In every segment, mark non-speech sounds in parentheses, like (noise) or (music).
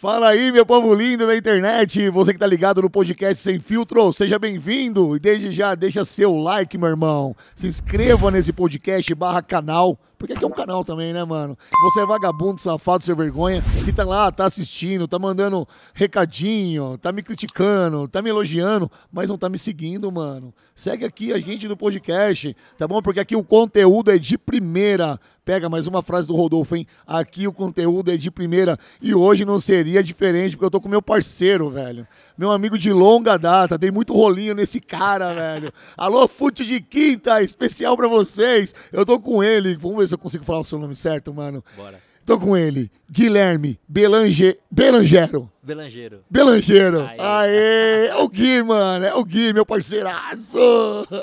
Fala aí, meu povo lindo da internet, você que tá ligado no podcast Sem Filtro, seja bem-vindo e desde já deixa seu like, meu irmão. Se inscreva nesse podcast barra canal, porque aqui é um canal também, né, mano? Você é vagabundo, safado, sem vergonha, que tá lá, tá assistindo, tá mandando recadinho, tá me criticando, tá me elogiando, mas não tá me seguindo, mano. Segue aqui a gente do podcast, tá bom? Porque aqui o conteúdo é de primeira pega mais uma frase do Rodolfo, hein? Aqui o conteúdo é de primeira e hoje não seria diferente, porque eu tô com meu parceiro, velho. Meu amigo de longa data, dei muito rolinho nesse cara, velho. Alô, Fute de Quinta, especial para vocês. Eu tô com ele, vamos ver se eu consigo falar o seu nome certo, mano. Bora. Tô com ele, Guilherme Belange... Belangero. Belangeiro. Belangeiro. Aê. Aê, é o Gui, mano, é o Gui, meu parceiraço.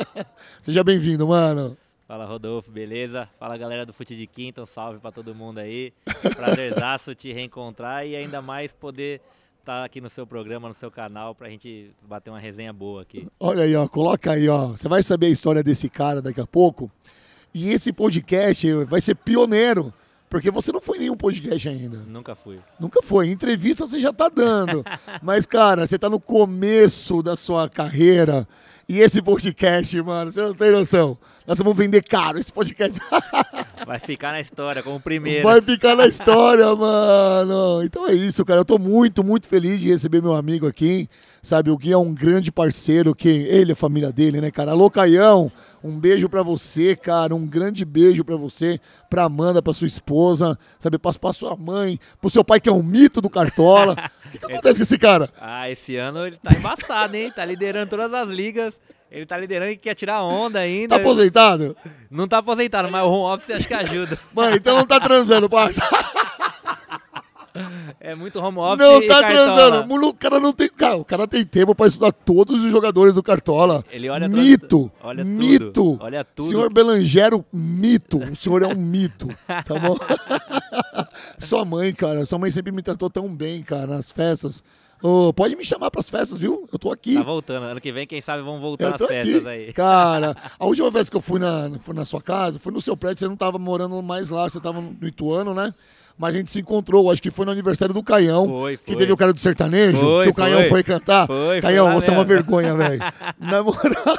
(laughs) Seja bem-vindo, mano. Fala Rodolfo, beleza? Fala galera do Fute de Quinta, um salve para todo mundo aí. Prazerzaço te reencontrar e ainda mais poder estar tá aqui no seu programa, no seu canal, pra gente bater uma resenha boa aqui. Olha aí, ó, coloca aí, ó. Você vai saber a história desse cara daqui a pouco. E esse podcast vai ser pioneiro. Porque você não foi em nenhum podcast ainda. Nunca fui. Nunca foi. Entrevista você já tá dando. (laughs) Mas, cara, você tá no começo da sua carreira e esse podcast, mano, você não tem noção. Nós vamos vender caro esse podcast. (laughs) Vai ficar na história como primeiro. Vai ficar na história, mano. Então é isso, cara. Eu tô muito, muito feliz de receber meu amigo aqui. Sabe, o Gui é um grande parceiro, que ele, a família dele, né, cara? Alô, Caião, um beijo para você, cara. Um grande beijo para você, pra Amanda, pra sua esposa, sabe, pra, pra sua mãe, pro seu pai, que é um mito do Cartola. (laughs) O que, que acontece com esse cara? Ah, esse ano ele tá embaçado, hein? Tá liderando todas as ligas. Ele tá liderando e quer tirar onda ainda. Tá aposentado? Não tá aposentado, mas o home office acho que ajuda. (laughs) Mãe, então não tá transando, parça. É muito home office. Não tá cartola. transando. O cara não tem. o cara tem tempo pra estudar todos os jogadores do Cartola. Ele olha Mito. Toda... Olha mito. Tudo. Olha tudo. Senhor Belangero, mito. O senhor é um mito. Tá bom? (laughs) Sua mãe, cara. Sua mãe sempre me tratou tão bem, cara, nas festas. Oh, pode me chamar pras festas, viu? Eu tô aqui. Tá voltando. Ano que vem, quem sabe, vão voltar as festas aqui. aí. Cara, (laughs) a última vez que eu fui na, fui na sua casa, fui no seu prédio, você não tava morando mais lá, você tava no Ituano, né? mas a gente se encontrou, acho que foi no aniversário do Caião, foi, foi. que teve o cara do sertanejo, foi, que o Caião foi, cantar. Foi, Caião, você é uma vergonha, velho. (laughs) Na moral.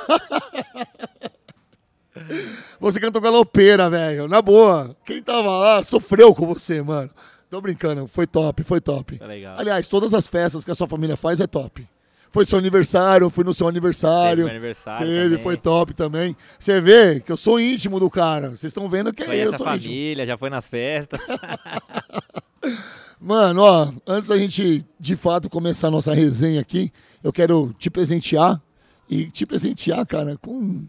você cantou galopeira, velho. Na boa. Quem tava lá sofreu com você, mano. Tô brincando, foi top, foi top. Tá legal. Aliás, todas as festas que a sua família faz é top. Foi seu aniversário, fui no seu aniversário. Teve, aniversário teve foi top também. Você vê que eu sou íntimo do cara. Vocês estão vendo que é Conhece eu sou a família, íntimo. já foi nas festas. (laughs) Mano, ó, antes da gente de fato começar a nossa resenha aqui, eu quero te presentear e te presentear, cara, com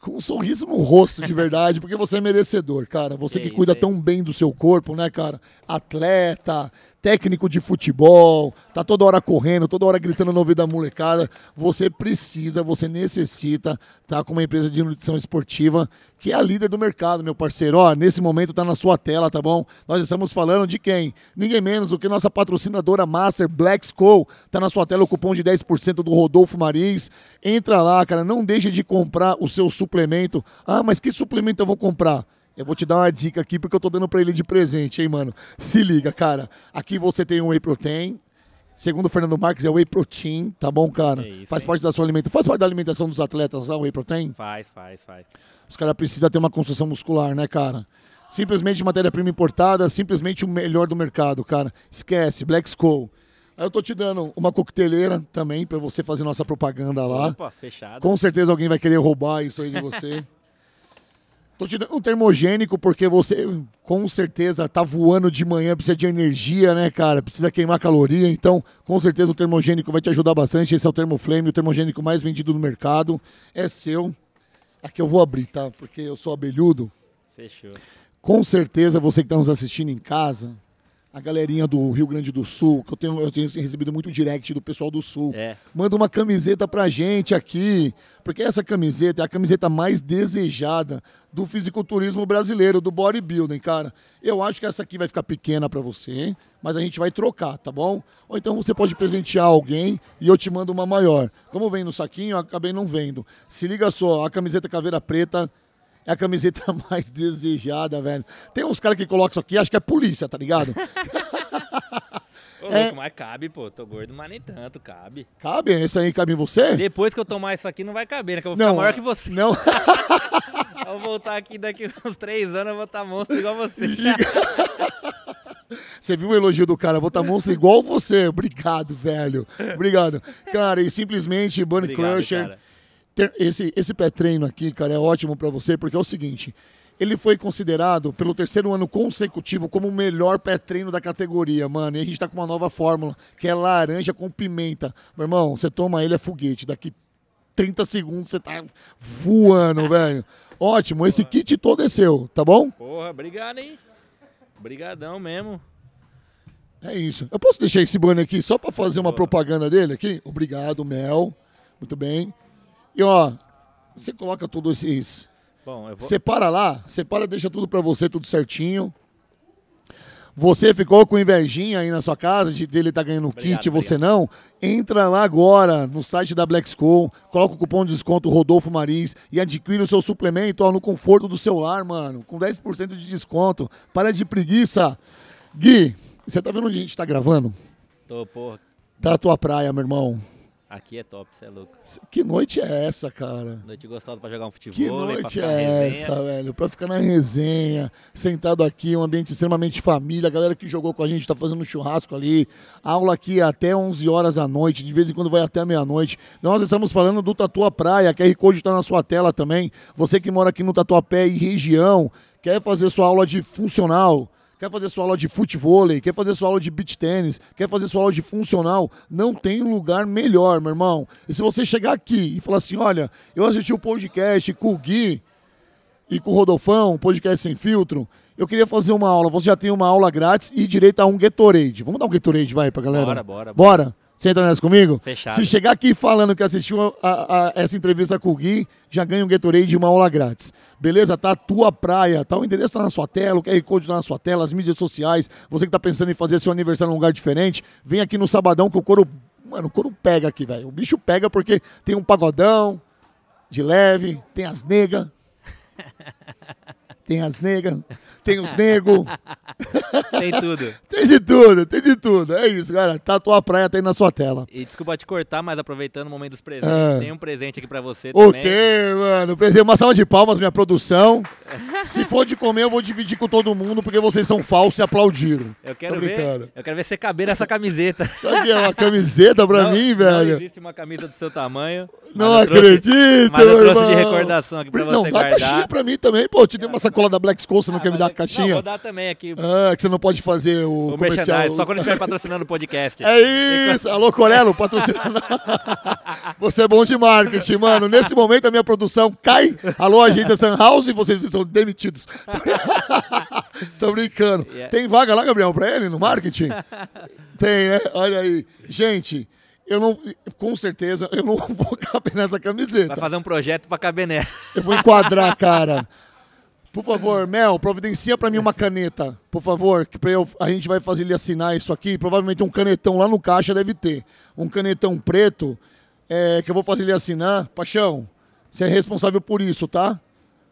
com um sorriso no rosto de verdade, porque você é merecedor, cara. Você que, cuida tão bem do seu corpo, né, cara? Atleta, técnico de futebol, tá toda hora correndo, toda hora gritando no ouvido da molecada. Você precisa, você necessita estar tá, com uma empresa de nutrição esportiva que é a líder do mercado, meu parceiro. Ó, nesse momento tá na sua tela, tá bom? Nós estamos falando de quem? Ninguém menos do que nossa patrocinadora Master Black School. Tá na sua tela o cupom de 10% do Rodolfo Marins. Entra lá, cara, não deixe de comprar o seu suplemento. Ah, mas que suplemento eu vou comprar? Eu vou te dar uma dica aqui porque eu tô dando para ele de presente, hein, mano. Se liga, cara. Aqui você tem um whey protein. Segundo o Fernando Marques, é whey protein, tá bom, cara? É isso, faz hein? parte da sua alimentação. Faz parte da alimentação dos atletas, o whey protein? Faz, faz, faz. Os caras precisam ter uma construção muscular, né, cara? Simplesmente matéria-prima importada, simplesmente o melhor do mercado, cara. Esquece, Black Skull. Aí eu tô te dando uma coqueteleira também para você fazer nossa propaganda lá. Opa, fechado. Com certeza alguém vai querer roubar isso aí de você. (laughs) Tô te dando um termogênico porque você com certeza tá voando de manhã, precisa de energia, né, cara? Precisa queimar caloria, então com certeza o termogênico vai te ajudar bastante. Esse é o Termoflame, o termogênico mais vendido no mercado. É seu. Aqui é eu vou abrir, tá? Porque eu sou abelhudo. Fechou. Com certeza você que está nos assistindo em casa a galerinha do Rio Grande do Sul, que eu tenho, eu tenho recebido muito direct do pessoal do Sul. É. Manda uma camiseta pra gente aqui, porque essa camiseta é a camiseta mais desejada do fisiculturismo brasileiro, do bodybuilding, cara. Eu acho que essa aqui vai ficar pequena para você, mas a gente vai trocar, tá bom? Ou então você pode presentear alguém e eu te mando uma maior. Como vem no saquinho, eu acabei não vendo. Se liga só, a camiseta caveira preta é a camiseta (laughs) mais desejada, velho. Tem uns caras que colocam isso aqui, acho que é polícia, tá ligado? (laughs) Ô, é... louco, mas cabe, pô. Tô gordo, mas nem tanto, cabe. Cabe? Isso aí cabe em você? Depois que eu tomar isso aqui, não vai caber, né? Que eu vou ficar maior é. que você. Não. (laughs) eu vou voltar aqui daqui uns três anos, eu vou estar tá monstro igual você. Você viu o elogio do cara? Vou estar tá monstro igual você. Obrigado, velho. Obrigado. Cara, e simplesmente Bunny Obrigado, Crusher. Cara esse, esse pré-treino aqui, cara, é ótimo para você, porque é o seguinte: ele foi considerado pelo terceiro ano consecutivo como o melhor pré-treino da categoria, mano. E a gente tá com uma nova fórmula, que é laranja com pimenta. Meu irmão, você toma ele, é foguete. Daqui 30 segundos você tá voando, velho. Ótimo, esse Porra. kit todo é seu, tá bom? Porra, obrigado, hein? Obrigadão mesmo. É isso. Eu posso deixar esse banner aqui só para fazer uma Porra. propaganda dele aqui? Obrigado, Mel. Muito bem. E ó, você coloca tudo esses. Bom, eu vou... Separa lá, separa, deixa tudo para você, tudo certinho. Você ficou com invejinha aí na sua casa de dele tá ganhando obrigado, kit, e você não? Entra lá agora no site da Black School, coloca o cupom de desconto Rodolfo Marins e adquira o seu suplemento ó, no conforto do seu lar, mano, com 10% de desconto. Para de preguiça. Gui, você tá vendo onde a gente tá gravando? Tô, porra. Da tá tua praia, meu irmão. Aqui é top, você é louco. Que noite é essa, cara? Noite gostosa pra jogar um futebol. Que noite é essa, velho? Pra ficar na resenha, sentado aqui, um ambiente extremamente família. A galera que jogou com a gente tá fazendo um churrasco ali. Aula aqui até 11 horas da noite, de vez em quando vai até meia-noite. Nós estamos falando do Tatua Praia, QR Code tá na sua tela também. Você que mora aqui no Tatuapé e região, quer fazer sua aula de funcional, quer fazer sua aula de futebol, quer fazer sua aula de beach tênis, quer fazer sua aula de funcional, não tem lugar melhor, meu irmão. E se você chegar aqui e falar assim, olha, eu assisti o um podcast com o Gui e com o Rodolfão, um podcast sem filtro, eu queria fazer uma aula, você já tem uma aula grátis e direito a um Gatorade. Vamos dar um Gatorade, vai, pra galera? Bora, bora. Bora? bora. Você entra nessa comigo? Fechado. Se chegar aqui falando que assistiu a, a, essa entrevista com o Gui, já ganha um Gatorade de uma aula grátis. Beleza? Tá a tua praia, tá? O endereço tá na sua tela, o QR Code tá na sua tela, as mídias sociais. Você que tá pensando em fazer seu aniversário num lugar diferente, vem aqui no Sabadão que o couro... Mano, o couro pega aqui, velho. O bicho pega porque tem um pagodão de leve, tem as negas. (laughs) tem as negas tem os nego. (laughs) tem tudo. tem de tudo, tem de tudo. É isso, cara. Tá a tua praia, tem tá na sua tela. E desculpa te cortar, mas aproveitando o momento dos presentes, ah. tem um presente aqui pra você okay, também. Ok, mano. Presente, uma salva de palmas, minha produção. Se for de comer, eu vou dividir com todo mundo, porque vocês são falsos e aplaudiram. Eu quero Tô ver. Brincando. Eu quero ver você caber nessa camiseta. (laughs) Sabe é uma camiseta pra não, mim, velho. Não existe uma camisa do seu tamanho. Não acredito, trouxe, Mas eu trouxe de recordação aqui pra não, você Não, dá caixinha pra mim também, pô. Eu te dei uma sacola da Black Coast, você não ah, quer me dar é caixinha. Não, vou dar também aqui. Ah, que você não pode fazer o, o comercial. Só quando estiver patrocinando o podcast. É isso! Alô, Corello, patrocinando. (laughs) você é bom de marketing, mano. Nesse momento a minha produção cai. Alô, agência Sun House, vocês são demitidos. (laughs) Tô brincando. Yeah. Tem vaga lá, Gabriel, pra ele no marketing? Tem, né? Olha aí. Gente, eu não, com certeza, eu não (laughs) vou caber nessa camiseta. Vai fazer um projeto pra caber nela. Eu vou enquadrar, cara. Por favor, Mel, providencia para mim uma caneta, por favor, que pra eu, a gente vai fazer ele assinar isso aqui. Provavelmente um canetão lá no caixa deve ter. Um canetão preto é, que eu vou fazer ele assinar. Paixão, você é responsável por isso, tá?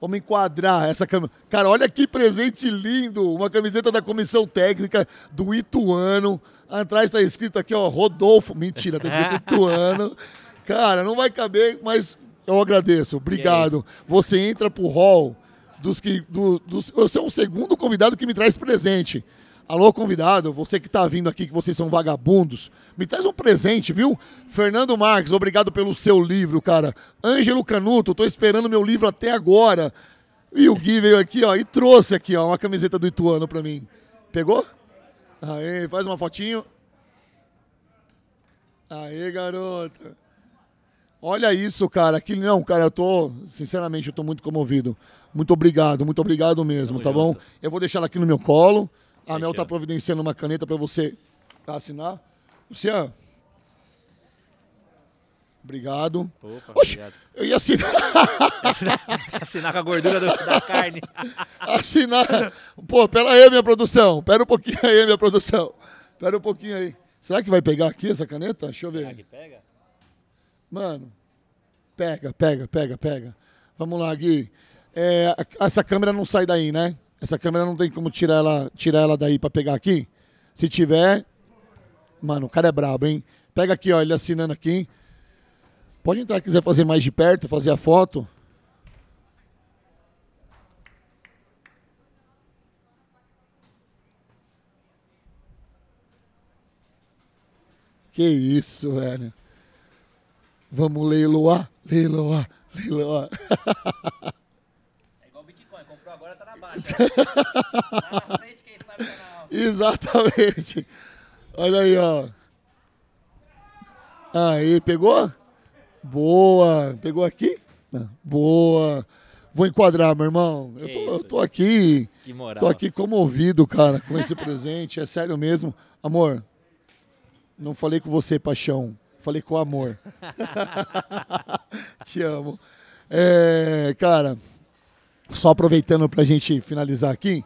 Vamos enquadrar essa câmera. Cara, olha que presente lindo! Uma camiseta da comissão técnica do Ituano. Atrás está escrito aqui, ó, Rodolfo. Mentira, tá escrito Ituano. Cara, não vai caber, mas eu agradeço. Obrigado. Você entra pro hall dos que. Do, dos, você é um segundo convidado que me traz presente. Alô, convidado, você que está vindo aqui, que vocês são vagabundos, me traz um presente, viu? Fernando Marques, obrigado pelo seu livro, cara. Ângelo Canuto, estou esperando meu livro até agora. E o Gui veio aqui, ó, e trouxe aqui, ó, uma camiseta do Ituano para mim. Pegou? Aê, faz uma fotinho. Aê, garoto. Olha isso, cara. Que não, cara, eu tô, sinceramente, eu tô muito comovido. Muito obrigado, muito obrigado mesmo, Tamo tá junto. bom? Eu vou deixar ela aqui no meu colo. A Mel tá providenciando uma caneta para você assinar. Luciano. Obrigado. Opa, Oxi, obrigado. eu ia assinar. (laughs) assinar com a gordura do, da carne. (laughs) assinar. Pô, pera aí, minha produção. Pera um pouquinho aí, minha produção. Pera um pouquinho aí. Será que vai pegar aqui essa caneta? Deixa eu ver. Será que pega? Mano, pega, pega, pega, pega. Vamos lá, Gui. É, essa câmera não sai daí, né? Essa câmera não tem como tirar ela, tirar ela daí para pegar aqui. Se tiver. Mano, o cara é brabo, hein? Pega aqui, ó, ele assinando aqui. Pode entrar, quiser fazer mais de perto, fazer a foto. Que isso, velho. Vamos leiloar, leiloar, leiloar. (laughs) É igual o Bitcoin, comprou agora tá na baixa. Lá tá na frente, quem sabe tá na alta. Exatamente. Olha aí, ó. Aí, pegou? Boa. Pegou aqui? Não. Boa. Vou enquadrar, meu irmão. Eu tô, eu tô, aqui. Que moral. Tô aqui comovido, cara, com esse presente. É sério mesmo. Amor, não falei com você, paixão falei com amor. (laughs) Te amo. É, cara, só aproveitando para a gente finalizar aqui,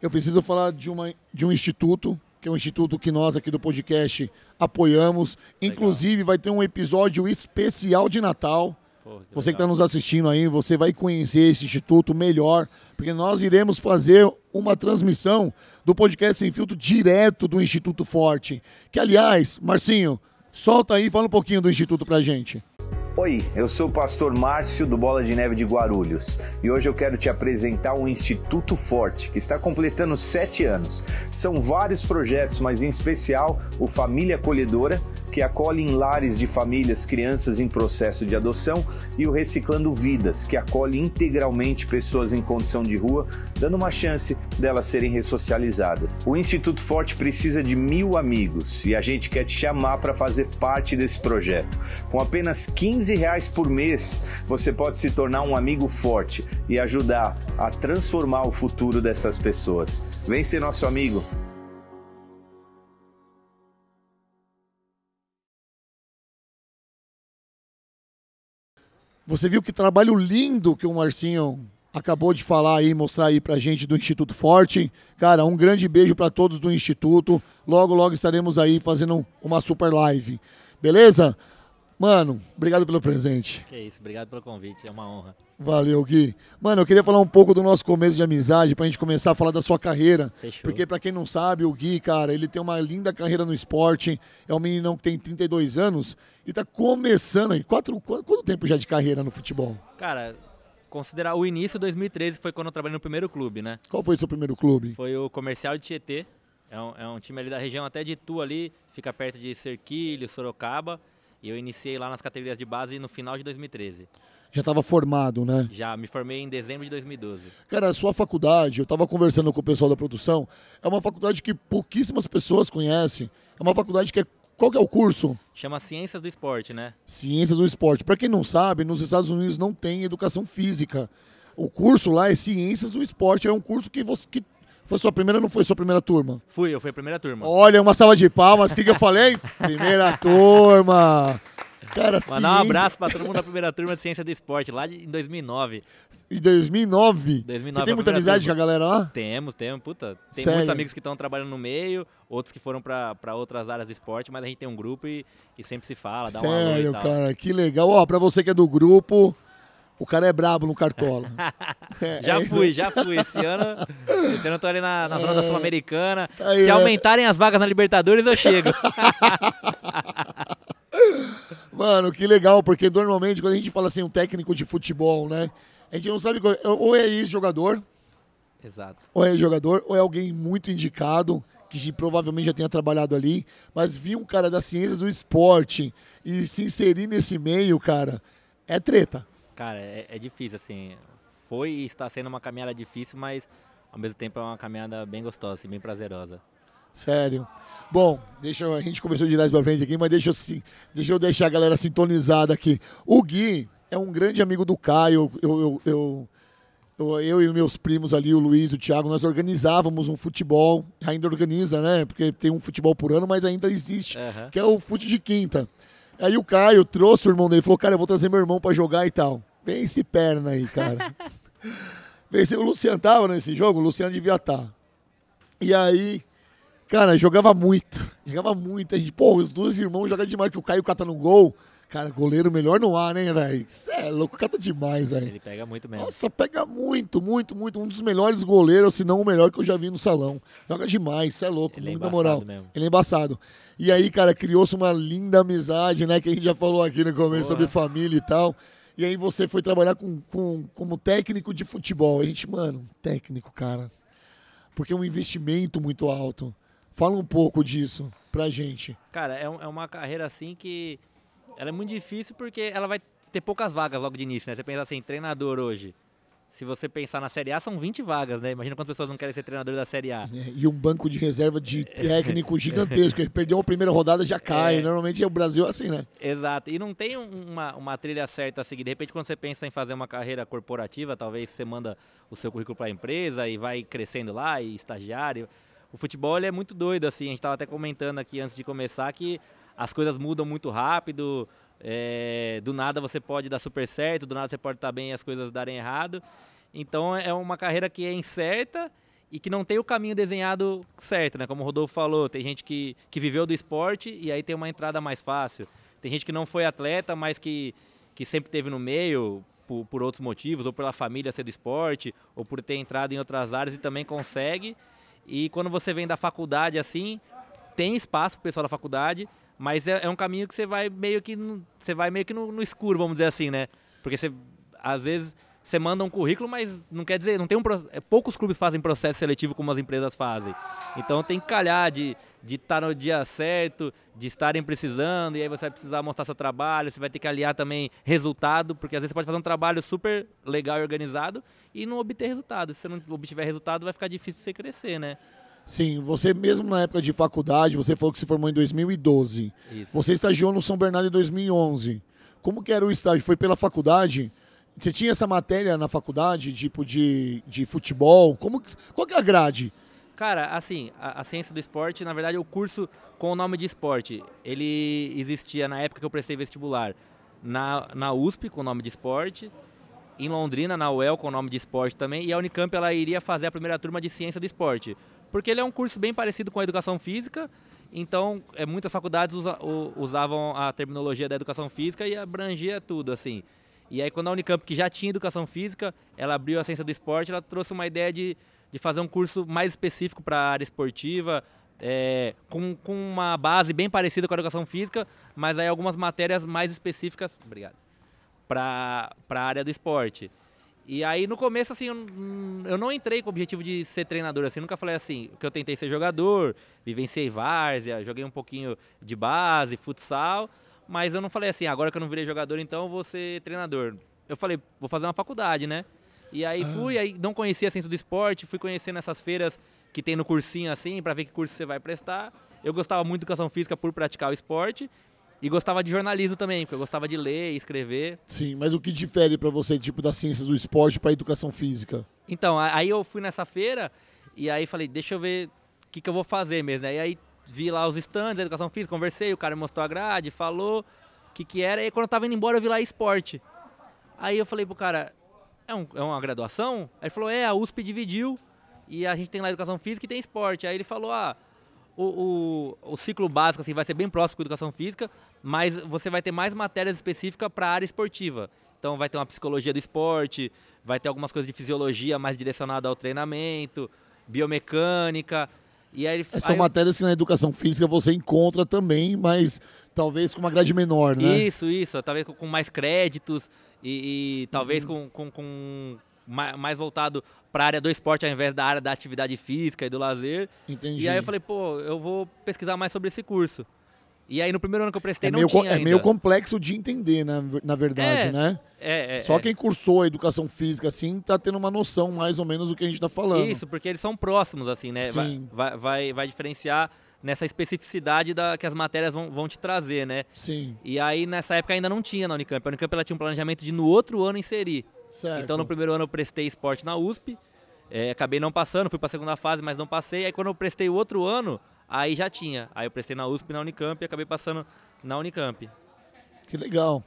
eu preciso falar de, uma, de um instituto, que é um instituto que nós aqui do podcast apoiamos. Legal. Inclusive, vai ter um episódio especial de Natal. Porra, que você tá legal. que está nos assistindo aí, você vai conhecer esse instituto melhor, porque nós iremos fazer uma transmissão do podcast Sem Filtro direto do Instituto Forte. Que, aliás, Marcinho, Solta aí, fala um pouquinho do Instituto pra gente. Oi, eu sou o pastor Márcio do Bola de Neve de Guarulhos e hoje eu quero te apresentar um Instituto Forte que está completando sete anos. São vários projetos, mas em especial o Família Acolhedora, que acolhe em lares de famílias crianças em processo de adoção, e o Reciclando Vidas, que acolhe integralmente pessoas em condição de rua, dando uma chance delas serem ressocializadas. O Instituto Forte precisa de mil amigos e a gente quer te chamar para fazer parte desse projeto. Com apenas 15 15 reais por mês, você pode se tornar um amigo forte e ajudar a transformar o futuro dessas pessoas. Vem ser nosso amigo. Você viu que trabalho lindo que o Marcinho acabou de falar aí, mostrar aí pra gente do Instituto Forte. Cara, um grande beijo para todos do Instituto. Logo, logo estaremos aí fazendo uma super live. Beleza? Mano, obrigado pelo presente. Que isso, obrigado pelo convite, é uma honra. Valeu, Gui. Mano, eu queria falar um pouco do nosso começo de amizade, pra gente começar a falar da sua carreira. Fechou. Porque, pra quem não sabe, o Gui, cara, ele tem uma linda carreira no esporte. É um meninão que tem 32 anos e tá começando aí. Quatro, quanto tempo já de carreira no futebol? Cara, considerar o início de 2013 foi quando eu trabalhei no primeiro clube, né? Qual foi o seu primeiro clube? Foi o Comercial de Tietê. É um, é um time ali da região até de Tu ali, fica perto de Serquilho, Sorocaba. E eu iniciei lá nas categorias de base no final de 2013. Já estava formado, né? Já, me formei em dezembro de 2012. Cara, a sua faculdade, eu estava conversando com o pessoal da produção, é uma faculdade que pouquíssimas pessoas conhecem. É uma faculdade que é qual que é o curso? Chama Ciências do Esporte, né? Ciências do Esporte. Para quem não sabe, nos Estados Unidos não tem educação física. O curso lá é Ciências do Esporte, é um curso que, você, que foi sua primeira ou não foi sua primeira turma? Fui, eu fui a primeira turma. Olha, uma salva de palmas. O que, que eu falei? (laughs) Primeira turma. Cara, Mandar ciência... um abraço pra todo mundo da primeira turma de Ciência do Esporte, lá de, em 2009. Em 2009? 2009 Você tem muita amizade turma. com a galera lá? Temos, temos, puta. Tem Sério? muitos amigos que estão trabalhando no meio, outros que foram pra, pra outras áreas do esporte, mas a gente tem um grupo e, e sempre se fala, dá Sério, uma Sério, cara, que legal. Ó, pra você que é do grupo, o cara é brabo no cartola. (laughs) É, (laughs) já é fui, já fui. Esse ano, esse ano eu tô ali na, na zona é, da Sul-Americana. Tá Se né? aumentarem as vagas na Libertadores, eu chego. (laughs) Mano, que legal, porque normalmente quando a gente fala assim, um técnico de futebol, né? A gente não sabe. É, ou é ex-jogador. Exato. Ou é jogador, ou é alguém muito indicado que provavelmente já tenha trabalhado ali, mas vir um cara da ciência do esporte e se inserir nesse meio, cara, é treta. Cara, é, é difícil, assim. Foi e está sendo uma caminhada difícil, mas ao mesmo tempo é uma caminhada bem gostosa, assim, bem prazerosa. Sério. Bom, deixa a gente começou de trás para frente aqui, mas deixa eu, sim, deixa eu deixar a galera sintonizada aqui. O Gui é um grande amigo do Caio. Eu, eu, eu, eu, eu e meus primos ali, o Luiz, o Thiago, nós organizávamos um futebol, ainda organiza, né? Porque tem um futebol por ano, mas ainda existe, uhum. que é o fute de quinta. Aí o Caio trouxe o irmão dele, falou, cara, eu vou trazer meu irmão para jogar e tal. Vem esse perna aí, cara. (laughs) Vence o Luciano tava nesse jogo, o Luciano devia estar. Tá. E aí, cara, jogava muito. Jogava muito. A gente, pô, os dois irmãos jogam demais, que o Caio cata no gol. Cara, goleiro melhor não há, né, velho? Você é louco, cata tá demais, velho. Ele pega muito mesmo. Nossa, pega muito, muito, muito. Um dos melhores goleiros, se não o melhor que eu já vi no salão. Joga demais, você é louco, Ele da é moral. Mesmo. Ele é embaçado. E aí, cara, criou-se uma linda amizade, né? Que a gente já falou aqui no começo Boa. sobre família e tal. E aí você foi trabalhar com, com, como técnico de futebol. A gente, mano, técnico, cara. Porque é um investimento muito alto. Fala um pouco disso pra gente. Cara, é, é uma carreira assim que ela é muito difícil porque ela vai ter poucas vagas logo de início, né? Você pensa assim, treinador hoje. Se você pensar na Série A, são 20 vagas, né? Imagina quantas pessoas não querem ser treinador da Série A. É, e um banco de reserva de (laughs) é. técnico gigantesco. Ele perdeu a primeira rodada, já cai. É. Normalmente é o Brasil é assim, né? Exato. E não tem uma, uma trilha certa a seguir. De repente, quando você pensa em fazer uma carreira corporativa, talvez você manda o seu currículo para a empresa e vai crescendo lá e estagiário. O futebol é muito doido, assim. A gente estava até comentando aqui antes de começar que as coisas mudam muito rápido. É, do nada você pode dar super certo, do nada você pode estar tá bem e as coisas darem errado. Então é, é uma carreira que é incerta e que não tem o caminho desenhado certo, né? Como o Rodolfo falou, tem gente que, que viveu do esporte e aí tem uma entrada mais fácil. Tem gente que não foi atleta, mas que, que sempre teve no meio por, por outros motivos, ou pela família ser do esporte, ou por ter entrado em outras áreas e também consegue. E quando você vem da faculdade assim, tem espaço para o pessoal da faculdade, mas é, é, um caminho que você vai meio que no, você vai meio que no, no, escuro, vamos dizer assim, né? Porque você às vezes você manda um currículo, mas não quer dizer, não tem um é, poucos clubes fazem processo seletivo como as empresas fazem. Então tem que calhar de de estar tá no dia certo, de estarem precisando, e aí você vai precisar mostrar seu trabalho, você vai ter que aliar também resultado, porque às vezes você pode fazer um trabalho super legal e organizado e não obter resultado. Se você não obtiver resultado, vai ficar difícil você crescer, né? Sim, você mesmo na época de faculdade, você falou que se formou em 2012. Isso. Você estagiou no São Bernardo em 2011. Como que era o estágio? Foi pela faculdade? Você tinha essa matéria na faculdade, tipo de, de futebol? Como, qual que é a grade? Cara, assim, a, a ciência do esporte, na verdade, é o curso com o nome de esporte. Ele existia na época que eu prestei vestibular na, na USP com o nome de esporte, em Londrina, na UEL com o nome de esporte também, e a Unicamp ela iria fazer a primeira turma de ciência do esporte. Porque ele é um curso bem parecido com a educação física, então é, muitas faculdades usa, usavam a terminologia da educação física e abrangia tudo, assim. E aí quando a Unicamp, que já tinha educação física, ela abriu a ciência do esporte, ela trouxe uma ideia de, de fazer um curso mais específico para a área esportiva, é, com, com uma base bem parecida com a educação física, mas aí algumas matérias mais específicas, obrigado, para a área do esporte. E aí no começo, assim, eu, eu, não entrei com o objetivo de ser treinador, assim, nunca falei assim, que eu tentei ser jogador, vivenciei várzea, joguei um pouquinho de base, futsal, mas eu não falei assim, agora que eu não virei jogador, então eu vou ser treinador. Eu falei, vou fazer uma faculdade, né? E aí ah. fui, aí não conhecia ciência assim, do esporte, fui conhecendo essas feiras que tem no cursinho assim, para ver que curso você vai prestar. Eu gostava muito de educação física por praticar o esporte, e gostava de jornalismo também, porque eu gostava de ler e escrever. Sim, mas o que difere para você, tipo, da ciência do esporte para educação física? Então, aí eu fui nessa feira e aí falei, deixa eu ver o que, que eu vou fazer mesmo. Né? E aí vi lá os stands da educação física, conversei, o cara me mostrou a grade, falou o que, que era. E quando eu tava indo embora, eu vi lá esporte. Aí eu falei pro cara, é, um, é uma graduação? Aí ele falou, é, a USP dividiu e a gente tem lá educação física e tem esporte. Aí ele falou, ah o, o, o, ciclo básico assim, vai ser bem próximo com a educação física, mas você vai ter mais matérias específicas para a área esportiva. Então vai ter uma psicologia do esporte, vai ter algumas coisas de fisiologia mais direcionada ao treinamento, biomecânica. E aí, é, São aí, matérias que na educação física você encontra também, mas talvez com uma grade menor, né? Isso, isso. Talvez com mais créditos e, e talvez uhum. com, com, com mais voltado para a área do esporte ao invés da área da atividade física e do lazer. Entendi. E aí eu falei, pô, eu vou pesquisar mais sobre esse curso. E aí no primeiro ano que eu prestei é não tinha É meio complexo de entender, na, na verdade, é, né? É, é, Só é. quem cursou a educação física, assim, tá tendo uma noção mais ou menos do que a gente tá falando. Isso, porque eles são próximos, assim, né? Sim. Vai, vai, vai, vai diferenciar nessa especificidade da, que as matérias vão, vão te trazer, né? Sim. E aí nessa época ainda não tinha na Unicamp. A Unicamp ela tinha um planejamento de no outro ano inserir. Certo. Então no primeiro ano eu prestei esporte na USP, é, acabei não passando, fui para a segunda fase, mas não passei. Aí quando eu prestei o outro ano, aí já tinha. Aí eu prestei na USP e na Unicamp e acabei passando na Unicamp. Que legal.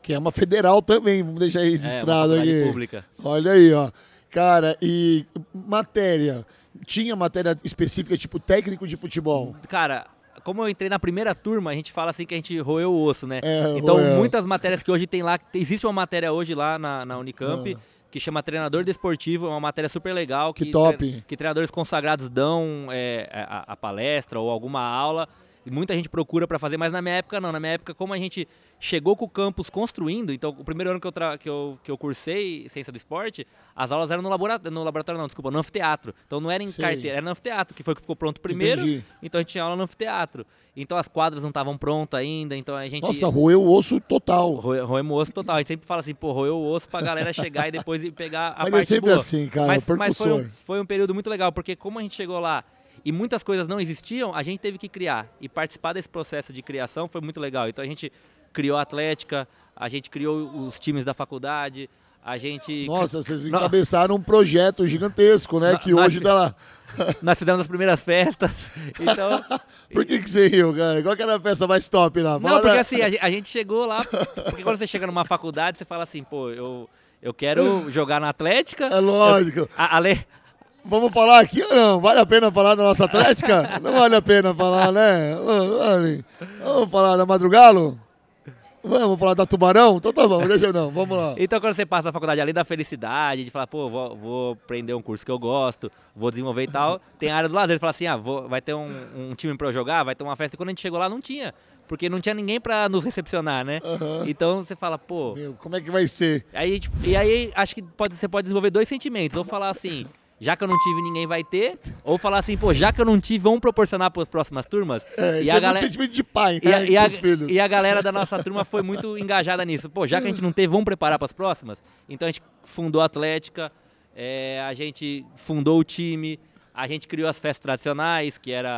Que é uma federal também, vamos deixar é, registrado é, aqui. pública. Olha aí, ó. Cara, e matéria? Tinha matéria específica, tipo técnico de futebol? Cara, como eu entrei na primeira turma, a gente fala assim que a gente roeu o osso, né? É, então, roeu. muitas matérias que hoje tem lá, existe uma matéria hoje lá na, na Unicamp. Ah que chama Treinador Desportivo, é uma matéria super legal. Que, que top! que treinadores consagrados dão é, a, a, palestra ou alguma aula muita gente procura para fazer, mas na minha época não. Na minha época, como a gente chegou com o campus construindo, então o primeiro ano que eu, que eu, que eu cursei Ciência do Esporte, as aulas eram no laboratório, no laboratório não, desculpa, no anfiteatro. Então não era em Sei. carteira, era no anfiteatro, que foi que ficou pronto primeiro, Entendi. então a gente tinha aula no anfiteatro. Então as quadras não estavam prontas ainda, então a gente... Nossa, roeu o osso total. Roeu o osso total. A gente sempre fala assim, pô, roeu o osso pra galera chegar e depois pegar a mas é parte é sempre boa. assim, cara, mas, mas foi, um, foi um período muito legal, porque como a gente chegou lá e muitas coisas não existiam, a gente teve que criar. E participar desse processo de criação foi muito legal. Então a gente criou a Atlética, a gente criou os times da faculdade, a gente. Nossa, vocês encabeçaram um projeto gigantesco, né? que hoje tá lá. (laughs) Nós fizemos as primeiras festas. (laughs) Então... Por que, que você riu, cara? Qual que era a festa mais top lá? Fala Não, porque assim, a gente chegou lá. Porque quando você chega numa faculdade, você fala assim, pô, eu. Eu quero (laughs) jogar na Atlética. É lógico. Eu, a, Vamos falar aqui ou não? Vale a pena falar da nossa Atlética? Não vale a pena falar, né? Vamos falar da Madrugalo? Vamos falar da Tubarão? Então tá bom, deixa eu não, vamos lá. Então quando você passa na faculdade, além da felicidade, de falar, pô, vou, vou aprender um curso que eu gosto, vou desenvolver e tal, tem a área do lazer, você fala assim, ah, vou, vai ter um, um, time pra eu jogar, vai ter uma festa. E quando a gente chegou lá, não tinha, porque não tinha ninguém pra nos recepcionar, né? Uhum. Então você fala, pô... Meu, como é que vai ser? Aí, tipo, e aí acho que pode, você pode desenvolver dois sentimentos, ou falar assim já que eu não tive, ninguém vai ter. Ou falar assim, pô, já que eu não tive, vamos proporcionar para as próximas turmas. É, e a é galera... sentimento de pai, né? E a, e, a, e a galera da nossa turma foi muito engajada nisso. Pô, já que a gente não teve, vamos preparar para as próximas? Então a gente fundou a Atlética, é, a gente fundou o time, a gente criou as festas tradicionais, que era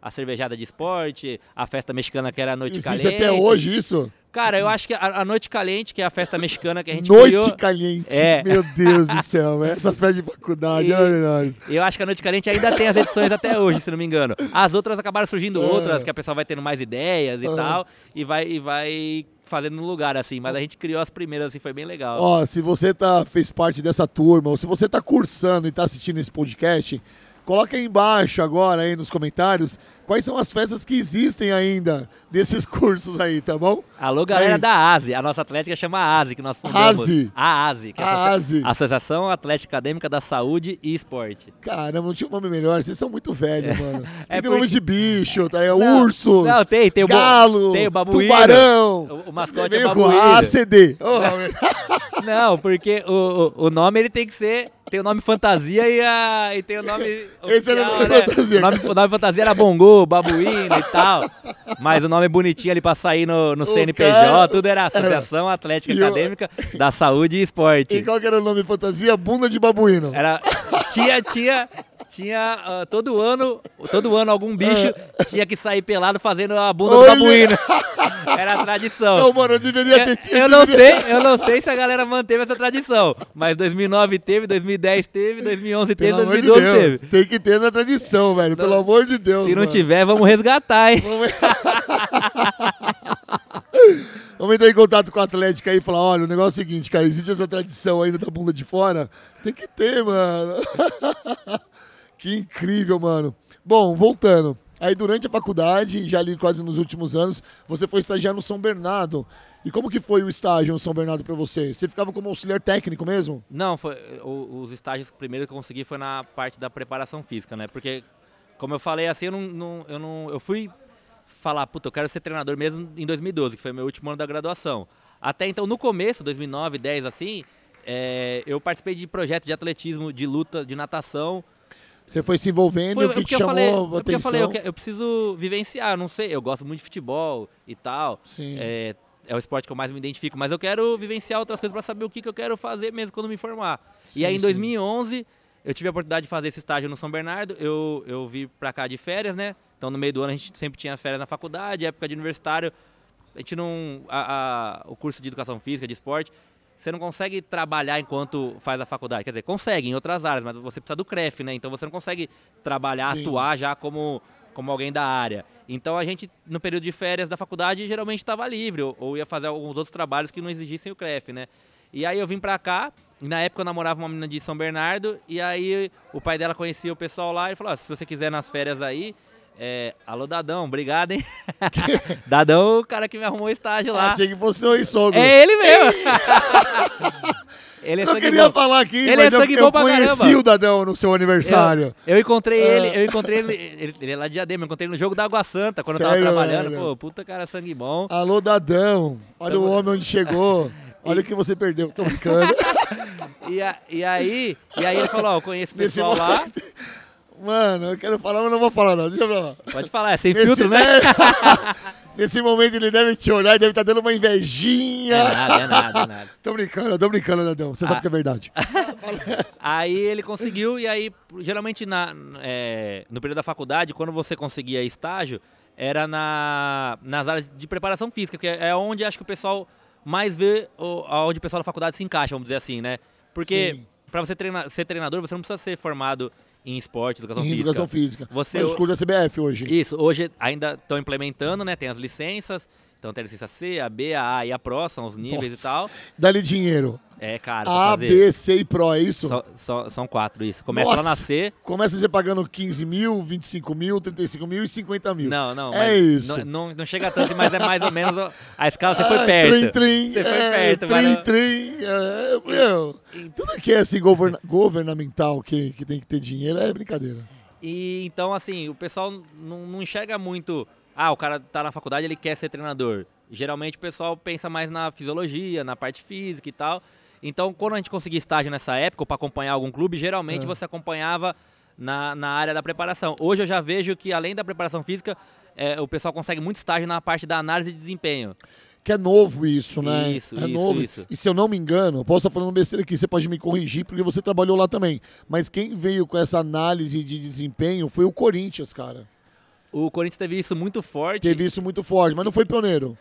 a, a cervejada de esporte, a festa mexicana que era a noite Existe calente. até hoje isso? Cara, eu acho que a, a, Noite Caliente, que é a festa mexicana que a gente Noite criou, Caliente, é... meu Deus do céu, (laughs) essas festas de faculdade, e... olha Eu acho que a Noite Caliente ainda tem as edições até hoje, se não me engano. As outras acabaram surgindo é. outras, que a pessoa vai tendo mais ideias e é. tal, e vai, e vai fazendo no lugar, assim, mas a gente criou as primeiras, assim, foi bem legal. Ó, se você tá, fez parte dessa turma, ou se você tá cursando e tá assistindo esse podcast, coloca aí embaixo agora, aí nos comentários, quais são as festas que existem ainda desses (laughs) cursos aí, tá bom? Alô, é galera é da ASE. A nossa atlética chama ASE, que nós fundamos. ASE? A ASE. Que é a ASE. Associação Atlética Acadêmica da Saúde e Esporte. Caramba, não tinha um nome melhor. Vocês são muito velhos, é. mano. (laughs) é tem porque... nome de bicho, tá? aí é não, urso. Não, tem. Tem o galo. Tem o babuíno. Tubarão. O, o mascote é babuíno. ACD. Oh, (laughs) não, porque o, o, o nome ele tem que ser tem o nome fantasia e, a, e tem o nome. Oficial, Esse era o nome né? fantasia. O nome, o nome fantasia era Bongo, Babuíno e tal. Mas o nome é bonitinho ali pra sair no, no CNPJ, cara... tudo era Associação (laughs) Atlética e Acadêmica eu... da Saúde e Esporte. E qual que era o nome fantasia? Bunda de Babuíno. Era tia, tia, tinha uh, todo ano, todo ano algum bicho ah. tinha que sair pelado fazendo a bunda Olha. do babuíno. Era a tradição. Não, mano, eu deveria ter tido. Eu, não sei, eu não sei se a galera manteve essa tradição, mas 2009 teve, 2010 teve, 2011 teve, Pelo 2012 de teve. Tem que ter essa tradição, velho. Pelo amor de Deus. Se mano. não tiver, vamos resgatar, hein? Vamos... (laughs) Vamos entrar em contato com o Atlético aí e falar: olha, o negócio é o seguinte, cara, existe essa tradição ainda da bunda de fora? Tem que ter, mano. (laughs) Que incrível, mano. Bom, voltando. Aí durante a faculdade, já ali quase nos últimos anos, você foi estagiar no São Bernardo. E como que foi o estágio no São Bernardo para você? Você ficava como auxiliar técnico mesmo? Não, foi, o, os estágios primeiro que eu consegui foi na parte da preparação física, né? Porque, como eu falei assim, eu não, não eu, não, eu fui falar, puta, eu quero ser treinador mesmo em 2012, que foi meu último ano da graduação. Até então, no começo, 2009, 10, assim, é, eu participei de projetos de atletismo, de luta, de natação, você foi se envolvendo, foi, o que te chamou falei, a atenção? Eu falei, eu, eu, preciso vivenciar, não sei, eu gosto muito de futebol e tal. Sim. É, é o esporte que eu mais me identifico, mas eu quero vivenciar outras coisas para saber o que, que eu quero fazer mesmo quando me formar. Sim, e aí em 2011 sim. eu tive a oportunidade de fazer esse estágio no São Bernardo, eu, eu vim para cá de férias, né? Então no meio do ano a gente sempre tinha férias na faculdade, época de universitário, a gente não... A, a, o curso de educação física, de esporte, você não consegue trabalhar enquanto faz a faculdade. Quer dizer, consegue em outras áreas, mas você precisa do CREF, né? Então você não consegue trabalhar, Sim. atuar já como, como alguém da área. Então a gente, no período de férias da faculdade, geralmente estava livre, ou, ou, ia fazer alguns outros trabalhos que não exigissem o CREF, né? E aí eu vim pra cá, e na época eu namorava uma menina de São Bernardo, e aí o pai dela conhecia o pessoal lá e falou: ah, se você quiser nas férias aí, é, alô, Dadão, obrigado, hein? (laughs) Dadão, o cara que me arrumou o estágio lá. Achei que fosse o sogro. É ele mesmo. (laughs) ele é eu queria bom. falar aqui, ele é mas é sangue eu, bom eu conheci caramba. o Dadão no seu aniversário. Eu, eu encontrei é. ele, eu encontrei ele, ele, ele é lá de Diadema, eu encontrei ele no jogo da Água Santa, quando Sério, eu tava trabalhando. Velho. Pô, puta cara, sangue bom. Alô, Dadão, olha Tamo... o homem onde chegou. (laughs) Olha o que você perdeu, tô brincando. e, a, e, aí, e aí ele falou, ó, conheço o pessoal lá. Mano, eu quero falar, mas não vou falar, não. Deixa Pode falar, é sem Nesse filtro, né? (laughs) (laughs) Nesse momento ele deve te olhar e deve estar tá dando uma invejinha. É nada, é nada, é nada. (laughs) tô brincando, tô brincando, Nadão. Você ah. sabe que é verdade. aí ele conseguiu, e aí, geralmente na, é, no período da faculdade, quando você conseguia estágio, era na, nas áreas de preparação física, que é onde acho que o pessoal mais vê, o, onde o pessoal da faculdade se encaixa, vamos dizer assim, né? Porque para você ser treinador, você não precisa ser formado em esporte, educação em física. Educação física. Você, Mas o curso da CBF hoje. Isso, hoje ainda estão implementando, né? Tem as licenças. Então tem a licença C, a B, a A e a Pro, são os níveis Nossa. e tal. Dá-lhe dinheiro. É, cara. A, B, C e Pro, é isso? So, so, são quatro, isso. Começa Nossa. lá na C. Começa você pagando 15 mil, 25 mil, 35 mil e 50 mil. Não, não. É isso. Não, não chega tanto, mas é mais ou menos a escala, você foi ah, perto. Trim, trim, você foi é, perto. Trim, mas... trim. É, meu, tudo que é assim governamental que, que tem que ter dinheiro é brincadeira. E então, assim, o pessoal não, não enxerga muito ah, o cara tá na faculdade, ele quer ser treinador. Geralmente o pessoal pensa mais na fisiologia, na parte física e tal. Então, quando a gente conseguia estágio nessa época, ou para acompanhar algum clube, geralmente é. você acompanhava na, na área da preparação. Hoje eu já vejo que, além da preparação física, é, o pessoal consegue muito estágio na parte da análise de desempenho. Que é novo isso, né? Isso, é isso, novo. Isso. E se eu não me engano, posso estar falando besteira aqui, você pode me corrigir, porque você trabalhou lá também. Mas quem veio com essa análise de desempenho foi o Corinthians, cara. O Corinthians teve isso muito forte. Teve isso muito forte, mas não foi pioneiro.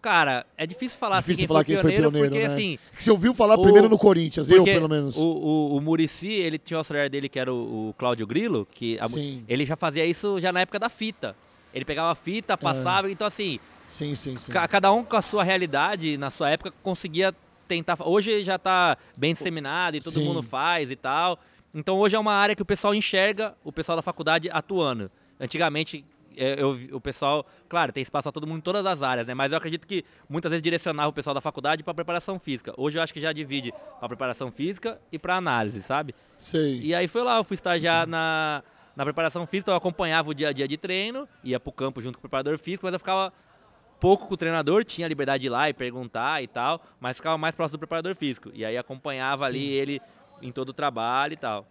Cara, é difícil falar, assim difícil assim, falar foi quem foi pioneiro, porque né? assim... Você ouviu falar o, primeiro no Corinthians, eu pelo menos. O, o, o Murici, ele tinha o auxiliar dele que era o, o Cláudio Grilo, que a, ele já fazia isso já na época da fita. Ele pegava a fita, é. passava, é. então assim... Sim, sim, sim. Cada um com a sua realidade, na sua época, conseguia tentar... Hoje já está bem disseminado e todo sim. mundo faz e tal. Então hoje é uma área que o pessoal enxerga o pessoal da faculdade atuando. Antigamente, é, eu, o pessoal, claro, tem espaço para todo mundo em todas as áreas, né? Mas eu acredito que muitas vezes direcionava o pessoal da faculdade para preparação física. Hoje eu acho que já divide para preparação física e para análise, sabe? sim E aí foi lá, eu fui estagiar na, na preparação física, eu acompanhava o dia a dia de treino, ia para o campo junto com o preparador físico, mas eu ficava pouco com o treinador, tinha liberdade de ir lá e perguntar e tal, mas ficava mais próximo do preparador físico. E aí acompanhava Sim. ali ele em todo o trabalho e tal.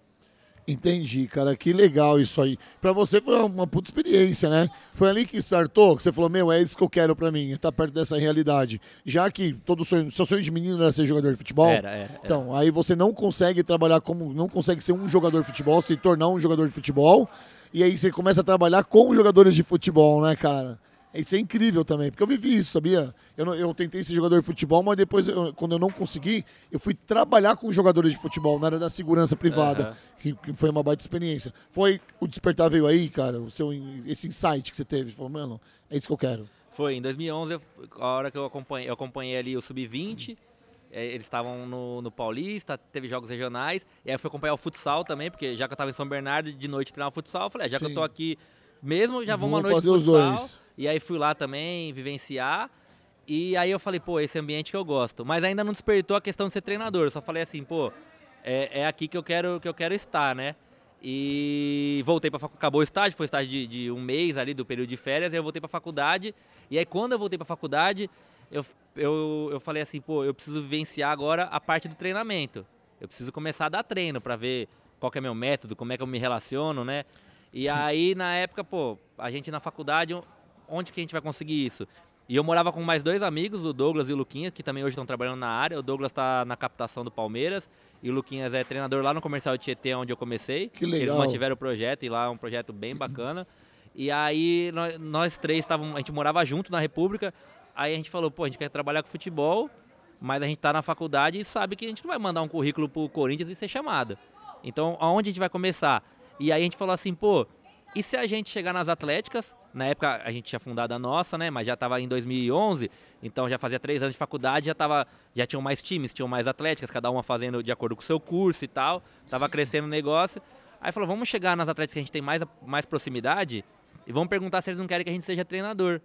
Entendi, cara, que legal isso aí. Para você foi uma, puta experiência, né? Foi ali que startou, que você falou, meu, é isso que eu quero para mim, tá perto dessa realidade. Já que todo sonho, seu sonho de menino era ser jogador de futebol, era, era, era. então aí você não consegue trabalhar como, não consegue ser um jogador de futebol, se tornar um jogador de futebol, e aí você começa a trabalhar com jogadores de futebol, né, cara? Isso é incrível também, porque eu vivi isso, sabia? Eu, eu tentei ser jogador de futebol, mas depois, eu, quando eu não consegui, eu fui trabalhar com jogadores de futebol na área da segurança privada, uhum. que, que, foi uma baita experiência. Foi o despertar veio aí, cara, o seu, esse insight que você teve. Você falou, mano, é isso que eu quero. Foi, em 2011, a hora que eu acompanhei, eu acompanhei ali o Sub-20, é, eles estavam no, no, Paulista, teve jogos regionais, e aí eu fui acompanhar o futsal também, porque já que eu estava em São Bernardo, de noite treinava futsal, eu falei, é, já Sim. que eu tô aqui mesmo, já vamos à noite fazer futsal. os dois. E aí fui lá também vivenciar. E aí eu falei, pô, esse ambiente que eu gosto. Mas ainda não despertou a questão de ser treinador. Eu só falei assim, pô, é, é aqui que eu quero que eu quero estar, né? E voltei para faculdade, acabou o estágio, foi estágio de, de, um mês ali do período de férias, aí eu voltei para faculdade. E aí quando eu voltei para faculdade, eu, eu, eu falei assim, pô, eu preciso vivenciar agora a parte do treinamento. Eu preciso começar a dar treino para ver qual é meu método, como é que eu me relaciono, né? E Sim. aí na época, pô, a gente na faculdade, onde que a gente vai conseguir isso? E eu morava com mais dois amigos, o Douglas e o Luquinhas, que também hoje estão trabalhando na área. O Douglas está na captação do Palmeiras e o Luquinhas é treinador lá no Comercial de Tietê, onde eu comecei. Que legal. Eles mantiveram o projeto e lá é um projeto bem (clears throat) bacana. E aí nós, nós três estávamos, a gente morava junto na República. Aí a gente falou, pô, a gente quer trabalhar com futebol, mas a gente está na faculdade e sabe que a gente não vai mandar um currículo para o Corinthians e ser chamado. Então, aonde a gente vai começar? E aí a gente falou assim, pô, e se a gente chegar nas Atléticas, na época a gente tinha fundado a nossa, né? Mas já estava em 2011, então já fazia três anos de faculdade, já tava, já tinham mais times, tinham mais atléticas, cada uma fazendo de acordo com o seu curso e tal, estava crescendo o negócio. Aí falou, vamos chegar nas atléticas que a gente tem mais, mais proximidade e vamos perguntar se eles não querem que a gente seja treinador.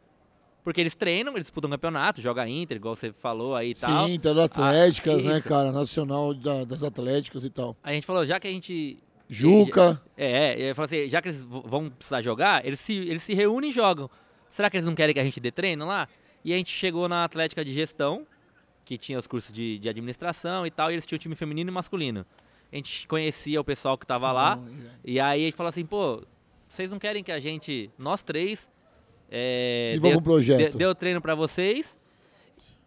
Porque eles treinam, eles disputam campeonato, joga Inter, igual você falou aí e tal. Sim, tá Inter ah, Atléticas, ah, né, cara? Nacional da, das Atléticas e tal. Aí a gente falou, já que a gente Juca. É, é, eu falo assim, já que eles vão precisar jogar, eles se, eles se reúnem e jogam. Será que eles não querem que a gente dê treino lá? E a gente chegou na Atlética de Gestão, que tinha os cursos de, de administração e tal, e eles tinham o time feminino e masculino. A gente conhecia o pessoal que tava lá, e aí a gente falou assim, pô, vocês não querem que a gente, nós três, é, deu, um projeto. Deu, o treino para vocês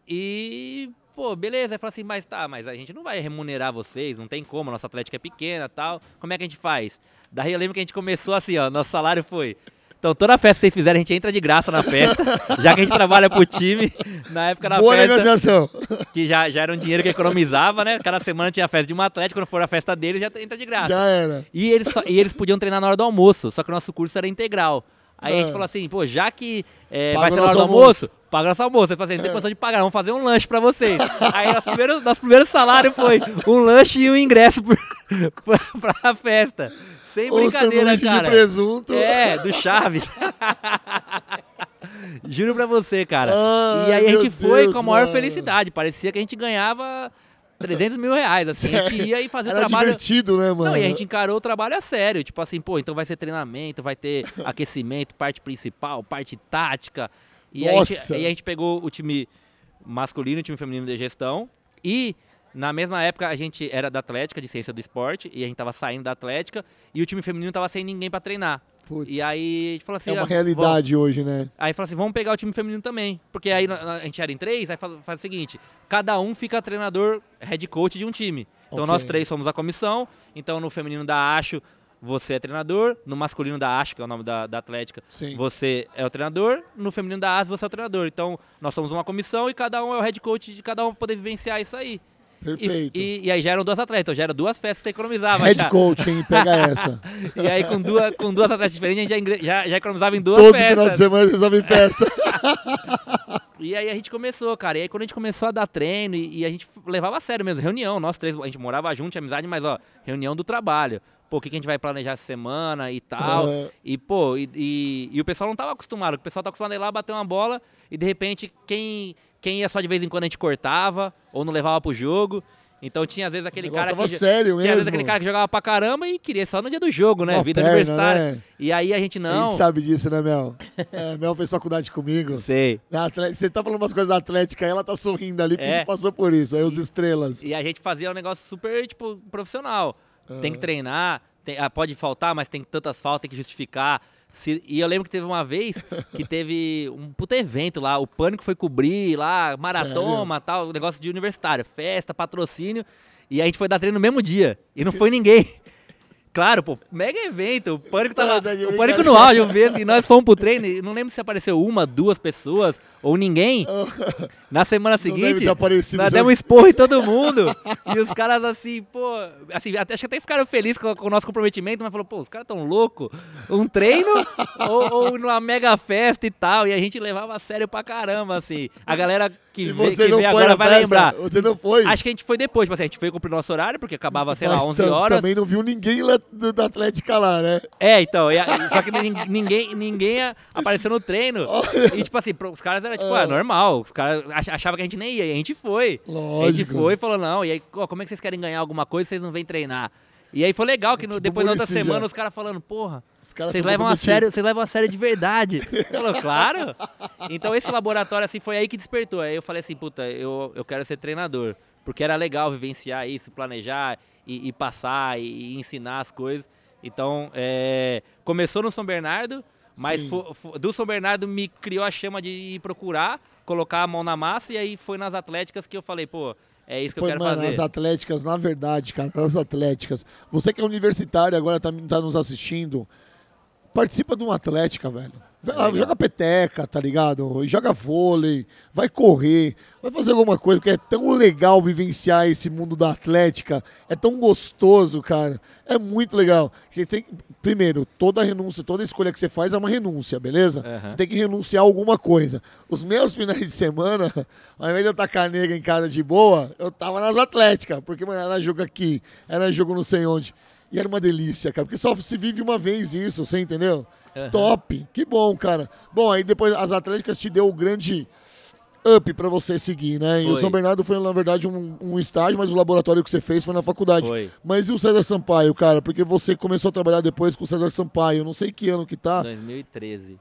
e pô, beleza. Aí fala assim, mas tá, mas a gente não vai remunerar vocês, não tem como, nossa atlética é pequena tal. Como é que a gente faz? Daí eu lembro que a gente começou assim, ó, nosso salário foi. Então toda festa que vocês fizerem, a gente entra de graça na festa, já que a gente trabalha pro time, na época da Boa festa. Negociação. Que já, já era um dinheiro que economizava, né? Cada semana tinha a festa de um atleta, quando for a festa deles, já entra de graça. Já era. E eles, e eles podiam treinar na hora do almoço, só que o nosso curso era integral. Aí a gente ah. falou assim, pô, já que é, vai ser nosso almoço, almoço paga nosso almoço. Eles falaram assim, não tem condição de pagar, vamos fazer um lanche pra vocês. Aí nosso primeiro, nosso primeiro salário foi um lanche e um ingresso por, (laughs) pra, pra festa. Sem brincadeira, cara. de presunto. É, do Chaves. (laughs) Juro pra você, cara. Ai, e aí a gente foi com a maior mano. felicidade. Parecia que a gente ganhava 300 mil reais, assim. A gente (laughs) é, ia e fazia o trabalho. divertido, né, mano? Não, e a gente encarou o trabalho a sério. Tipo assim, pô, então vai ser treinamento, vai ter (laughs) aquecimento, parte principal, parte tática. E, Nossa. A, gente, e a gente pegou o time masculino e o time feminino de gestão. E na mesma época, a gente era da Atlética, de Ciência do Esporte, e a gente tava saindo da Atlética, e o time feminino tava sem ninguém para treinar e aí a gente falou assim. É uma ah, realidade vamos... hoje, né? Aí falou assim: vamos pegar o time feminino também. Porque aí a gente era em três, aí faz o seguinte: cada um fica treinador, head coach de um time. Então okay. nós três somos a comissão. Então no feminino da Acho, você é treinador. No masculino da Acho, que é o nome da, da Atlética, Sim. você é o treinador. No feminino da AS, você é o treinador. Então nós somos uma comissão e cada um é o head coach de cada um poder vivenciar isso aí. Perfeito. E, e, e aí já eram duas atletas, então já eram duas festas que você economizava. Head já. coach, hein? Pega essa. (laughs) e aí com duas, com duas atletas diferentes a gente já, já, já economizava em duas Todo festas. Todo final de semana vocês sobem festa. (laughs) E aí a gente começou, cara. E aí quando a gente começou a dar treino, e, e, a gente levava a sério mesmo, reunião, nós três, a gente morava junto, amizade, mas ó, reunião do trabalho. Pô, o que, que a gente vai planejar essa semana e tal. E, pô, e, e, e, o pessoal não tava acostumado, o pessoal tá acostumado a ir lá bater uma bola e de repente quem. Quem ia só de vez em quando a gente cortava ou não levava pro jogo. Então tinha às vezes aquele cara que sério tinha às vezes aquele cara que jogava pra caramba e queria só no dia do jogo, né? Uma Vida perna, universitária. Né? E aí a gente não. A gente sabe disso, né, Mel? (laughs) É, Mel fez faculdade comigo. Sei. Você tá falando umas coisas da Atlética, ela tá sorrindo ali porque é. passou por isso, aí os estrelas. E a gente fazia um negócio super tipo profissional. Uhum. Tem que ah. treinar, tem... ah, pode faltar, mas tem tantas faltas, tem que justificar se, e eu lembro que teve uma vez que (laughs) teve um puta evento lá, o Pânico foi cobrir lá, maratoma, Sério? tal, negócio de universitário, festa, patrocínio, e a gente foi dar treino no mesmo dia, e não foi ninguém. Claro, pô, mega evento. O pânico tava. o pânico no áudio, vendo, e nós fomos pro treino. Não lembro se apareceu uma, duas pessoas ou ninguém. (laughs) Na semana seguinte, nós demos esporro em todo mundo. e os caras assim, pô, assim, até, acho que até ficaram felizes com, com o nosso comprometimento, mas falou, pô, os caras tão loucos. Um treino (laughs) ou, ou numa mega festa e tal. E a gente levava a sério pra caramba, assim. A galera que, vê, que vê agora vai festa? lembrar. Você não foi? Acho que a gente foi depois, mas tipo assim, a gente foi cumprir nosso horário, porque acabava, sei mas lá, 11 horas. Também não viu ninguém lá do, do Atlética lá, né? É, então. E, só que ninguém, ninguém apareceu no treino. E, tipo assim, os caras eram tipo, é. ah, normal. Os caras achavam que a gente nem ia. E a gente foi. Lógico. A gente foi e falou, não. E aí, ó, como é que vocês querem ganhar alguma coisa se vocês não vêm treinar? E aí foi legal que no, tipo depois da outra semana os caras falando, porra, vocês levam, a sério, vocês levam a sério de verdade. (laughs) falou, claro. Então esse laboratório assim foi aí que despertou. Aí eu falei assim, puta, eu, eu quero ser treinador. Porque era legal vivenciar isso, planejar e, e passar e, ensinar as coisas. Então, é, começou no São Bernardo, mas fo, fo, do São Bernardo me criou a chama de ir procurar, colocar a mão na massa, e aí foi nas Atléticas que eu falei, pô, é isso que Foi, eu quero mano, fazer. As atléticas, na verdade, cara, as atléticas. Você que é universitário agora tá, tá nos assistindo, participa de uma atlética, velho. Tá lá, joga peteca, tá ligado? Joga vôlei, vai correr, vai fazer alguma coisa, porque é tão legal vivenciar esse mundo da atlética, é tão gostoso, cara. É muito legal. Você tem primeiro, toda renúncia, toda escolha que você faz é uma renúncia, beleza? Uhum. Você tem que renunciar a alguma coisa. Os meus finais de semana, (laughs) ao invés de eu tacar nega em casa de boa, eu tava nas atléticas, porque mano, era jogo aqui, era jogo não sei onde. E era uma delícia, cara, porque só se vive uma vez isso, você entendeu? Uhum. Top! Que bom, cara. Bom, aí depois as Atléticas te deu o grande up para você seguir, né? Foi. E o São Bernardo foi, na verdade, um, um, estágio, mas o laboratório que você fez foi na faculdade. Foi. Mas e o César Sampaio, cara? Porque você começou a trabalhar depois com o César Sampaio, não sei que ano que tá. 2013.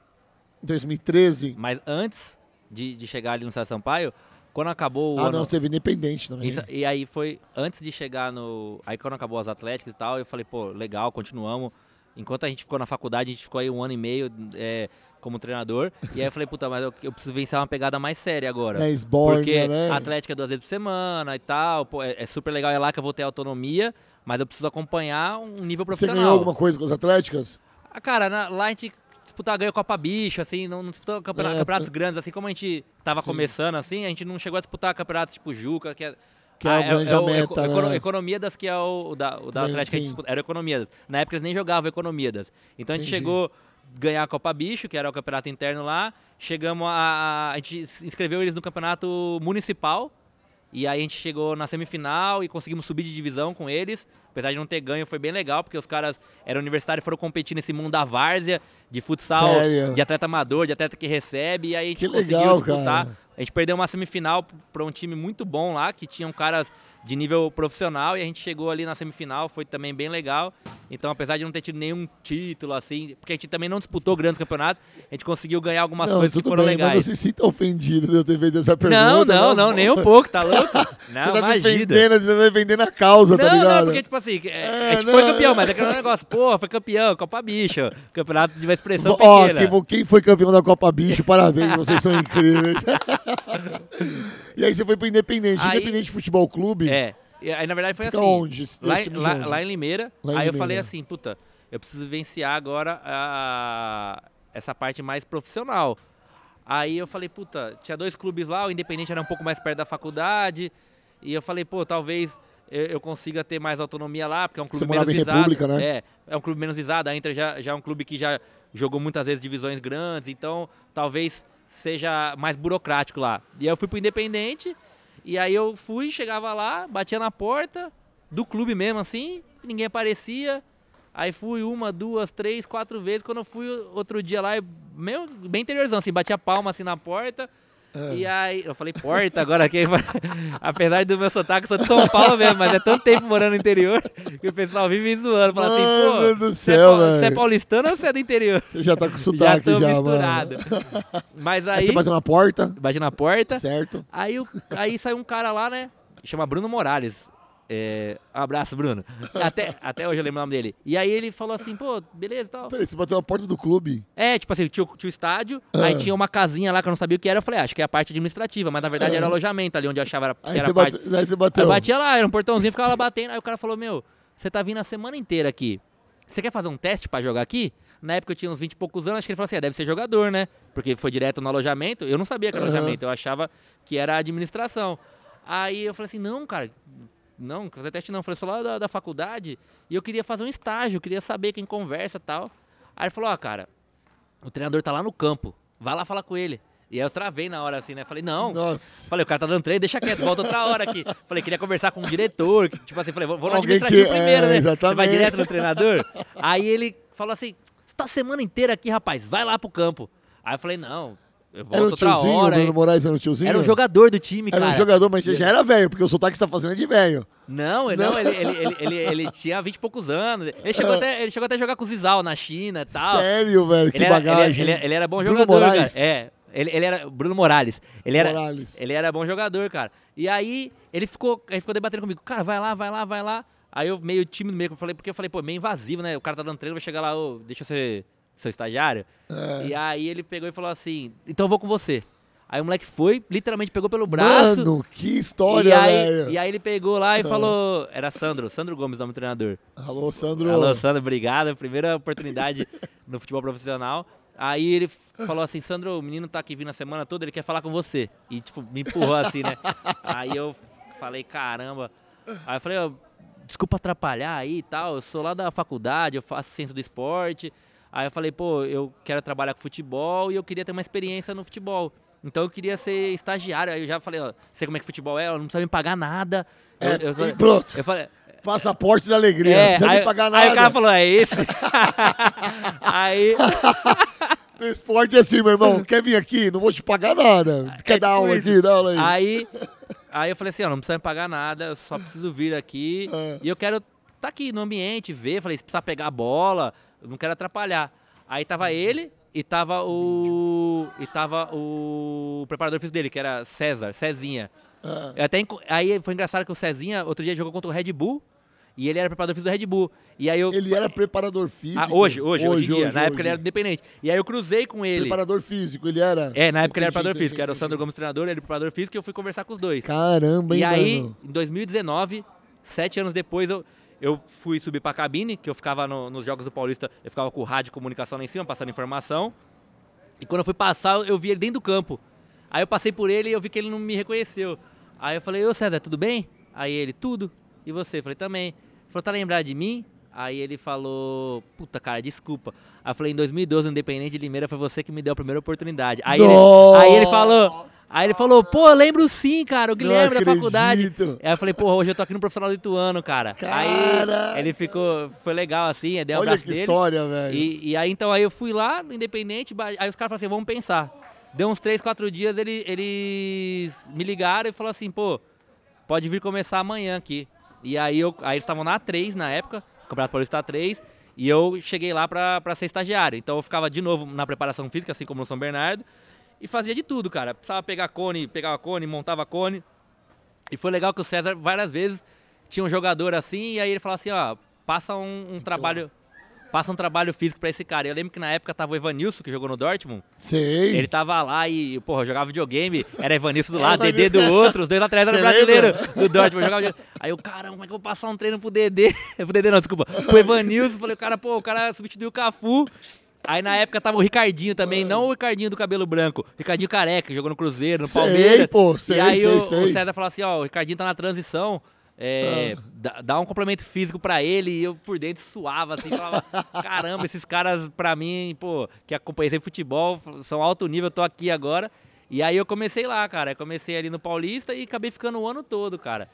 2013? Mas antes de, de chegar ali no César Sampaio, quando acabou o. Ah, ano... não, teve independente também. Né? Isso, e aí foi antes de chegar no. Aí quando acabou as Atléticas e tal, eu falei, pô, legal, continuamos. Enquanto a gente ficou na faculdade, a gente ficou aí um ano e meio é, como treinador. E aí eu falei, puta, mas eu, eu preciso vencer uma pegada mais séria agora. É esborne, Porque né? Atlética é duas vezes por semana e tal. Pô, é, é, super legal, é lá que eu vou ter autonomia, mas eu preciso acompanhar um nível profissional. Você ganhou alguma coisa com as Atléticas? Ah, cara, na, lá a gente disputava, ganhou Copa bicho assim, não, não disputou campeonato, é, campeonatos é. grandes, assim, como a gente tava sim. começando, assim, a gente não chegou a disputar campeonatos tipo Juca, que é que é ah, é, o é, o, meta, eco, né? Economia das que é o, o da, o da Bem, era o Economia das. Na época eles nem jogavam Economia das. Então Entendi. a gente chegou a ganhar a Copa Bicho, que era o campeonato interno lá, chegamos a, a... a gente inscreveu eles no campeonato municipal, e aí a gente chegou na semifinal e conseguimos subir de divisão com eles. Apesar de não ter ganho, foi bem legal, porque os caras eram universitários e foram competir nesse mundo da várzea, de futsal, Sério? de atleta amador, de atleta que recebe. E aí a gente que conseguiu legal, disputar. Cara. A gente perdeu uma semifinal para um time muito bom lá, que tinham caras de nível profissional e a gente chegou ali na semifinal, foi também bem legal. Então, apesar de não ter tido nenhum título, assim, porque a gente também não disputou grandes campeonatos, a gente conseguiu ganhar algumas não, coisas que foram bem, legais. Mas não se sinta ofendido de eu ter feito essa pergunta. Não, não, não, nem um pouco, tá louco? (laughs) Não, você tá Defendendo, você tá defendendo a causa, tá não, tá ligado? Não, porque, tipo assim, é, é a gente não. foi campeão, mas aquele é negócio, pô, foi campeão, Copa Bicho, campeonato de expressão Ó, pequena. Quem, quem foi campeão da Copa Bicho, parabéns, vocês são incríveis. (laughs) e aí você foi pro Independente. Aí, Independente Futebol Clube. É. Aí, na verdade, foi Fica assim. Onde? Lá, em, lá, onde? lá, em Limeira. Lá em aí Limeira. eu falei assim, puta, eu preciso vivenciar agora a, essa parte mais profissional. Aí eu falei, puta, tinha dois clubes lá, o Independente era um pouco mais perto da faculdade. E eu falei, pô, talvez eu, eu consiga ter mais autonomia lá, porque é um clube Você menos em visado. República, né? É, é um clube menos visado. A Inter já, já é um clube que já jogou muitas vezes divisões grandes, então talvez seja mais burocrático lá. E aí eu fui pro Independente, e aí eu fui, chegava lá, batia na porta do clube mesmo assim, ninguém aparecia. Aí fui uma, duas, três, quatro vezes. Quando eu fui outro dia lá, meio, bem interiorzão, assim, batia palma assim na porta. É. E aí, eu falei porta agora aqui, (laughs) apesar do meu sotaque, sou de São Paulo mesmo, mas é tanto tempo morando no interior que o pessoal vive me zoando, fala assim, pô, meu Deus do céu, você é, você é paulistano ou você é do interior? Você já tá com (laughs) sotaque já, já misturado. Mano. Mas aí, aí você bateu na porta? bate na porta. Certo. Aí, aí saiu um cara lá, né, chama Bruno Morales. É, abraço, Bruno. Até, até hoje eu lembro o nome dele. E aí ele falou assim, pô, beleza e tal. Peraí, você bateu na porta do clube? É, tipo assim, tinha, tinha o estádio, ah. aí tinha uma casinha lá que eu não sabia o que era. Eu falei, ah, acho que é a parte administrativa, mas na verdade ah. era alojamento ali onde eu achava era, aí era você parte. Bate, aí você bateu. Aí batia lá, era um portãozinho, ficava lá batendo. Aí o cara falou, meu, você tá vindo a semana inteira aqui. Você quer fazer um teste para jogar aqui? Na época eu tinha uns 20 e poucos anos, acho que ele falou assim: ah, deve ser jogador, né? Porque foi direto no alojamento. Eu não sabia que era uhum. alojamento, eu achava que era administração. Aí eu falei assim: não, cara, não, fazer teste não. Falei, sou lá da, da, faculdade e eu queria fazer um estágio, queria saber quem conversa e tal. Aí ele falou, ó, ah, cara, o treinador tá lá no campo, vai lá falar com ele. E aí eu travei na hora assim, né? Falei, não. Nossa. Falei, o cara tá dando treino, deixa quieto, volta outra hora aqui. Falei, queria conversar com o diretor. Que, tipo assim, falei, vou, vou no administrativo que, primeiro, é, né? Exatamente. Você vai direto no treinador. aí ele falou assim: você tá a semana inteira aqui, rapaz, vai lá pro campo. Aí eu falei, não, era um tiozinho, hora, o Bruno Moraes era um tiozinho? Era um jogador do time, era cara. Era um jogador, mas ele já era velho, porque o sotaque que você tá fazendo é de velho. Não, não, não ele, ele, ele, ele, ele tinha vinte e poucos anos. Ele chegou, é. até, ele chegou até a jogar com o Zizal na China e tal. Sério, velho, que ele era, bagagem. Ele, ele, era bom Bruno jogador, Moraes. cara. É, ele, ele era... Bruno Morales. Ele era, Morales. Ele era bom jogador, cara. E aí, ele ficou, ele ficou debatendo comigo. Cara, vai lá, vai lá, vai lá. Aí eu meio tímido meio, falei, porque eu falei, pô, é meio invasivo, né? O cara tá dando treino, vai chegar lá, oh, deixa você seu estagiário. É. E aí ele pegou e falou assim: então eu vou com você. Aí o moleque foi, literalmente pegou pelo braço. Mano, que história, e aí, velho. E aí ele pegou lá e é. falou. Era Sandro, Sandro Gomes, nome do treinador. Alô, Sandro. Alô, Sandro, obrigado. Primeira oportunidade (laughs) no futebol profissional. Aí ele falou assim: Sandro, o menino tá aqui vindo a semana toda, ele quer falar com você. E, tipo, me empurrou assim, né? (laughs) aí eu falei: caramba. Aí eu falei: desculpa atrapalhar aí e tal, eu sou lá da faculdade, eu faço ciência do esporte. Aí eu falei, pô, eu quero trabalhar com futebol e eu queria ter uma experiência no futebol. Então eu queria ser estagiário. Aí eu já falei, ó, sei como é que futebol é, eu não precisa me pagar nada. É, eu, eu, e pronto. Eu falei, Passaporte da alegria, é, não precisa aí, me pagar nada. Aí o cara falou, é esse? (laughs) aí... No esporte é assim, meu irmão, quer vir aqui? Não vou te pagar nada. É quer é, dar tipo aula aqui? Dá aula aí. Aí, aí eu falei assim, ó, não precisa me pagar nada, eu só preciso vir aqui. É. E eu quero estar tá aqui no ambiente, ver, falei, se precisar pegar a bola... Eu não quero atrapalhar. Aí tava ele e tava o. E tava o, preparador físico dele, que era César, Cezinha. Ah. Eu até, aí foi engraçado que o Cezinha, outro dia, jogou contra o Red Bull. E ele era preparador físico do Red Bull. E aí eu, ele era preparador físico? Ah, hoje, hoje, hoje, hoje dia. Hoje, na hoje. época ele era independente. E aí eu cruzei com ele. Preparador físico, ele era? É, na época entendi, ele era preparador entendi, físico. Entendi. Era o Sandro Gomes treinador, ele era preparador físico e eu fui conversar com os dois. Caramba, hein, E aí, mano. em 2019, sete anos depois, eu, eu fui subir para a cabine, que eu ficava no, nos Jogos do Paulista, eu ficava com o rádio comunicação lá em cima, passando informação. E quando eu fui passar, eu vi ele dentro do campo. Aí eu passei por ele e eu vi que ele não me reconheceu. Aí eu falei, ô César, tudo bem? Aí ele, tudo. E você? Eu falei, também. Ele falou, tá lembrado de mim? Aí ele falou, puta cara, desculpa. Aí eu falei, em 2012, no Independente de Limeira, foi você que me deu a primeira oportunidade. Aí, ele, aí ele falou, Aí ele falou, pô, eu lembro sim, cara, o Guilherme da faculdade. Aí eu falei, pô, hoje eu tô aqui no profissional do cara. cara. Aí ele ficou, foi legal assim, deu um Olha que dele. história, velho. E, e aí então aí eu fui lá, independente, aí os caras falaram assim, vamos pensar. Deu uns três, quatro dias, ele, eles me ligaram e falaram assim, pô, pode vir começar amanhã aqui. E aí, eu, aí eles estavam na 3 na época, o Campeonato Paulista 3, e eu cheguei lá para ser estagiário. Então eu ficava de novo na preparação física, assim como no São Bernardo, e fazia de tudo, cara. Precisava pegar cone, pegava cone, montava cone. E foi legal que o César várias vezes tinha um jogador assim, e aí ele falava assim, ó, passa um, um trabalho. Passa um trabalho físico para esse cara. Eu lembro que na época tava o Evanilson, que jogou no Dortmund. Sei. Ele tava lá e, porra, jogava videogame. Era Evanilson do (laughs) lado, Dedê do outro. Os dois atrás eram brasileiros do Dortmund. Jogava Aí eu, caramba, como é que eu vou passar um treino pro Dedê? (laughs) pro Dedê não, desculpa. Pro Evanilson. Falei, o cara, pô, o cara substituiu o Cafu. Aí na época tava o Ricardinho também, não o Ricardinho do cabelo branco, o Ricardinho careca, jogou no Cruzeiro, no sei, Palmeiras. Pô, sei, e aí sei, o, sei. o César falou assim: ó, o Ricardinho tá na transição. É, ah. dá, dá, um complemento físico para ele e eu por dentro suava, assim, falava, (laughs) caramba, esses caras pra mim, pô, que acompanhei futebol, são alto nível, eu tô aqui agora. E aí eu comecei lá, cara, eu comecei ali no Paulista e acabei ficando o ano todo, cara.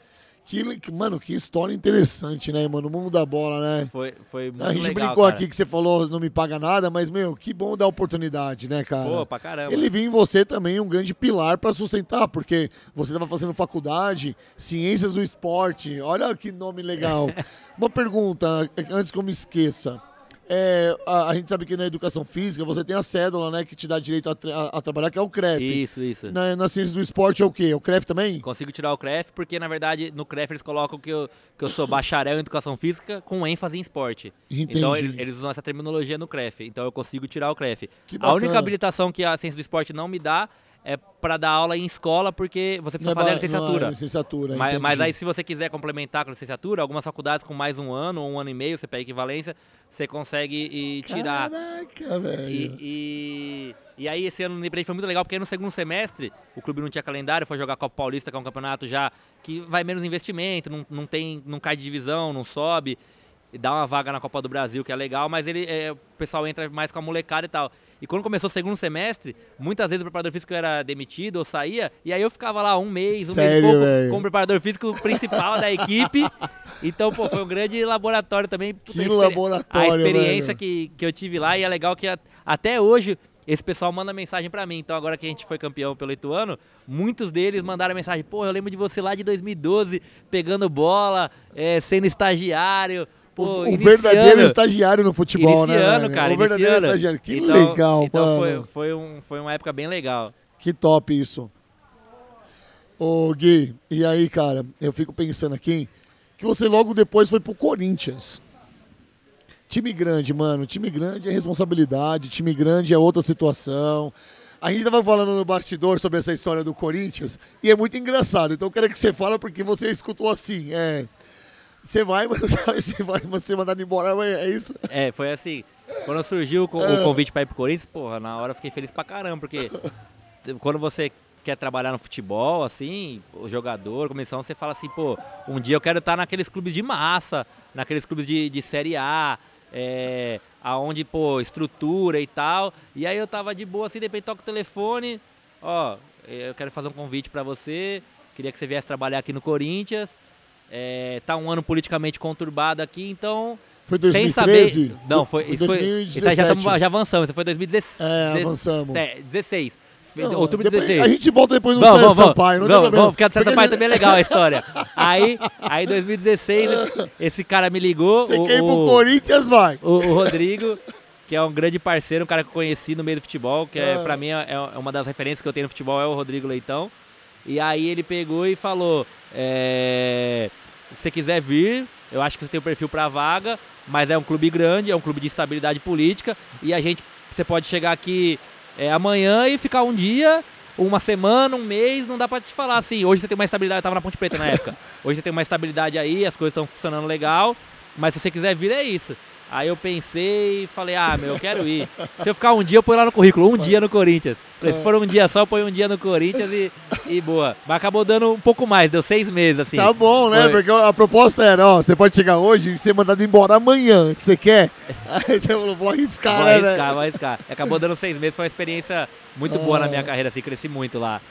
Que, mano, que história interessante, né, mano? O mundo da bola, né? Foi, foi muito A gente legal, brincou cara. aqui que você falou não me paga nada, mas, meu, que bom dar oportunidade, né, cara? Pô, pra caramba. Ele viu em você também um grande pilar para sustentar, porque você tava fazendo faculdade, ciências do esporte, olha que nome legal. (laughs) Uma pergunta, antes que eu me esqueça é, a, a, gente sabe que na educação física você tem a cédula, né, que te dá direito a, a trabalhar, que é o CREF. Isso, isso. Na, na, ciência do esporte é o quê? É o CREF também? Consigo tirar o CREF, porque na verdade no CREF eles colocam que eu, que eu sou bacharel em educação física com ênfase em esporte. Entendi. Então eles, eles usam essa terminologia no CREF, então eu consigo tirar o CREF. A única habilitação que a ciência do esporte não me dá é para dar aula em escola porque você precisa não é fazer a licenciatura. É licenciatura mas, mas, aí se você quiser complementar com a licenciatura, algumas faculdades com mais um ano ou um ano e meio, você pega equivalência, você consegue e tirar. Caraca, velho. E, e, e aí esse ano no Nibrei foi muito legal porque no segundo semestre o clube não tinha calendário, foi jogar Copa Paulista, que é um campeonato já que vai menos investimento, não, não tem, não cai de divisão, não sobe, dá uma vaga na Copa do Brasil que é legal, mas ele é, o pessoal entra mais com a molecada e tal. E quando começou o segundo semestre, muitas vezes o preparador físico era demitido ou saía, e aí eu ficava lá um mês, um Sério, mês e pouco, véio? como preparador físico principal da equipe. Então, pô, foi um grande laboratório também. Que a laboratório, A experiência que, que eu tive lá, e é legal que a, até hoje esse pessoal manda mensagem para mim. Então, agora que a gente foi campeão pelo Ituano, muitos deles mandaram mensagem: pô, eu lembro de você lá de 2012, pegando bola, é, sendo estagiário, Pô, o iniciando. verdadeiro estagiário no futebol, né, iniciando, né? Cara, o verdadeiro iniciando. estagiário. Que então, legal, então mano. Foi, foi, um, foi uma época bem legal. Que top isso. Ô, Gui, e aí, cara, eu fico pensando aqui que você logo depois foi pro Corinthians. Time grande, mano. Time grande é responsabilidade, time grande é outra situação. A gente estava falando no bastidor sobre essa história do Corinthians e é muito engraçado. Então eu quero que você fala porque você escutou assim. É, você vai, mas (laughs) você sabe vai ser é mandado embora amanhã, é isso? É, foi assim. Quando surgiu o, o ah. convite pra ir pro Corinthians, porra, na hora eu fiquei feliz pra caramba, porque (laughs) quando você quer trabalhar no futebol, assim, o jogador, comissão, você fala assim, pô, um dia eu quero estar naqueles clubes de massa, naqueles clubes de, de Série A, é, aonde, pô, estrutura e tal. E aí eu tava de boa, assim, de repente toca o telefone, ó, eu quero fazer um convite para você, queria que você viesse trabalhar aqui no Corinthians. É, tá um ano politicamente conturbado aqui, então. Foi 2013? Saber... Não, foi, foi, isso 2017. já, tamo, já avançamos, isso foi 2016. É, avançamos. 16. Não, outubro de 16. A gente volta depois no vamos, César vamos, Sampaio, não vamos, tem problema. Vamos, porque a Santa César Sampaio também é legal a (laughs) história. Aí, aí 2016, esse cara me ligou. Você o, queima o, Corinthians, vai. O, o, Rodrigo, que é um grande parceiro, um cara que eu conheci no meio do futebol, que é, é. pra mim é, é, uma das referências que eu tenho no futebol, é o Rodrigo Leitão. E aí ele pegou e falou... É, se você quiser vir, eu acho que você tem o um perfil para a vaga, mas é um clube grande, é um clube de estabilidade política e a gente, você pode chegar aqui é, amanhã e ficar um dia, uma semana, um mês, não dá para te falar assim. Hoje você tem uma estabilidade, eu tava na Ponte Preta na época. (laughs) Hoje você tem uma estabilidade aí, as coisas estão funcionando legal, mas se você quiser vir é isso. Aí eu pensei e falei, ah, meu, eu quero ir. Se eu ficar um dia, eu ponho lá no currículo, um dia no Corinthians. Falei, se for um dia só, eu ponho um dia no Corinthians e, e boa. Mas acabou dando um pouco mais, deu seis meses, assim. Tá bom, né? Foi. Porque a proposta era, ó, você pode chegar hoje e ser mandado embora amanhã, se você quer. (laughs) Aí você falou, vou arriscar, vou né? né? Vou arriscar, vou arriscar. Acabou dando seis meses, foi uma experiência muito ah. boa na minha ah. carreira, assim, cresci muito lá.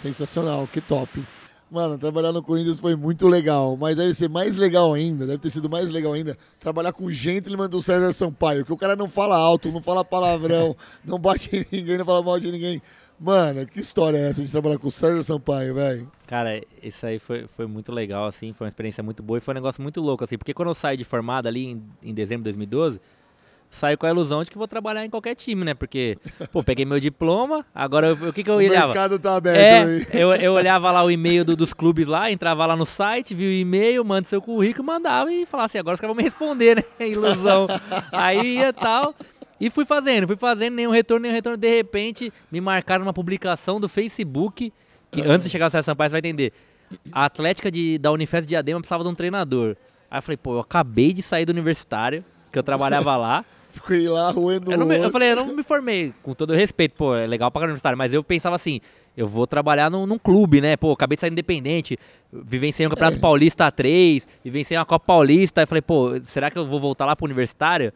Sensacional, que top. Mano, trabalhar no Corinthians foi muito legal, mas deve ser mais legal ainda, deve ter sido mais legal ainda trabalhar com o gentleman do César Sampaio, que o cara não fala alto, não fala palavrão, (laughs) não bate em ninguém, não fala mal de ninguém. Mano, que história é essa de trabalhar com o César Sampaio, velho? Cara, isso aí foi, foi muito legal, assim, foi uma experiência muito boa e foi um negócio muito louco, assim, porque quando eu saí de formada ali em, em dezembro de 2012, saio com a ilusão de que vou trabalhar em qualquer time, né? Porque, pô, peguei meu diploma, agora eu, o que que eu olhava? O mercado tá aberto é, aí. Eu, eu olhava lá o e-mail do, dos clubes lá, entrava lá no site, via o e-mail, manda seu currículo, mandava e falava assim, agora os caras vão me responder, né? (laughs) Ilusão. aí ia tal, e fui fazendo, fui fazendo, nenhum retorno, nenhum retorno. De repente, me marcaram uma publicação do Facebook, que ah. antes de chegar no César Sampaio, você vai entender. A Atlética de, da Unifest Diadema precisava de um treinador. Aí eu falei, pô, eu acabei de sair do universitário, que eu trabalhava lá. Fiquei lá roendo eu, me, eu falei, eu não me formei, com todo respeito, pô, é legal pra caramba universitário, mas eu pensava assim, eu vou trabalhar num, num, clube, né? Pô, acabei de sair independente, vivenciei um Campeonato é. Paulista 3, vivenciei uma Copa Paulista, aí falei, pô, será que eu vou voltar lá pro universitário?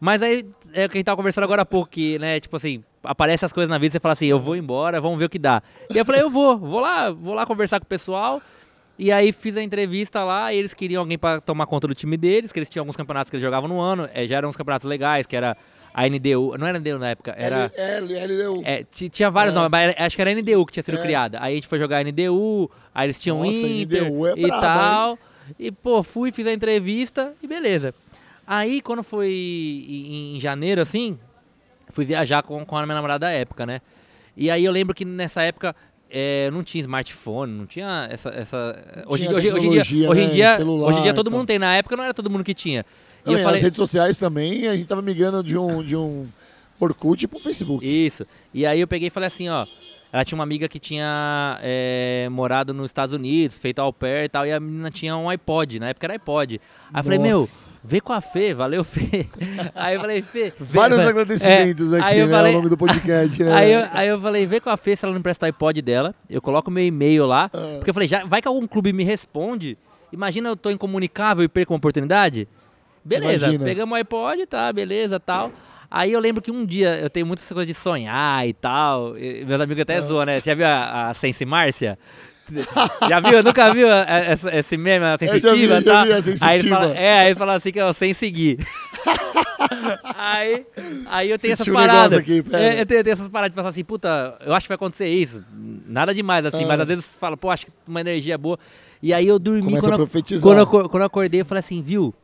Mas aí, é o que a gente tava conversando agora há pouco, que, né, tipo assim, aparecem as coisas na vida, você fala assim, eu vou embora, vamos ver o que dá. E eu falei, eu vou, vou lá, vou lá conversar com o pessoal, e aí fiz a entrevista lá, eles queriam alguém para tomar conta do time deles, que eles tinham alguns campeonatos que eles jogavam no ano, é, já eram uns campeonatos legais, que era a NDU, não era NDU na época, era... L, L, LDU. É, tinha vários é. nomes, mas era, acho que era a NDU que tinha sido é. criada. Aí a gente foi jogar a NDU, aí eles tinham Nossa, Inter NDU é braba, e tal. Hein? E, pô, fui, fiz a entrevista e beleza. Aí, quando foi em, em janeiro, assim, fui viajar com, com a minha namorada da época, né? E aí eu lembro que nessa época é, não tinha smartphone, não tinha essa. essa não hoje, tinha hoje, hoje, em dia, né, hoje em dia, celular, hoje em dia todo então. mundo tem. Na época não era todo mundo que tinha. E não, falei... As redes sociais também, a gente tava migrando de um, de um Orkut pro Facebook. Isso. E aí eu peguei e falei assim, ó. Ela tinha uma amiga que tinha é, morado nos Estados Unidos, feito au pair e tal, e a menina tinha um iPod, na época era iPod. Aí Nossa. eu falei, meu, vê com a Fê, valeu Fê. (laughs) Aí eu falei, Fê... Vê, Vários agradecimentos é, aqui, né, ao longo do podcast. Né? (laughs) Aí, eu, aí eu falei, vê com a Fê se ela não empresta o iPod dela, eu coloco meu e-mail lá, ah. porque eu falei, já, vai que algum clube me responde, imagina eu tô incomunicável e perco uma oportunidade? Beleza, Imagina. pegamos o iPod, tá, beleza, tal. É. Aí eu lembro que um dia eu tenho muita coisas coisa de sonhar e tal. E meus amigos até ah. zoam, né? Você já viu a, a Sense Márcia? (laughs) já viu? Nunca viu essa, esse meme, a sensitiva e tal? Vi, sensitiva. Tá? Aí ele fala, é, aí ele fala assim que é sem seguir. (laughs) aí, aí eu tenho Sentiu essas paradas. Aqui, é, eu, tenho, eu, tenho, essas paradas de pensar assim, puta, eu acho que vai acontecer isso. Nada demais, assim, ah. mas às vezes você fala, pô, acho que uma energia boa. E aí eu dormi Começa quando, eu, quando, eu, quando eu acordei, eu falei assim, viu?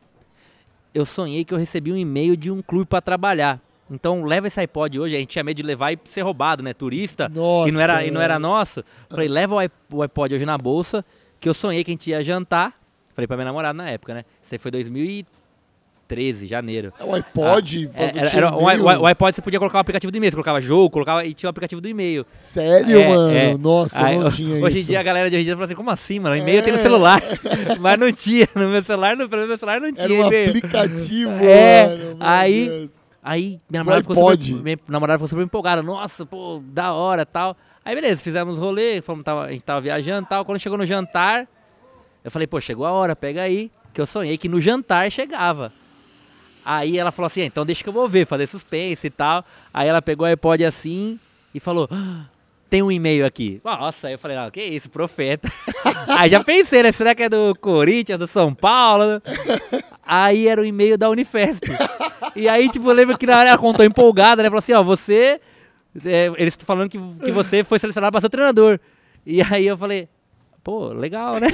eu sonhei que eu recebi um e-mail de um clube para trabalhar. Então leva esse iPod hoje. A gente tinha medo de levar e ser roubado, né? Turista. Nossa, e não era, é. e não era nosso. Falei, leva o iPod hoje na bolsa, que eu sonhei que a gente ia jantar. Falei pra minha namorada na época, né? Isso aí foi 2013. 13, janeiro. É o iPod? Ah, é, era, era o iPod você podia colocar um aplicativo do e-mail, você colocava jogo, colocava e tinha o um aplicativo do e-mail. Sério, é, mano? É. Nossa, Aí, não tinha hoje isso. Hoje em dia a galera de hoje em dia fala assim, como assim, mano? E-mail é. tem no celular. (laughs) Mas não tinha, no meu celular, no meu celular não tinha. Era um aplicativo, (laughs) é. Mano, Aí... Aí minha namorada, ficou super, minha namorada ficou super empolgada. Nossa, pô, da hora tal. Aí beleza, fizemos rolê, fomos, tava, a gente tava viajando tal. Quando chegou no jantar, eu falei, pô, chegou a hora, pega aí. Que eu sonhei que no jantar chegava. Aí ela falou assim: ah, então deixa que eu vou ver, fazer suspense e tal. Aí ela pegou o iPod assim e falou: ah, tem um e-mail aqui. Nossa, aí eu falei: ah, que isso, profeta. (laughs) aí já pensei, né? Será que é do Corinthians, do São Paulo? Aí era o e-mail da Unifesp. E aí, tipo, eu lembro que na hora ela contou empolgada, né? Falou assim: ó, oh, você. É, eles estão falando que, que você foi selecionado para ser treinador. E aí eu falei: pô, legal, né?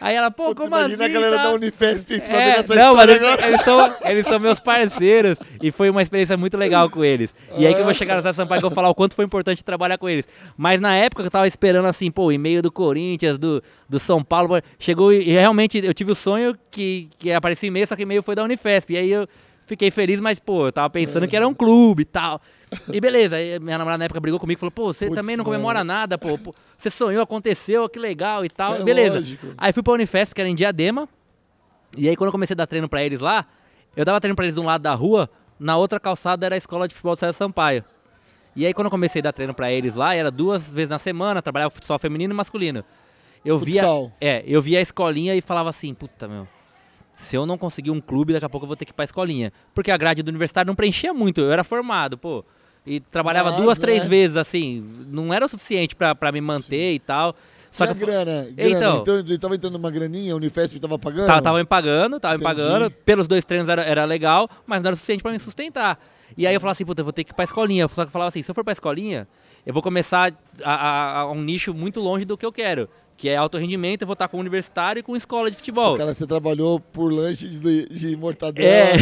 Aí ela, pô, pô como assim? Imagina a assim, galera tá? da Unifesp é, essa não, história eles, agora. Eles são, eles são meus parceiros e foi uma experiência muito legal com eles. E aí que eu vou chegar na Zé Sampaio e vou falar o quanto foi importante trabalhar com eles. Mas na época eu tava esperando assim, pô, e-mail do Corinthians, do, do São Paulo, chegou e realmente eu tive o sonho que, que apareceu e-mail, só que e-mail foi da Unifesp. E aí eu Fiquei feliz, mas, pô, eu tava pensando que era um clube e tal. E beleza, aí minha namorada na época brigou comigo, falou, pô, você Puts, também não comemora mano. nada, pô, pô, Você sonhou, aconteceu, que legal e tal. É, beleza. Lógico. Aí fui pra Unifest, que era em Diadema. E aí quando eu comecei a dar treino pra eles lá, eu dava treino pra eles de um lado da rua, na outra calçada era a escola de futebol do César Sampaio. E aí quando eu comecei a dar treino para eles lá, era duas vezes na semana, trabalhava futsal feminino e masculino. Eu futsal. via, é, eu via a escolinha e falava assim, puta meu, se eu não conseguir um clube, daqui a pouco eu vou ter que ir pra escolinha. Porque a grade do universitário não preenchia muito, eu era formado, pô. E trabalhava duas, né? três é. vezes, assim. Não era o suficiente para me manter Sim. e tal. Só que, que grana, grana. Então, então ele tava entrando uma graninha, a Unifesp tava pagando? Tava, tava me pagando, tava Entendi. me pagando. Pelos dois treinos era, era legal, mas não era o suficiente para me sustentar. E aí eu falava assim, puta, eu vou ter que ir pra escolinha. Só que eu falava assim, se eu for pra escolinha, eu vou começar a, a, a um nicho muito longe do que eu quero que é alto rendimento, eu vou estar com universitário e com escola de futebol. Cara, você trabalhou por lanche de, de mortadela. É.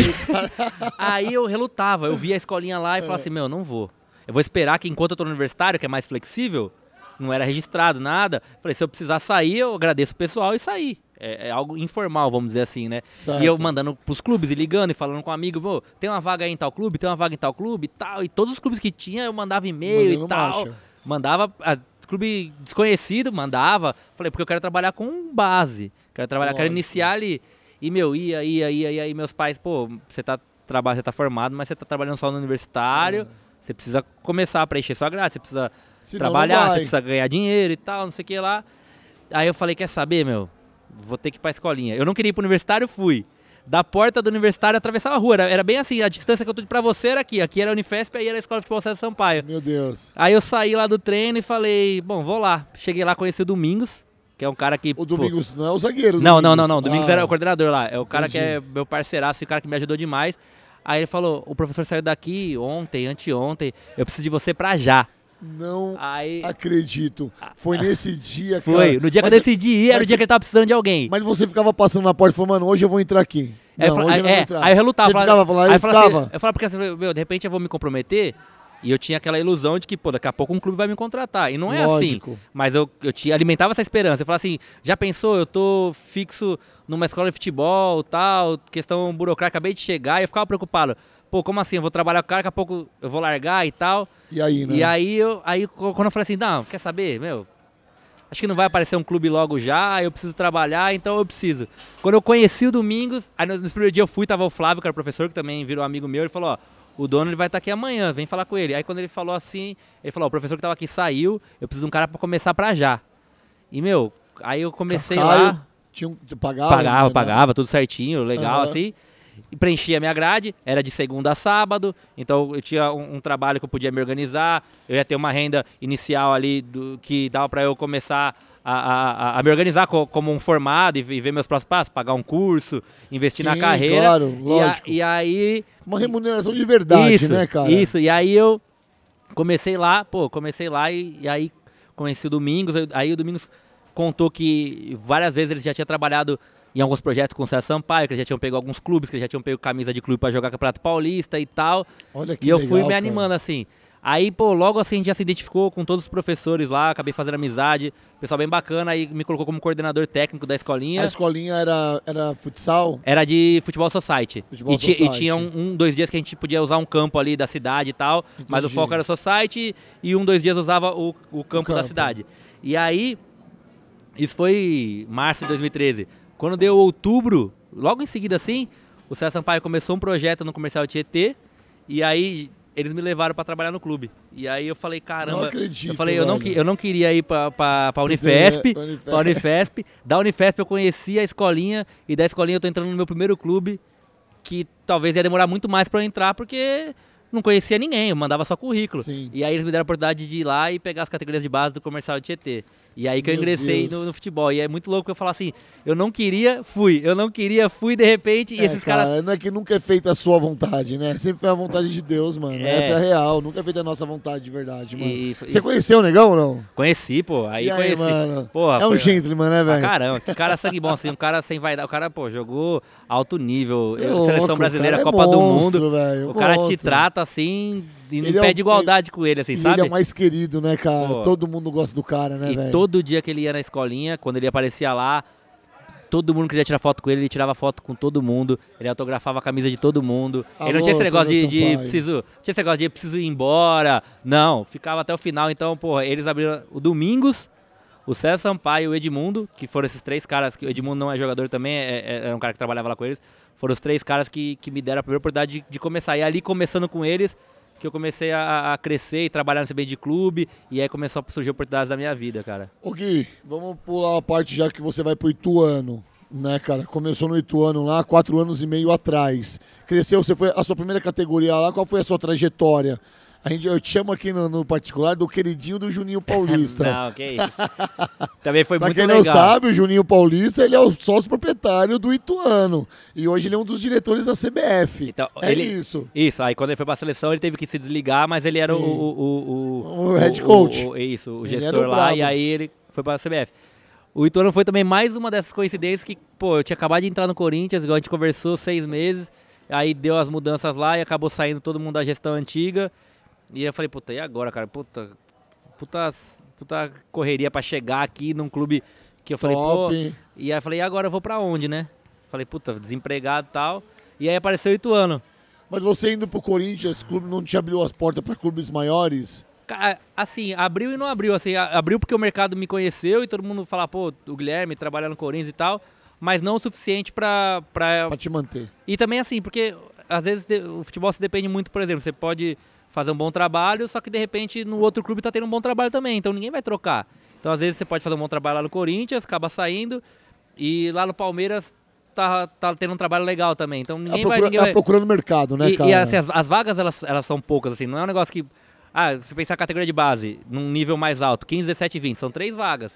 (laughs) Aí eu relutava, eu via a escolinha lá e é. falava assim, meu, não vou. Eu vou esperar que enquanto eu tô no universitário, que é mais flexível, não era registrado, nada. Falei, se eu precisar sair, eu agradeço o pessoal e saí. É, é, algo informal, vamos dizer assim, né? Certo. E eu mandando pros clubes e ligando e falando com um amigo, pô, tem uma vaga aí em tal clube, tem uma vaga em tal clube e tal. E todos os clubes que tinha, eu mandava e-mail e tal. Marcha. Mandava ah, clube desconhecido, mandava. Falei, porque eu quero trabalhar com base. Quero trabalhar, Lógico. quero iniciar ali. E, meu, ia, ia, ia, ia. E meus pais, pô, você tá, trabalhando, você tá formado, mas você tá trabalhando só no universitário. É. Você precisa começar a preencher sua grade, você precisa Senão trabalhar, você precisa ganhar dinheiro e tal, não sei o que lá. Aí eu falei, quer saber, meu? Vou ter que ir pra escolinha. Eu não queria ir pro universitário, fui da porta do universitário atravessava a rua. Era, era bem assim, a distância que eu tô pra você era aqui. Aqui era a Unifesp, aí era a Escola de Futebol Sampaio. Meu Deus. Aí eu saí lá do treino e falei, bom, vou lá. Cheguei lá, conheci o Domingos, que é um cara que... O Domingos pô, não é o zagueiro. Não, não, não, não. O Domingos ah, era o coordenador lá. É o cara entendi. que é meu parceiraço, o cara que me ajudou demais. Aí ele falou, o professor saiu daqui ontem, anteontem, eu preciso de você pra já não Aí... acredito. Ah, Foi ah. nesse dia, cara. Foi, no dia mas que eu decidi ir, era o dia que ele tava precisando de alguém. Mas você ficava passando na porta e falando, mano, hoje eu vou entrar aqui. É, não, eu é, eu aí eu relutava. Você falava, ficava, aí eu falava. Assim, eu falava porque, assim, meu, de repente eu vou me comprometer, e eu tinha aquela ilusão de que, pô, daqui a pouco um clube vai me contratar. E não é assim. Lógico. assim. Mas eu, eu te alimentava essa esperança. Eu falava assim, já pensou, eu tô fixo numa escola de futebol, tal, questão burocrática, acabei de chegar, e eu ficava preocupado. Pô, como assim? Eu vou trabalhar com o cara, daqui a pouco eu vou largar e tal. E aí, né? E aí, eu, aí quando eu falei assim, não, quer saber, meu, acho que não vai aparecer um clube logo já, eu preciso trabalhar, então eu preciso. Quando eu conheci o Domingos, aí no, no primeiro dia eu fui, tava o Flávio, que era professor, que também virou amigo meu, ele falou, ó, o dono ele vai estar tá aqui amanhã, vem falar com ele. Aí quando ele falou assim, ele falou, ó, o professor que tava aqui saiu, eu preciso de um cara para começar pra já. E, meu, aí eu comecei Cascaio, lá... Tinha um, pagava? Pagava, né? pagava, tudo certinho, legal, uhum. assim preenchia minha grade, era de segunda a sábado, então eu tinha um, um trabalho que eu podia me organizar, eu ia ter uma renda inicial ali do, que dava para eu começar a, a, a, me organizar co, como um formado e, e, ver meus próximos passos, pagar um curso, investir Sim, na carreira. Claro, lógico. E, a, e aí. Uma remuneração de verdade, isso, né, cara? Isso, e aí eu comecei lá, pô, comecei lá e, e aí conheci o Domingos, aí o Domingos contou que várias vezes ele já tinha trabalhado em alguns projetos com o César Sampaio, que eles já tinham pego alguns clubes, que eles já tinham pego camisa de clube para jogar Campeonato Paulista e tal. Olha que E eu legal, fui me animando cara. assim. Aí, pô, logo assim a gente já se identificou com todos os professores lá, acabei fazendo amizade, pessoal bem bacana, aí me colocou como coordenador técnico da escolinha. A escolinha era, era futsal? Era de futebol society. Futebol e, society. e tinha um, um, dois dias que a gente podia usar um campo ali da cidade e tal, Entendi. mas o foco era society e um, dois dias usava o, o campo, o campo. da cidade. E aí, isso foi março de 2013. Quando deu outubro, logo em seguida assim, o César Sampaio começou um projeto no Comercial Tietê e aí eles me levaram para trabalhar no clube. E aí eu falei, caramba. Não acredito, eu falei, eu não, eu não queria ir para a Unifesp, Unifesp. Da Unifesp eu conheci a escolinha e da escolinha eu tô entrando no meu primeiro clube, que talvez ia demorar muito mais para eu entrar, porque não conhecia ninguém, eu mandava só currículo. Sim. E aí eles me deram a oportunidade de ir lá e pegar as categorias de base do comercial Tietê. E aí que eu ingressei no, no, futebol. E é muito louco eu falar assim: eu não queria, fui. Eu não queria, fui de repente. E é, esses cara, caras. Não é que nunca é feita a sua vontade, né? Sempre foi a vontade de Deus, mano. É. Essa é a real. Nunca é feita a nossa vontade de verdade, mano. E, Você e... conheceu o negão ou não? Conheci, pô. Aí, aí conheci. Mano? Porra, é um foi... gentleman, né, velho? Ah, caramba, que cara sangue bom, assim. Um cara sem vaidade. O cara, pô, jogou alto nível. É louco, Seleção brasileira, Copa é monstro, do Mundo. Véio, o monstro. cara te trata assim e ele é pede de igualdade com ele, assim, sabe? Ele é o mais querido, né, cara? Pô. Todo mundo gosta do cara, né, E todo dia que ele ia na escolinha, quando ele aparecia lá, todo mundo queria tirar foto com ele, ele tirava foto com todo mundo, ele autografava a camisa de todo mundo. Alô, ele não tinha esse negócio de, de preciso, tinha esse negócio de preciso ir embora. Não, ficava até o final, então, porra, eles abriram o Domingos, o César Sampaio e o Edmundo, que foram esses três caras, que o Edmundo não é jogador também, é, é um cara que trabalhava lá com eles, foram os três caras que, que me deram a primeira oportunidade de, de começar. E ali, começando com eles, que eu comecei a, a, crescer e trabalhar no CB de clube, e aí começou a surgir oportunidades da minha vida, cara. Ô Gui, vamos pular a parte já que você vai pro Ituano, né, cara? Começou no Ituano lá, quatro anos e meio atrás. Cresceu, você foi a sua primeira categoria lá, qual foi a sua trajetória? A gente, eu te chamo aqui no, no particular do queridinho do Juninho (laughs) Paulista. não, ok. Também foi pra muito legal. Pra quem não sabe, o Juninho Paulista, ele é o sócio proprietário do Ituano. E hoje ele é um dos diretores da CBF. Então, é ele, isso. Isso, aí quando ele foi pra seleção, ele teve que se desligar, mas ele era o, o, o, o, head coach. isso, o gestor lá, bravo. e aí ele foi pra CBF. O Ituano foi também mais uma dessas coincidências que, pô, eu tinha acabado de entrar no Corinthians, igual a gente conversou seis meses, aí deu as mudanças lá e acabou saindo todo mundo da gestão antiga. E eu falei, puta, e agora, cara? Puta, puta, puta correria pra chegar aqui num clube que eu falei, Top. pô. E aí eu falei, e agora eu vou pra onde, né? Falei, puta, desempregado e tal. E aí apareceu o Ituano. Mas você indo pro Corinthians, clube não te abriu as portas para clubes maiores? Assim, abriu e não abriu. Assim, abriu porque o mercado me conheceu e todo mundo fala, pô, o Guilherme trabalha no Corinthians e tal, mas não o suficiente pra. Pra, pra te manter. E também assim, porque às vezes o futebol se depende muito, por exemplo, você pode fazer um bom trabalho, só que de repente no outro clube está tendo um bom trabalho também, então ninguém vai trocar. Então às vezes você pode fazer um bom trabalho lá no Corinthians, acaba saindo, e lá no Palmeiras tá, tá tendo um trabalho legal também. Então tá ninguém a procura, vai. Ninguém tá vai... procurando mercado, né, e, cara? E assim, as, as, vagas elas, elas são poucas, assim, não é um negócio que. Ah, se pensar a categoria de base, num nível mais alto, 15, 17, 20, são três vagas.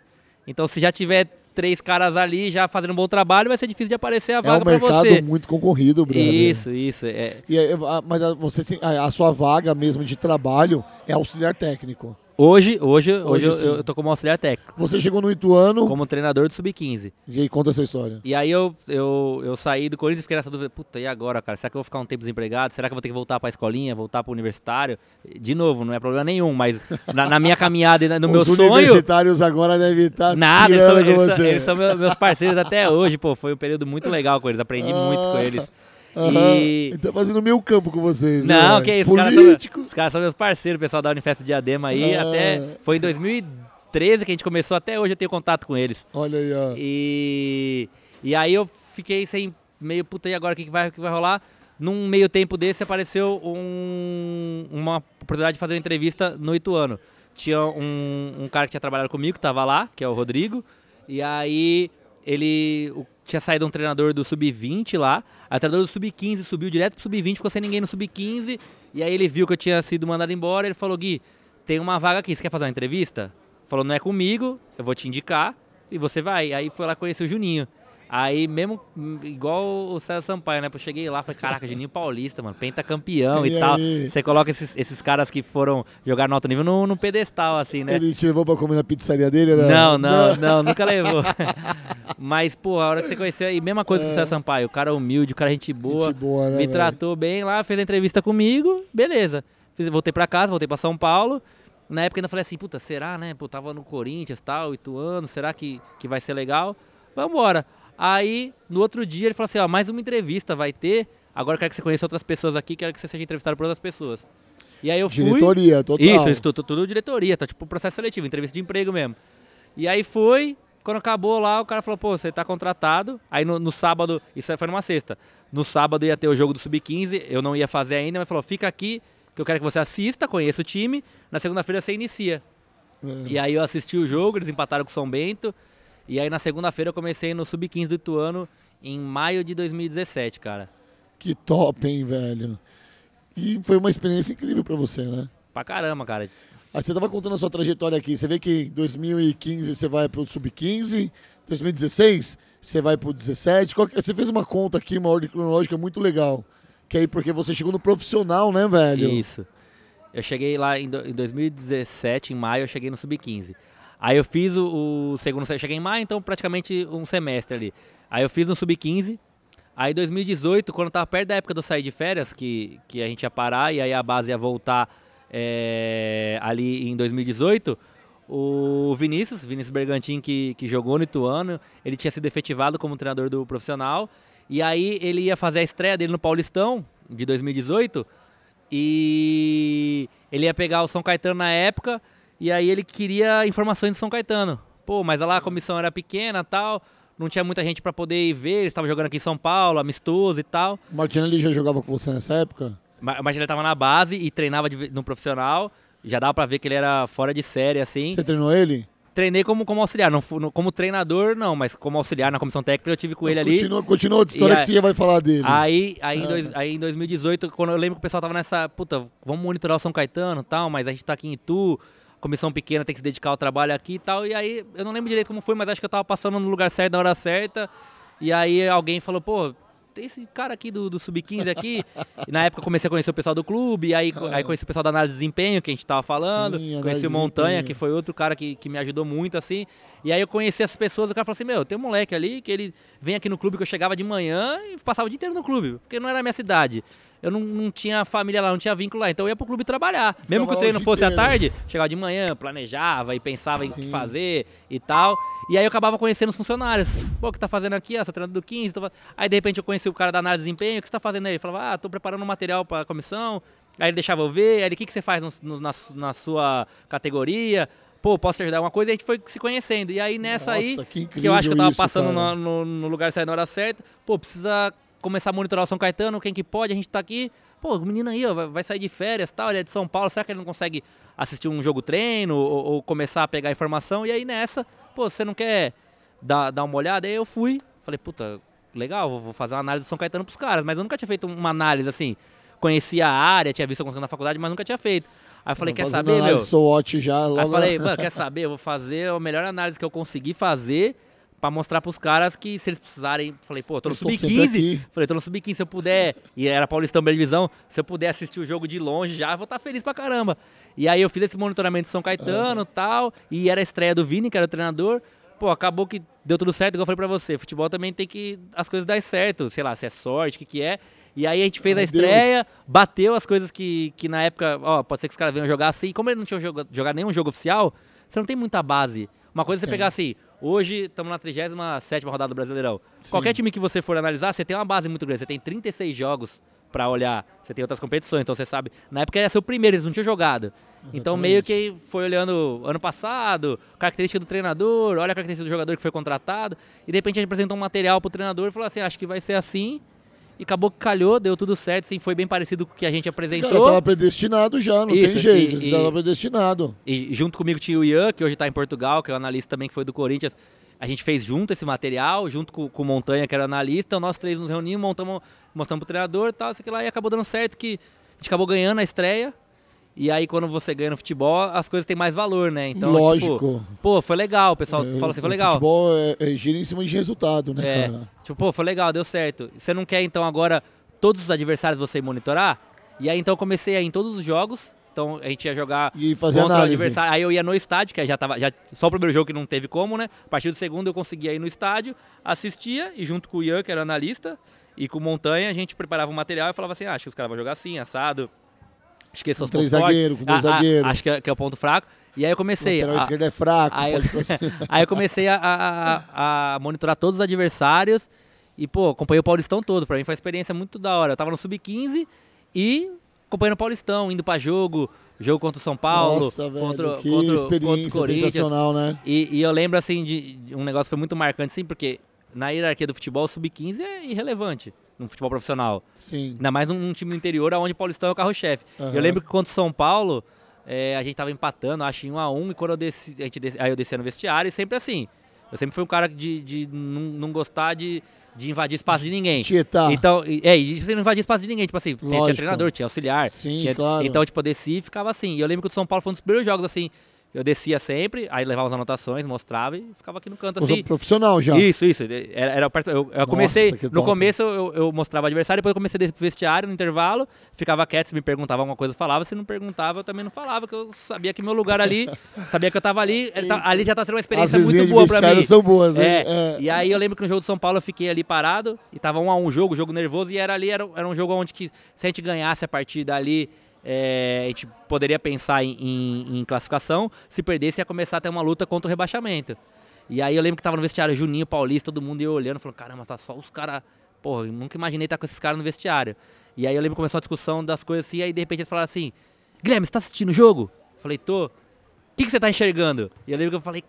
Então se já tiver três caras ali já fazendo um bom trabalho, vai ser difícil de aparecer a é vaga para você. É um mercado muito concorrido, Breno. Isso, isso. É. E aí, mas você, a sua vaga mesmo de trabalho é auxiliar técnico. Hoje, hoje, hoje, hoje eu, eu, tô como auxiliar técnico. Você chegou no Ituano. Como treinador do Sub-15. E aí, conta essa história. E aí eu, eu, eu saí do Corinthians e fiquei nessa dúvida, puta, e agora, cara? Será que eu vou ficar um tempo desempregado? Será que eu vou ter que voltar pra escolinha, voltar pro universitário? De novo, não é problema nenhum, mas na, na minha caminhada e no meu sonho... Os universitários agora devem estar tá Nada, eles são, eles são, eles são meus, parceiros até hoje, pô. Foi um período muito legal com eles, aprendi ah. muito com eles. Uhum. E... Ele tá fazendo meio campo com vocês. Não, né? que é isso. Político. Os caras são, meus parceiros, o pessoal da Unifesto Diadema aí. Ah. Até, foi em 2013 que a gente começou, até hoje eu tenho contato com eles. Olha aí, ó. E, e aí eu fiquei sem meio, puta, e agora o que, que, vai, que vai rolar? Num meio tempo desse apareceu um, uma oportunidade de fazer uma entrevista no Ituano. Tinha um, um cara que tinha trabalhado comigo, que tava lá, que é o Rodrigo. E aí ele o, tinha saído um treinador do sub-20 lá, a treinador do sub-15 subiu direto pro sub-20, ficou sem ninguém no sub-15, e aí ele viu que eu tinha sido mandado embora, ele falou: "Gui, tem uma vaga aqui, você quer fazer uma entrevista?" Falou: "Não é comigo, eu vou te indicar e você vai". Aí foi lá conhecer o Juninho. Aí, mesmo igual o César Sampaio, né? Eu cheguei lá, falei, caraca, Geninho Paulista, mano, penta campeão e, e tal. Você coloca esses, esses caras que foram jogar no alto nível no, no pedestal, assim, né? Ele te levou pra comer na pizzaria dele, né? Não, não, não, nunca levou. (laughs) Mas, pô, a hora que você conheceu, e mesma coisa é. que o César Sampaio, o cara humilde, o cara gente boa. Gente boa né, me tratou bem lá, fez a entrevista comigo, beleza. Voltei pra casa, voltei pra São Paulo. Na época ainda falei assim, puta, será, né? Pô, tava no Corinthians, tal, oito anos será que, que vai ser legal? Vambora. embora. Aí, no outro dia, ele falou assim: ó, mais uma entrevista vai ter. Agora quero que você conheça outras pessoas aqui, quero que você seja entrevistado por outras pessoas. E aí eu fui. Diretoria, total. Isso, isso tudo, tudo diretoria, tá tipo processo seletivo, entrevista de emprego mesmo. E aí foi, quando acabou lá, o cara falou: pô, você tá contratado. Aí no, no sábado, isso foi numa sexta. No sábado ia ter o jogo do Sub-15, eu não ia fazer ainda, mas falou: fica aqui, que eu quero que você assista, conheça o time. Na segunda-feira você inicia. É. E aí eu assisti o jogo, eles empataram com o São Bento. E aí na segunda-feira eu comecei no Sub-15 do Ituano em maio de 2017, cara. Que top, hein, velho? E foi uma experiência incrível para você, né? Pra caramba, cara. Aí ah, você tava contando a sua trajetória aqui. Você vê que em 2015 você vai pro Sub-15, 2016 você vai pro 17. Você fez uma conta aqui, uma ordem cronológica muito legal. Que aí porque você chegou no profissional, né, velho? Isso. Eu cheguei lá em 2017, em maio, eu cheguei no Sub-15. Aí eu fiz o, o segundo semestre, cheguei em maio, então praticamente um semestre ali. Aí eu fiz no Sub-15. Aí 2018, quando tava perto da época do sair de férias, que, que a gente ia parar e aí a base ia voltar é, ali em 2018, o Vinícius, Vinícius Bergantin, que, que jogou no Ituano, ele tinha sido efetivado como treinador do profissional. E aí ele ia fazer a estreia dele no Paulistão de 2018 e ele ia pegar o São Caetano na época. E aí ele queria informações do São Caetano. Pô, mas lá a comissão era pequena tal, não tinha muita gente para poder ir ver, ele estava jogando aqui em São Paulo, amistoso e tal. O Martinelli já jogava com você nessa época? O Martinelli estava na base e treinava de, no profissional, já dava para ver que ele era fora de série, assim. Você treinou ele? Treinei como, como auxiliar, não, como treinador não, mas como auxiliar na comissão técnica eu tive com ele continua, ali. Continua a história aí, que você vai falar dele. Aí, aí, é. em dois, aí em 2018, quando eu lembro que o pessoal tava nessa, puta, vamos monitorar o São Caetano e tal, mas a gente tá aqui em Itu, comissão pequena tem que se dedicar ao trabalho aqui e tal. E aí, eu não lembro direito como foi, mas acho que eu tava passando no lugar certo, na hora certa. E aí alguém falou, pô, tem esse cara aqui do, do Sub-15 aqui. e na época eu comecei a conhecer o pessoal do clube, aí, ah, aí conheci o pessoal da análise de desempenho, que a gente tava falando. Sim, conheci o Montanha, que foi outro cara que, que me ajudou muito, assim. E aí eu conheci as pessoas, o cara falou assim, meu, tem um moleque ali que ele vem aqui no clube que eu chegava de manhã e passava o dia inteiro no clube, porque não era a minha cidade eu não, não tinha família lá, não tinha vínculo lá. Então eu ia pro clube trabalhar. Ficava Mesmo que o treino fosse inteiro. à tarde, chegava de manhã, planejava e pensava Sim. em o que fazer e tal. E aí eu acabava conhecendo os funcionários. Pô, o que tá fazendo aqui? Ah, sou tá treinando do 15. Tô... Aí de repente eu conheci o cara da análise de desempenho. O que você tá fazendo aí? Ele falava, ah, tô preparando um material pra comissão. Aí ele deixava eu ver. Aí ele, o que, que você faz no, no, na, na sua categoria? pô, posso te ajudar uma coisa, e a gente foi se conhecendo. E aí nessa Nossa, aí, que, que, eu acho que eu tava isso, passando no, no, no, lugar certo na hora certa, pô, precisa começar a monitorar o São Caetano, quem que pode, a gente tá aqui. Pô, o menino aí, ó, vai sair de férias tal, ele é de São Paulo, será que ele não consegue assistir um jogo treino ou, ou começar a pegar informação? E aí nessa, pô, você não quer dar, dar uma olhada? aí eu fui, falei, puta, legal, vou fazer uma análise do São Caetano pros caras, mas eu nunca tinha feito uma análise assim. Conhecia a área, tinha visto acontecendo na faculdade, mas nunca tinha feito. Aí eu falei, quer saber, meu? Sou já logo. Aí falei, (laughs) mano, quer saber? Eu vou fazer a melhor análise que eu consegui fazer pra mostrar pros caras que se eles precisarem. Falei, pô, tô no sub-15. Falei, tô no sub-15, se eu puder. E era Paulistão Bela Divisão. Se eu puder assistir o jogo de longe já, vou estar tá feliz pra caramba. E aí eu fiz esse monitoramento de São Caetano e uhum. tal. E era a estreia do Vini, que era o treinador. Pô, acabou que deu tudo certo, igual eu falei pra você. Futebol também tem que. As coisas dar certo. Sei lá, se é sorte, o que, que é. E aí a gente fez a estreia, Deus. bateu as coisas que, que na época, ó, pode ser que os caras venham jogar assim. Como eles não tinham jogado, jogado nenhum jogo oficial, você não tem muita base. Uma coisa é você pegar assim, Hoje estamos na 37 rodada do Brasileirão. Sim. Qualquer time que você for analisar, você tem uma base muito grande. Você tem 36 jogos para olhar. Você tem outras competições, então você sabe. Na época era seu primeiro, eles não tinham jogado. Então, Exatamente. Então meio que foi olhando ano passado, característica do treinador, olha a característica do jogador que foi contratado. E de repente a gente apresentou um material para o treinador e falou assim: ah, acho que vai ser assim. E acabou que calhou, deu tudo certo, sim, foi bem parecido com o que a gente apresentou. Cara, tava predestinado já, não Isso, tem jeito, e, e, predestinado. E junto comigo tinha o Ian, que hoje está em Portugal, que é o um analista também que foi do Corinthians. A gente fez junto esse material, junto com, com o Montanha, que era analista, então nós três nos reunimos, montamos, mostramos pro treinador e tal, sei lá, e acabou dando certo que a gente acabou ganhando a estreia, e aí, quando você ganha no futebol, as coisas têm mais valor, né? Então, tipo, Lógico. Tipo, pô, foi legal, o pessoal é, fala assim, foi legal. O futebol é, é gira em cima de resultado, né, é, cara? Tipo, pô, foi legal, deu certo. Você não quer, então, agora todos os adversários você monitorar? E aí, então, eu comecei a ir em todos os jogos. Então, a gente ia jogar e fazer contra análise. o adversário. Aí eu ia no estádio, que já tava... Já, só o primeiro jogo que não teve como, né? A partir do segundo, eu conseguia ir no estádio, assistia, e junto com o Ian, que era analista, e com o Montanha, a gente preparava o um material e falava assim, ah, acho que os caras vão jogar assim, assado esqueça os três zagueiros, com dois ah, Ah, acho que é, que é, o ponto fraco. E aí eu comecei. O a, esquerdo é fraco. Aí, (laughs) aí eu comecei a, a, a, monitorar todos os adversários e, pô, acompanhei o Paulistão todo. Pra mim foi uma experiência muito da hora. Eu tava no Sub-15 e acompanhando o Paulistão, indo pra jogo, jogo contra o São Paulo. Nossa, velho, contra, que contra, experiência contra o Corinthians. sensacional, né? E, e eu lembro, assim, de, de, um negócio que foi muito marcante, sim porque na hierarquia do futebol, o Sub-15 é irrelevante no futebol profissional. Sim. Ainda mais num, num time do interior, onde o Paulistão é o carro-chefe. Uhum. Eu lembro que contra o São Paulo, é, a gente tava empatando, acho em 1 a 1 e quando eu desci, a gente desci, aí eu descia no vestiário, e sempre assim. Eu sempre fui um cara de, de não, não gostar de, de invadir espaço de ninguém. Tietar. Então, é, e você não invadia espaço de ninguém, tipo assim, Lógico. tinha, treinador, tinha auxiliar. Sim, tinha, claro. Então, tipo, eu desci e ficava assim. E eu lembro que o São Paulo foi um dos primeiros jogos, assim, eu descia sempre, aí levava as anotações, mostrava e ficava aqui no canto assim. Você profissional já. Isso, isso. Era, era eu, eu comecei. no começo eu, eu mostrava adversário, depois eu comecei a pro vestiário no intervalo, ficava quieto, se me perguntava alguma coisa, eu falava. Se não perguntava, eu também não falava, que eu sabia que meu lugar ali, (laughs) sabia que eu tava ali. Tá, ali já tá sendo uma experiência muito boa pra mim. são boas, é, é. E aí eu lembro que no jogo de São Paulo eu fiquei ali parado e tava um a um jogo, jogo nervoso, e era ali, era, era um jogo onde que, se a gente ganhasse a partida ali é, a gente poderia pensar em, em, em, classificação, se perdesse ia começar a ter uma luta contra o rebaixamento. E aí eu lembro que tava no vestiário Juninho, Paulista, todo mundo ia olhando, falando, caramba, tá só os caras... Porra, eu nunca imaginei estar tá com esses caras no vestiário. E aí eu lembro que começou a discussão das coisas assim, e aí de repente eles falaram assim, Guilherme, você tá assistindo o jogo? Eu falei, tô. O que, que você tá enxergando? E eu lembro que eu falei,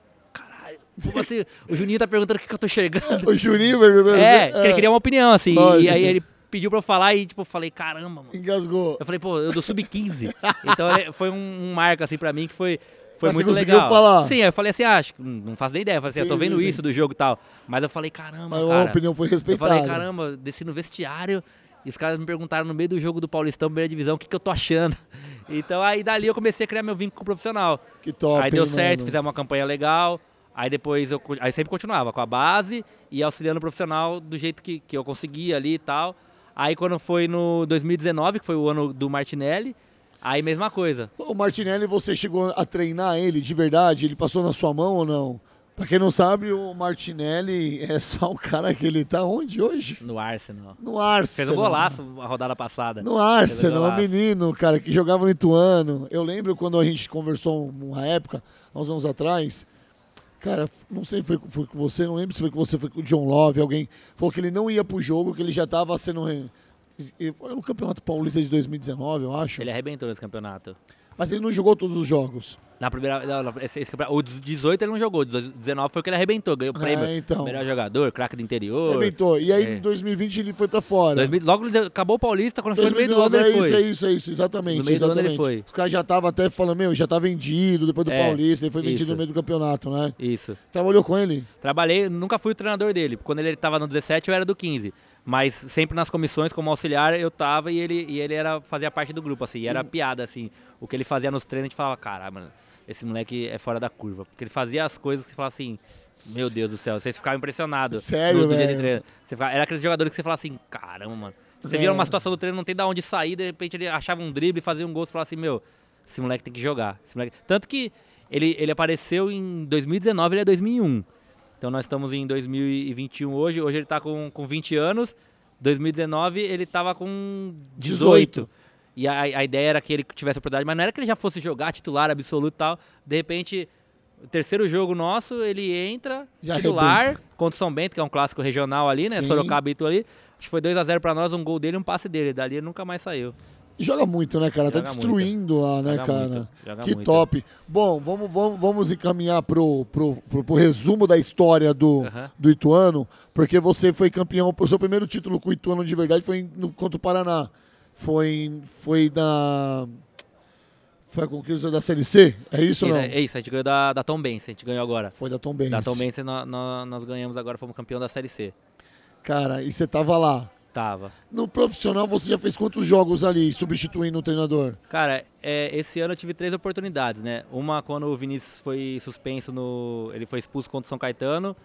você, assim? o Juninho tá perguntando o que, que eu tô enxergando. (laughs) O Juninho perguntando? É, assim, é. ele queria uma opinião, assim. Lógico. E aí ele pediu pra eu falar e, tipo, eu falei, caramba, mano. Engasgou. Eu falei, pô, eu dou sub-15. então é, foi um, um marco, assim, pra mim que foi, foi muito legal. Falar. Sim, eu falei assim, ah, acho não faço nem ideia. Eu falei assim, ah, sim, eu tô vendo sim, isso do jogo e tal. Mas eu falei, caramba, Mas cara. a opinião foi respeitada. Eu falei, caramba, desci no vestiário e os caras me perguntaram no meio do jogo do Paulistão, primeira divisão, o que, que eu tô achando. (laughs) Então aí dali eu comecei a criar meu vínculo profissional. Que top, Aí deu hein, certo, mano. fizemos uma campanha legal. Aí depois eu aí sempre continuava com a base e auxiliando o profissional do jeito que, que eu conseguia ali e tal. Aí quando foi no 2019, que foi o ano do Martinelli, aí mesma coisa. O Martinelli, você chegou a treinar ele de verdade? Ele passou na sua mão ou não? Pra quem não sabe, o Martinelli é só o cara que ele tá onde hoje? No Arsenal. No Arsenal. Fez um golaço a rodada passada. No Arsenal, um menino, cara, que jogava no Ituano. Eu lembro quando a gente conversou uma época, há uns anos atrás, Cara, não sei foi, foi com você, não lembro se foi com você, foi com o John Love, alguém falou que ele não ia pro jogo, que ele já tava sendo. Foi no Campeonato Paulista de 2019, eu acho. Ele arrebentou nesse campeonato. Mas ele não jogou todos os jogos. Na primeira. Não, esse, esse o 18 ele não jogou, o 19 foi que ele arrebentou, ganhou o é, prêmio. É, então. Melhor jogador, craque do interior. Arrebentou. E aí é. em 2020 ele foi pra fora. 2000, logo acabou o Paulista, quando 2019, foi no meio do ano ele foi. É isso, é isso, exatamente. No meio exatamente. do ano ele foi. Os caras já estavam até falando, meu, já tá vendido depois do é, Paulista, ele foi vendido isso. no meio do campeonato, né? Isso. Trabalhou com ele? Trabalhei, nunca fui o treinador dele. Quando ele tava no 17, eu era do 15 mas sempre nas comissões como auxiliar eu tava e ele, e ele era fazia parte do grupo assim, era piada assim, o que ele fazia nos treinos a gente falava, caramba. mano, esse moleque é fora da curva. Porque ele fazia as coisas que você falava assim, meu Deus do céu, vocês ficavam impressionados Sério, velho? Ficava... era aqueles jogadores que você falava assim, caramba, mano. Você é. via uma situação do treino, não tem da onde sair, de repente ele achava um drible, fazia um gol, e falava assim, meu, esse moleque tem que jogar. Esse moleque... Tanto que ele, ele apareceu em 2019, ele é 2001. Então nós estamos em 2021 hoje, hoje ele está com, com 20 anos, 2019 ele estava com 18. 18. E a, a ideia era que ele tivesse a oportunidade, mas não era que ele já fosse jogar titular absoluto e tal. De repente, o terceiro jogo nosso, ele entra Já titular arrebenta. contra o São Bento, que é um clássico regional ali, né? Sim. Sorocaba e tudo ali. Acho que foi 2 a 0 para nós, um gol dele e um passe dele. Dali ele nunca mais saiu. Joga muito, né, cara? Tá joga tá destruindo muito. lá, né, Joga cara? Muito. que muito. top. Bom, vamos, vamos, vamos encaminhar pro, pro, pro, pro resumo da história do, uh -huh. do Ituano, porque você foi campeão, o seu primeiro título com o Ituano de verdade foi no, contra o Paraná foi, foi na. Foi a conquista da Série C? É isso, ou não? É, é isso, a gente ganhou da, da Tom Benz, a gente ganhou agora. Foi da Tom Benz. Da Tom Benz nós, nós ganhamos agora, fomos campeão da Série C. Cara, e você tava lá? Tava. No profissional você já fez quantos jogos ali, substituindo o treinador? Cara, é, esse ano eu tive três oportunidades, né? Uma quando o Vinícius foi suspenso no... Ele foi expulso contra o São Caetano.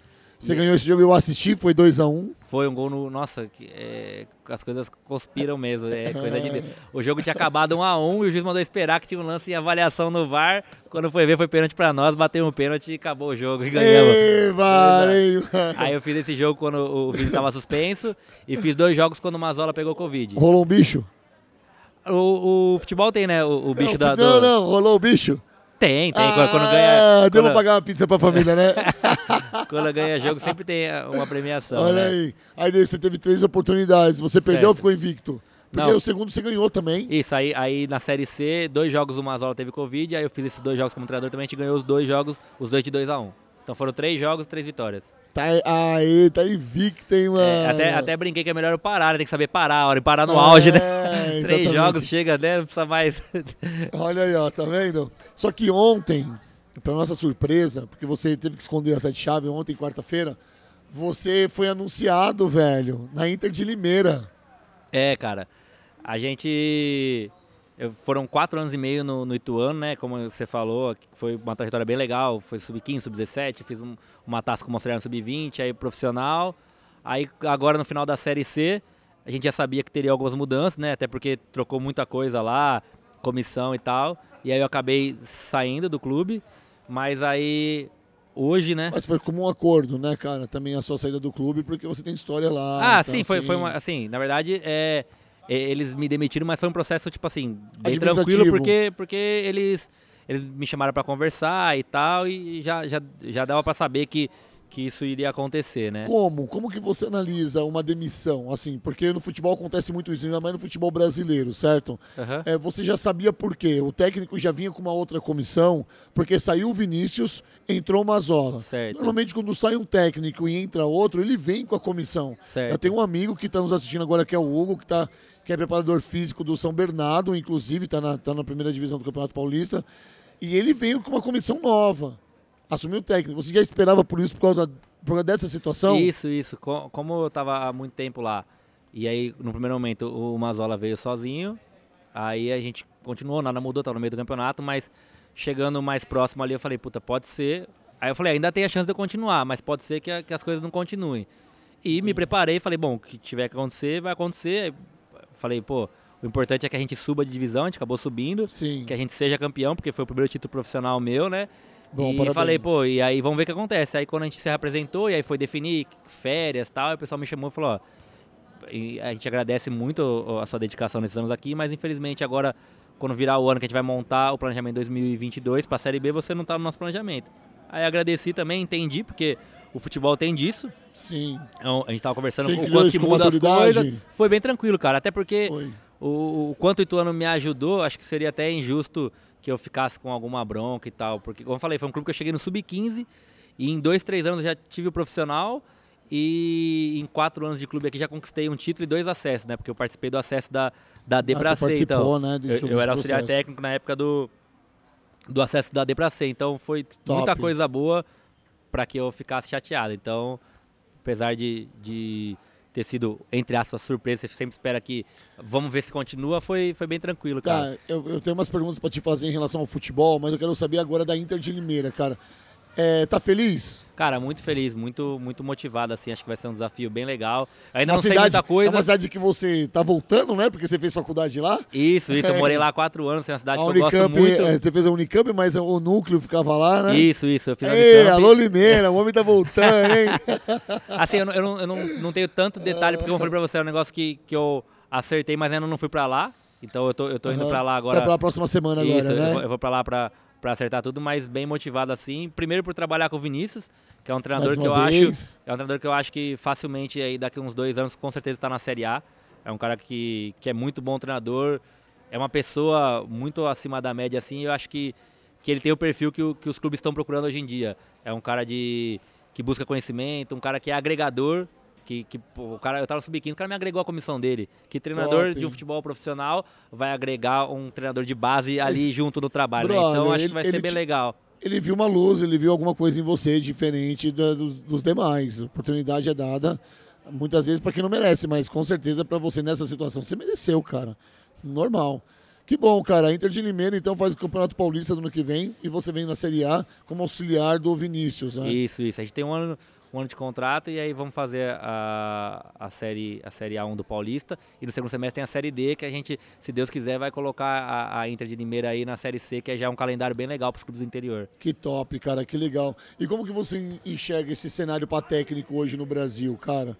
Você e... ganhou esse jogo, eu assisti, foi 2x1. Um. Foi um gol no. Nossa, é... as coisas conspiram mesmo. É coisa de Deus. O jogo tinha acabado 1x1 um, um e o juiz mandou esperar que tinha um lance em avaliação no VAR. Quando foi ver, foi pênalti pra nós, bateu um pênalti e acabou o jogo e ganhamos. Aí eu fiz esse jogo quando o vídeo tava suspenso e fiz dois jogos quando o Mazola pegou Covid. Rolou um bicho? O, o futebol tem, né? O, o bicho não, da. Não, do... não, rolou o bicho. Tem, tem. Ah, quando, ganha. Deu pra pagar uma pizza pra família, né? (laughs) Quando ganha jogo, sempre tem eh, uma premiação. Olha né? aí. Aí você teve três oportunidades. Você certo. perdeu ou ficou invicto? Porque Não. o segundo você ganhou também. Isso, aí, aí na Série C, dois jogos o Mazola teve Covid, aí eu fiz esses dois jogos como treinador também, a gente ganhou os dois jogos, os dois de 2x1. Um. Então foram três jogos, três vitórias. Tá, aí, tá invicto, hein, é, mano? É, até, até brinquei que é melhor eu parar, né? tem que saber parar, a hora, e parar no é, auge, né? (laughs) três jogos, chega, né? Não precisa mais. Olha aí, ó, tá vendo? Só que ontem, para nossa surpresa, porque você teve que esconder a sete chave ontem, quarta-feira, você foi anunciado, velho, na Inter de Limeira. É, cara. A gente. foram quatro anos e meio no, no, Ituano, né? Como você falou, foi uma trajetória bem legal. Foi sub-15, sub-17, fiz um, uma taça com o Mostrariano sub-20, aí profissional. Aí agora no final da Série C, a gente já sabia que teria algumas mudanças, né? Até porque trocou muita coisa lá, comissão e tal. E aí eu acabei saindo do clube. Mas aí hoje, né? Mas foi como um acordo, né, cara? Também a sua saída do clube, porque você tem história lá. Ah, então, sim, foi, foi uma, assim, assim na verdade, é, é, eles me demitiram, mas foi um processo, tipo assim, bem tranquilo, porque, porque eles, eles me chamaram para conversar e tal, e já, já, já dava para saber que que isso iria acontecer, né? Como? Como que você analisa uma demissão? Assim, porque no futebol acontece muito isso, ainda mais no futebol brasileiro, certo? Uhum. É, você já sabia por quê? O técnico já vinha com uma outra comissão, porque saiu o Vinícius, entrou o Mazola. Certo. Normalmente, quando sai um técnico e entra outro, ele vem com a comissão. Certo. Eu tenho um amigo que está nos assistindo agora, que é o Hugo, que tá, que é preparador físico do São Bernardo, inclusive, está na, tá na primeira divisão do Campeonato Paulista. E ele veio com uma comissão nova assumiu o técnico. Você já esperava por isso por causa, por causa dessa situação? Isso, isso. Como eu estava há muito tempo lá, e aí no primeiro momento o Mazola veio sozinho, aí a gente continuou, nada mudou, estava no meio do campeonato, mas chegando mais próximo ali eu falei, puta, pode ser. Aí eu falei, ainda tem a chance de eu continuar, mas pode ser que, a, que as coisas não continuem. E me preparei, falei, bom, o que tiver que acontecer, vai acontecer. Falei, pô, o importante é que a gente suba de divisão, a gente acabou subindo, Sim. que a gente seja campeão, porque foi o primeiro título profissional meu, né? Bom, e parabéns. falei, pô, e aí vamos ver o que acontece. Aí quando a gente se apresentou, e aí foi definir férias e tal, o pessoal me chamou e falou, ó, a gente agradece muito a sua dedicação nesses anos aqui, mas infelizmente agora, quando virar o ano que a gente vai montar o planejamento 2022 para a Série B, você não está no nosso planejamento. Aí agradeci também, entendi, porque o futebol tem disso. Sim. Então, a gente estava conversando com o quanto que muda as coisas. Foi bem tranquilo, cara. Até porque Foi o, o quanto o Ituano me ajudou, acho que seria até injusto que eu ficasse com alguma bronca e tal. Porque, como eu falei, foi um clube que eu cheguei no Sub-15 e em dois, três anos eu já tive o profissional e em quatro anos de clube aqui já conquistei um título e dois acessos, né? Porque eu participei do acesso da, da D ah, pra C. Então, né, eu, eu era auxiliar técnico na época do, do acesso da D pra C. Então foi Top. muita coisa boa para que eu ficasse chateado. Então, apesar de, de ter sido, entre aspas, surpresa, você sempre espera que vamos ver se continua, foi, foi bem tranquilo, cara. Tá, eu, eu tenho umas perguntas para te fazer em relação ao futebol, mas eu quero saber agora da Inter de Limeira, cara. É, tá feliz? Cara, muito feliz, muito muito motivado, assim. Acho que vai ser um desafio bem legal. Ainda uma não cidade, sei muita coisa. É uma cidade que você tá voltando, né? Porque você fez faculdade lá. Isso, isso. É. Eu morei lá há quatro anos, é uma cidade a que Unicamp, eu gosto muito. É, você fez a Unicamp, mas o núcleo ficava lá, né? Isso, isso. Eu fiz a Unicamp. Ei, alô Limeira, o homem tá voltando, hein? (laughs) assim, eu, não, eu, não, eu não, não tenho tanto detalhe, porque como eu falei pra você, é um negócio que, que eu acertei, mas ainda não fui pra lá. Então eu tô, eu tô indo uhum. pra lá agora. Você vai pra lá próxima semana agora, Isso, né? eu vou, eu vou pra lá pra para acertar tudo, mas bem motivado assim. Primeiro por trabalhar com o Vinícius, que é um treinador que eu vez. acho, é um treinador que eu acho que facilmente aí daqui uns dois anos com certeza está na Série A. É um cara que, que é muito bom treinador, é uma pessoa muito acima da média assim. Eu acho que que ele tem o perfil que, que os clubes estão procurando hoje em dia. É um cara de que busca conhecimento, um cara que é agregador que, que pô, o cara, eu tava sub-15, o cara me agregou a comissão dele. Que treinador Top. de um futebol profissional vai agregar um treinador de base ali Esse... junto no trabalho. né? Então acho que vai ser bem te... legal. Ele viu uma luz, ele viu alguma coisa em você diferente da, dos, dos demais. A oportunidade é dada muitas vezes para quem não merece, mas com certeza para você nessa situação você mereceu, cara. Normal. Que bom, cara. Inter de Limeira, então, faz o Campeonato Paulista no ano que vem e você vem na Série A como auxiliar do Vinícius, né? Isso, isso. A gente tem um ano, um ano de contrato e aí vamos fazer a, a, série, a série A1 do Paulista. E no segundo semestre tem a Série D, que a gente, se Deus quiser, vai colocar a, a Inter de Limeira aí na Série C, que é já um calendário bem legal para os clubes do interior. Que top, cara, que legal. E como que você enxerga esse cenário para técnico hoje no Brasil, cara?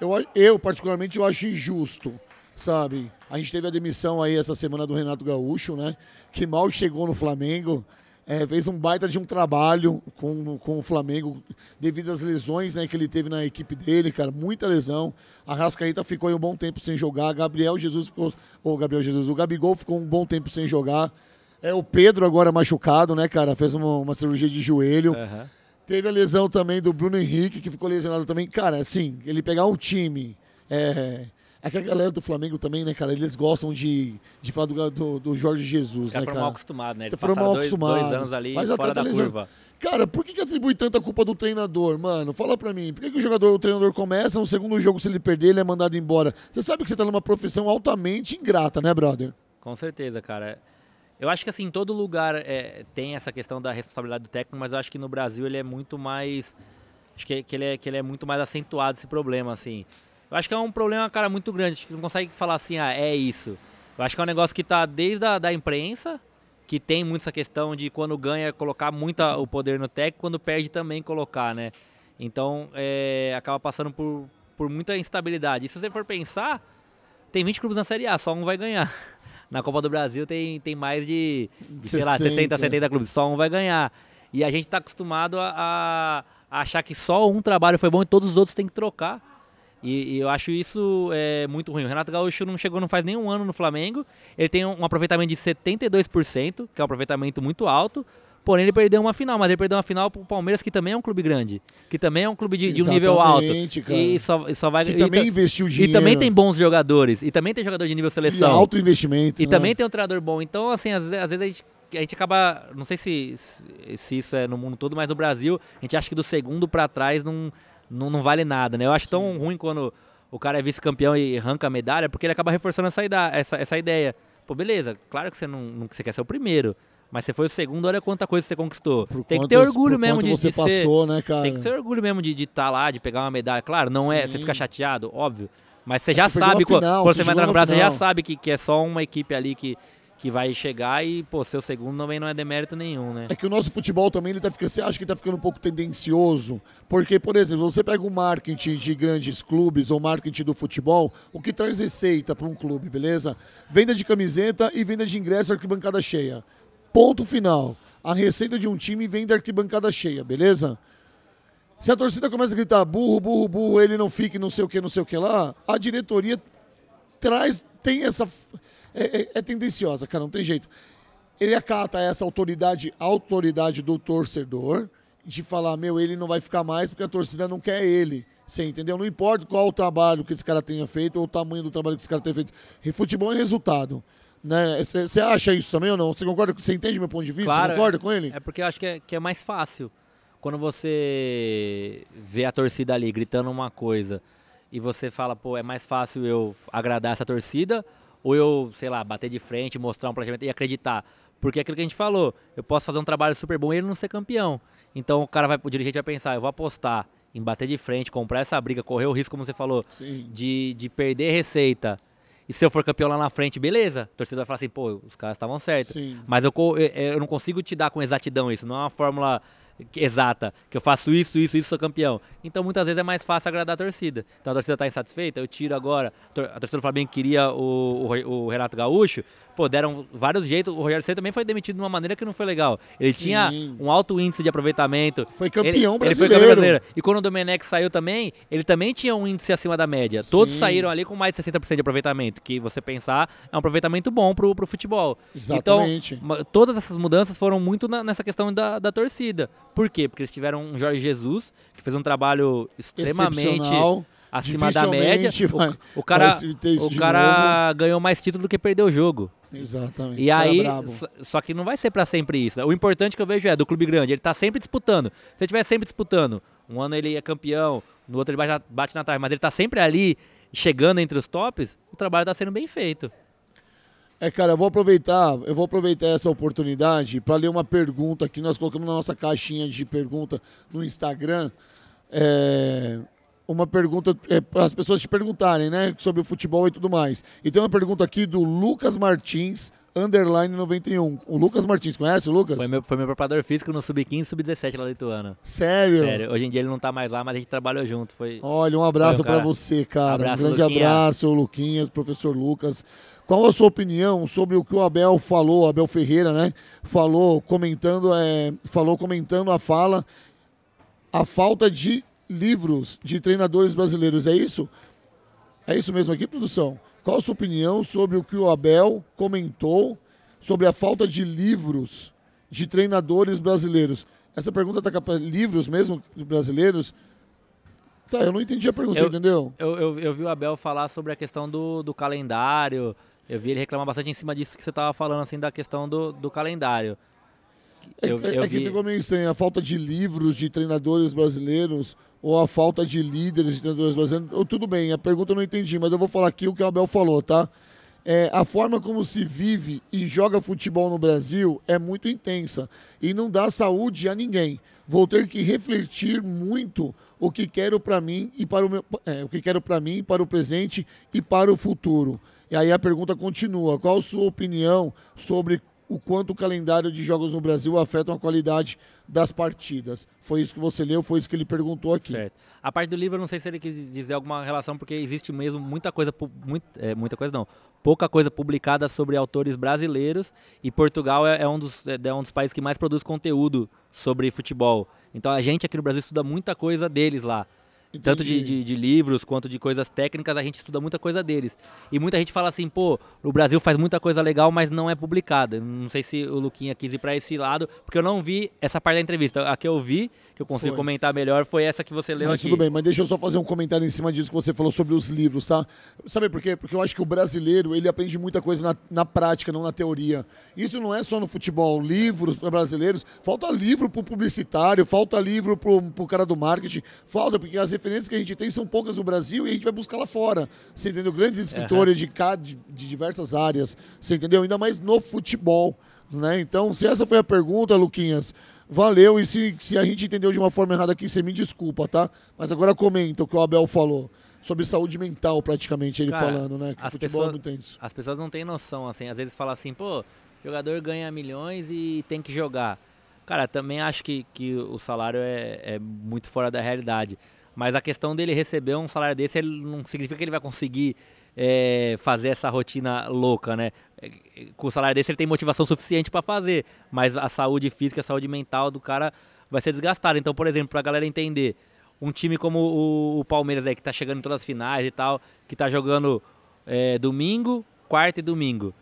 Eu, eu, particularmente, eu acho injusto, sabe? A gente teve a demissão aí essa semana do Renato Gaúcho, né? Que mal chegou no Flamengo. É, fez um baita de um trabalho com, com o Flamengo devido às lesões né, que ele teve na equipe dele, cara, muita lesão. A Rascaíta ficou um bom tempo sem jogar. Gabriel Jesus ficou. Ou oh, Gabriel Jesus, o Gabigol ficou um bom tempo sem jogar. É o Pedro agora machucado, né, cara? Fez uma, uma cirurgia de joelho. Uhum. Teve a lesão também do Bruno Henrique, que ficou lesionado também. Cara, assim, ele pegar um time. É, é que a galera do Flamengo também, né, cara, eles gostam de, de falar do, do, do Jorge Jesus, né, cara? mal acostumado, né? Eles foram mal acostumados. Dois, anos ali Mas fora da tá lesão. curva. Cara, por que, que atribui tanta culpa do treinador, mano? Fala pra mim. Por que, que o jogador, o treinador começa, no segundo jogo, se ele perder, ele é mandado embora? Você sabe que você tá numa profissão altamente ingrata, né, brother? Com certeza, cara. Eu acho que assim, em todo lugar é, tem essa questão da responsabilidade do técnico, mas eu acho que no Brasil ele é muito mais. Acho que, que, ele, é, que ele é muito mais acentuado esse problema, assim. Eu acho que é um problema, cara, muito grande. A gente não consegue falar assim, ah, é isso. Eu acho que é um negócio que está desde a da imprensa, que tem muito essa questão de quando ganha colocar muito o poder no técnico, quando perde também colocar, né? Então, é, acaba passando por, por muita instabilidade. E se você for pensar, tem 20 clubes na Série A, só um vai ganhar. (laughs) Na Copa do Brasil tem, tem mais de, de sei lá, 60, 70 clubes, só um vai ganhar. E a gente está acostumado a, a achar que só um trabalho foi bom e todos os outros têm que trocar. E, e, eu acho isso é, muito ruim. O Renato Gaúcho não chegou, não faz um ano no Flamengo. Ele tem um, aproveitamento de 72%, que é um aproveitamento muito alto. Porém, ele perdeu uma final, mas ele perdeu uma final pro Palmeiras, que também é um clube grande, que também é um clube de, de um nível alto. Cara. E só, e só vai. Que e também investiu dinheiro. E também tem bons jogadores. E também tem jogador de nível seleção. E alto investimento. E né? também tem um treinador bom. Então, assim, às, às vezes a gente a gente acaba, não sei se, se isso é no mundo todo, mas no Brasil, a gente acha que do segundo para trás não, não, não vale nada, né? Eu acho Sim. tão ruim quando o cara é vice-campeão e arranca a medalha, porque ele acaba reforçando essa, essa, essa ideia. Pô, beleza, claro que você não, não que você quer ser o primeiro, mas você foi o segundo, olha quanta coisa você conquistou. Por tem que ter orgulho mesmo de, você de passou, ser, né, cara? Tem que ter orgulho mesmo de estar tá lá, de pegar uma medalha. Claro, não Sim. é, você fica chateado, óbvio. Mas você é, já você sabe, final, quando, você vai entrar no braço, você já sabe que, que é só uma equipe ali que, que vai chegar e, pô, seu segundo também não é demérito nenhum, né? É que o nosso futebol também, ele tá ficando, você acha que tá ficando um pouco tendencioso, porque, por exemplo, você pega o marketing de grandes clubes ou marketing do futebol, o que traz receita para um clube, beleza? Venda de camiseta e venda de ingresso arquibancada cheia. Ponto final. A receita de um time vem da arquibancada cheia, beleza? Se a torcida começa a gritar burro, burro, burro, ele não fica, não sei o que, não sei o que lá, a diretoria traz, tem essa é, é, é, tendenciosa, cara, não tem jeito. Ele acata essa autoridade, autoridade do torcedor, de falar, meu, ele não vai ficar mais porque a torcida não quer ele. Você entendeu? Não importa qual o trabalho que esse cara tenha feito ou o tamanho do trabalho que esse cara tenha feito. futebol é resultado. Né? Você né? acha isso também ou não? Você concorda? Você entende meu ponto de vista? Claro, você concorda com ele? É porque eu acho que é, que é mais fácil. Quando você vê a torcida ali gritando uma coisa e você fala, pô, é mais fácil eu agradar essa torcida ou eu, sei lá, bater de frente, mostrar um planejamento e acreditar. Porque é aquilo que a gente falou, eu posso fazer um trabalho super bom e ele não ser campeão. Então o cara vai, o dirigente vai pensar, eu vou apostar em bater de frente, comprar essa briga, correr o risco, como você falou, de, de perder receita. E se eu for campeão lá na frente, beleza. A torcida vai falar assim, pô, os caras estavam certos. Mas eu, eu não consigo te dar com exatidão isso. Não é uma fórmula exata, que eu faço isso, isso, isso, sou campeão. Então muitas vezes é mais fácil agradar a torcida. Então a torcida está insatisfeita, eu tiro agora. A torcida do Flamengo queria o, o, o Renato Gaúcho, pô, deram vários jeitos. O Rogério Senna também foi demitido de uma maneira que não foi legal. Ele Sim. tinha um alto índice de aproveitamento. Foi campeão, ele, brasileiro. Ele foi campeão brasileiro. E quando o Domenech saiu também, ele também tinha um índice acima da média. Sim. Todos saíram ali com mais de 60% de aproveitamento, que você pensar é um aproveitamento bom pro, pro futebol. Então, Exatamente. Então, todas essas mudanças foram muito na, nessa questão da, da torcida. Por quê? Porque eles tiveram um Jorge Jesus, que fez um trabalho extremamente acima da média. o, o, cara, o cara ganhou mais título do que perdeu o jogo. Exatamente. E é aí, só que não vai ser para sempre isso. O importante que eu vejo é do clube grande, ele tá sempre disputando. Se ele estiver sempre disputando, um ano ele é campeão, no outro ele bate na, bate na trave, mas ele tá sempre ali chegando entre os tops, o trabalho tá sendo bem feito. É, cara, eu vou aproveitar, eu vou aproveitar essa oportunidade para ler uma pergunta que nós colocamos na nossa caixinha de pergunta no Instagram. É, uma pergunta é, para as pessoas te perguntarem, né, sobre o futebol e tudo mais. E tem uma pergunta aqui do Lucas Martins, underline 91. O Lucas Martins, conhece o Lucas? Foi meu, foi meu preparador físico no Sub-15 Sub-17 lá do Lituana. Sério? Sério. Hoje em dia ele não tá mais lá, mas a gente trabalhou junto. Foi... Olha, um abraço para você, cara. Um, abraço, um grande Luquinha. abraço, Luquinhas, professor Lucas. Qual a sua opinião sobre o que o Abel falou, Abel Ferreira, né? Falou comentando, é, falou comentando a fala, a falta de livros de treinadores brasileiros, é isso? É isso mesmo aqui, produção? Qual a sua opinião sobre o que o Abel comentou sobre a falta de livros de treinadores brasileiros? Essa pergunta está com livros mesmo brasileiros? Tá, eu não entendi a pergunta, eu, entendeu? Eu, eu, eu, vi o Abel falar sobre a questão do, do calendário, eu vi ele reclamar bastante em cima disso que você estava falando, assim, da questão do, do calendário. É eu, é, é vi... ficou meio estranho a falta de livros de treinadores brasileiros ou a falta de líderes, de treinadores brasileiros. Tudo bem, a pergunta eu não entendi, mas eu vou falar aqui o que o Abel falou, tá? É, a forma como se vive e joga futebol no Brasil é muito intensa e não dá saúde a ninguém. Vou ter que refletir muito o que quero para mim e para o meu, é, o que quero para mim, para o presente e para o futuro. E aí a pergunta continua: qual a sua opinião sobre o quanto o calendário de jogos no Brasil afeta a qualidade das partidas. Foi isso que você leu, foi isso que ele perguntou aqui. Certo. A parte do livro, eu não sei se ele quis dizer alguma relação, porque existe mesmo muita coisa, muito, é, muita coisa não, pouca coisa publicada sobre autores brasileiros e Portugal é, é um dos, é, é um dos países que mais produz conteúdo sobre futebol. Então a gente aqui no Brasil estuda muita coisa deles lá. Entendi. Tanto de, de, de, livros quanto de coisas técnicas, a gente estuda muita coisa deles. E muita gente fala assim, pô, o Brasil faz muita coisa legal, mas não é publicada. Não sei se o Luquinha quis ir para esse lado, porque eu não vi essa parte da entrevista. A que eu vi, que eu consigo foi. comentar melhor, foi essa que você leu mas, aqui. tudo bem, mas deixa eu só fazer um comentário em cima disso que você falou sobre os livros, tá? Sabe por quê? Porque eu acho que o brasileiro, ele aprende muita coisa na, na prática, não na teoria. Isso não é só no futebol. Livros para brasileiros, falta livro para o publicitário, falta livro para o cara do marketing, falta porque as referências que a gente tem são poucas no Brasil e a gente vai buscar lá fora. Você entendeu? Grandes escritores uhum. de, de, de diversas áreas. Você entendeu? Ainda mais no futebol. Né? Então, se essa foi a pergunta, Luquinhas, valeu. E se, se a gente entendeu de uma forma errada aqui, você me desculpa, tá? Mas agora comenta o que o Abel falou sobre saúde mental, praticamente, ele Cara, falando, né? Que o futebol é pessoas, é muito isso. As pessoas não têm noção, assim. Às vezes fala assim, pô, jogador ganha milhões e tem que jogar. Cara, também acho que, que o salário é, é muito fora da realidade. Mas a questão dele receber um salário desse não significa que ele vai conseguir é, fazer essa rotina louca, né? É, com o salário desse ele tem motivação suficiente para fazer, mas a saúde física, a saúde mental do cara vai ser desgastada. Então, por exemplo, para a galera entender, um time como o, o Palmeiras aí, que está chegando em todas as finais e tal, que está jogando é, domingo, quarta e domingo,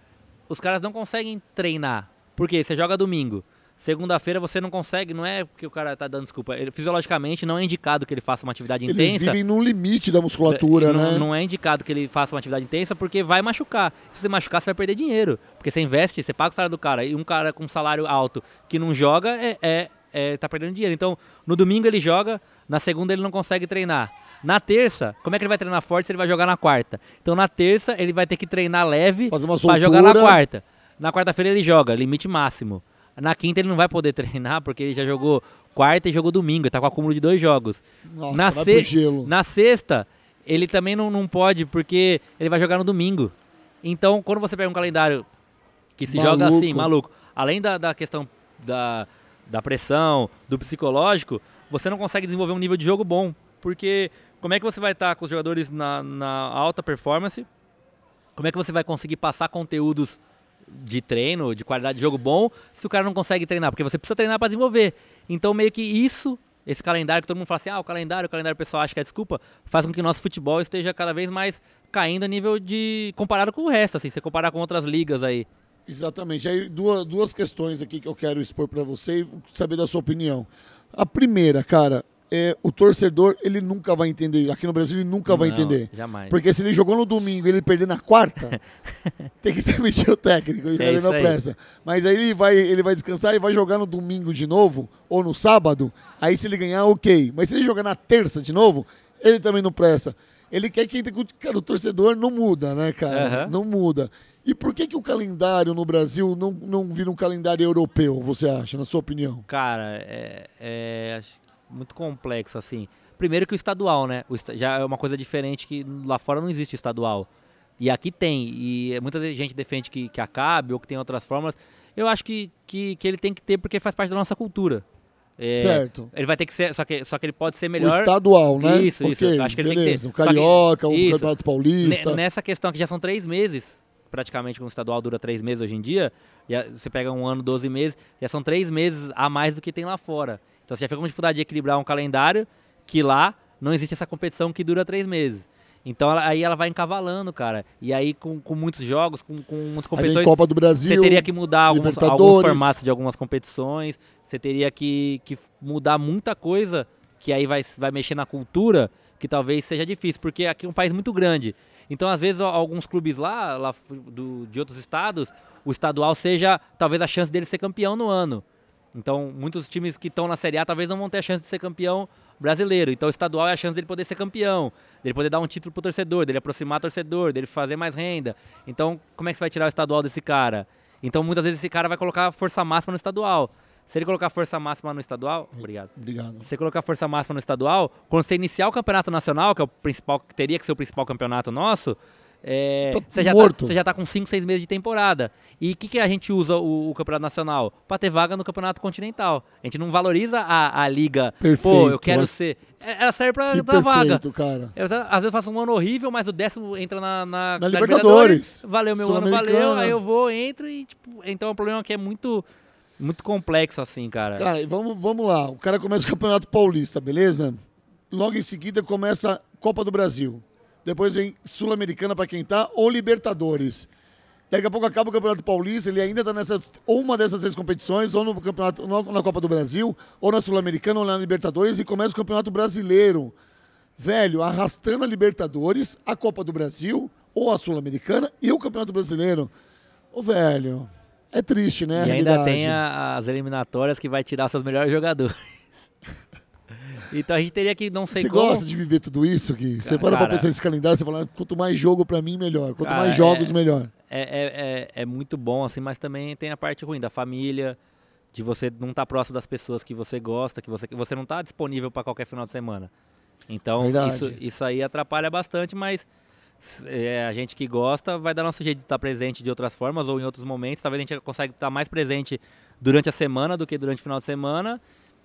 os caras não conseguem treinar. Porque você joga domingo, Segunda-feira você não consegue, não é porque o cara tá dando desculpa. Ele, fisiologicamente não é indicado que ele faça uma atividade Eles intensa. Eles vivem no limite da musculatura, não, né? Não é indicado que ele faça uma atividade intensa porque vai machucar. Se você machucar, você vai perder dinheiro. Porque você investe, você paga o salário do cara. E um cara com salário alto que não joga, é, é, é, tá perdendo dinheiro. Então, no domingo ele joga, na segunda ele não consegue treinar. Na terça, como é que ele vai treinar forte se ele vai jogar na quarta? Então, na terça, ele vai ter que treinar leve para jogar na quarta. Na quarta-feira ele joga, limite máximo. Na quinta ele não vai poder (laughs) treinar, porque ele já jogou quarta e jogou domingo, ele tá com acúmulo de dois jogos. Nossa, na, se... na sexta, ele também não, não pode, porque ele vai jogar no domingo. Então, quando você pega um calendário que se maluco. joga assim, maluco, além da, da questão da, da pressão, do psicológico, você não consegue desenvolver um nível de jogo bom. Porque como é que você vai estar tá com os jogadores na, na alta performance? Como é que você vai conseguir passar conteúdos de treino, de qualidade de jogo bom, se o cara não consegue treinar, porque você precisa treinar para desenvolver. Então meio que isso, esse calendário que todo mundo fala assim, ah, o calendário, o calendário pessoal acha que é desculpa, faz com que o nosso futebol esteja cada vez mais caindo a nível de comparado com o resto, assim, se comparar com outras ligas aí. Exatamente. Aí duas, duas questões aqui que eu quero expor para você e saber da sua opinião. A primeira, cara, é, o torcedor, ele nunca vai entender. Aqui no Brasil, ele nunca vai entender. Jamais. Porque se ele jogou no domingo e ele perder na quarta, (laughs) tem que demitir o técnico. Ele não é tá pressa. Mas aí ele vai, ele vai descansar e vai jogar no domingo de novo, ou no sábado. Aí se ele ganhar, ok. Mas se ele jogar na terça de novo, ele também não pressa. Ele quer que. Cara, o torcedor não muda, né, cara? Uhum. Não muda. E por que, que o calendário no Brasil não, não vira um calendário europeu, você acha, na sua opinião? Cara, é, é, acho muito complexo, assim. Primeiro que o estadual, né? O est já é uma coisa diferente que lá fora não existe estadual. E aqui tem. E muita gente defende que, que acabe ou que tem outras formas. Eu acho que, que, que ele tem que ter porque faz parte da nossa cultura. É, certo. Ele vai ter que ser, só que, só que ele pode ser melhor. O estadual, né? Isso, okay, isso. Acho que beleza. ele tem que ter. O Carioca, que, o Campeonato Paulista. Nessa questão que já são três meses, praticamente, que o estadual dura três meses hoje em dia. E você pega um ano, 12 meses, já são três meses a mais do que tem lá fora. Então você já fica com dificuldade de equilibrar um calendário que lá não existe essa competição que dura três meses. Então ela, aí ela vai encavalando, cara. E aí com, com muitos jogos, com, com muitas competições. Copa do Brasil. Você teria que mudar alguns, alguns, formatos de algumas competições. Você teria que, que mudar muita coisa que aí vai, vai mexer na cultura, que talvez seja difícil, porque aqui é um país muito grande. Então, às vezes, alguns clubes lá, lá do, de outros estados, o estadual seja talvez a chance dele ser campeão no ano. Então, muitos times que estão na Série A talvez não vão ter a chance de ser campeão brasileiro. Então, o estadual é a chance dele poder ser campeão, dele poder dar um título para o torcedor, dele aproximar o torcedor, dele fazer mais renda. Então, como é que você vai tirar o estadual desse cara? Então, muitas vezes esse cara vai colocar força máxima no estadual. Se ele colocar força máxima no estadual, obrigado. Obrigado. Se ele colocar força máxima no estadual, quando você iniciar o campeonato nacional, que é o principal, que teria que ser o principal campeonato nosso, é, você, já tá- morto. Tá, você já tá com 5, 6 meses de temporada. E o que, que a gente usa o, o Campeonato Nacional? Pra ter vaga no Campeonato Continental. A gente não valoriza a, a liga. Perfeito, Pô, eu quero mas... ser. É, ela serve pra dar perfeito, vaga. Cara. Eu, às vezes eu faço um ano horrível, mas o décimo entra na, na, na Libertadores. Libertadores. Valeu meu ano, valeu. Aí eu vou, entro e, tipo, então é um problema que é muito. Muito complexo assim, cara. Cara, vamos, vamos lá. O cara começa o Campeonato Paulista, beleza? Logo em seguida começa a Copa do Brasil depois vem Sul-Americana para quem tá, ou Libertadores. Daqui a pouco acaba o Campeonato Paulista, ele ainda está nessa ou uma dessas três competições, ou no campeonato, na Copa do Brasil, ou na Sul-Americana, ou na Libertadores, e começa o Campeonato Brasileiro. Velho, arrastando a Libertadores, a Copa do Brasil, ou a Sul-Americana e o Campeonato Brasileiro. Ô, velho, é triste, né? E ainda tem a, as eliminatórias que vai tirar seus melhores jogadores. Então a gente teria que, não sei Você como... gosta de viver tudo isso, Gui? Você para pra pensar nesse calendário, você fala, ah, quanto mais jogo para mim, melhor. Quanto cara, mais jogos, é, melhor. É, é, é, é, muito bom, assim, mas também tem a parte ruim da família, de você não estar tá próximo das pessoas que você gosta, que você, que você não está disponível para qualquer final de semana. Então, isso, isso aí atrapalha bastante, mas é, a gente que gosta vai dar nosso jeito de estar presente de outras formas ou em outros momentos. Talvez a gente consiga estar mais presente durante a semana do que durante o final de semana.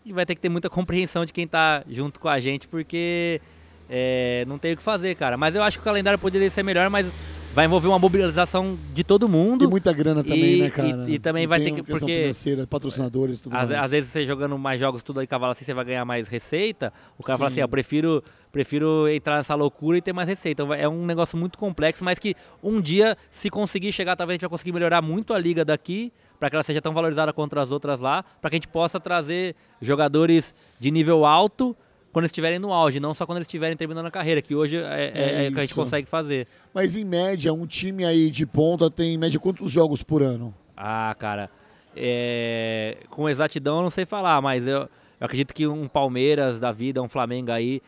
E vai ter que ter muita compreensão de quem está junto com a gente, porque é, não tem o que fazer, cara. Mas eu acho que o calendário poderia ser melhor, mas vai envolver uma mobilização de todo mundo. E muita grana também, e, né, cara? E, e também e vai ter que. Porque financeira, patrocinadores tudo às, mais. às vezes você jogando mais jogos tudo aí cavalo assim, você vai ganhar mais receita. O cara Sim. fala assim: ah, eu prefiro, prefiro entrar nessa loucura e ter mais receita. Então, é um negócio muito complexo, mas que um dia, se conseguir chegar, talvez a gente vai conseguir melhorar muito a liga daqui para que ela seja tão valorizada contra as outras lá, para que a gente possa trazer jogadores de nível alto quando estiverem no auge, não só quando eles estiverem terminando a carreira, que hoje é, é, é o que a gente consegue fazer. Mas em média, um time aí de ponta tem em média quantos jogos por ano? Ah, cara, é... com exatidão eu não sei falar, mas eu, eu acredito que um Palmeiras da vida, um Flamengo aí,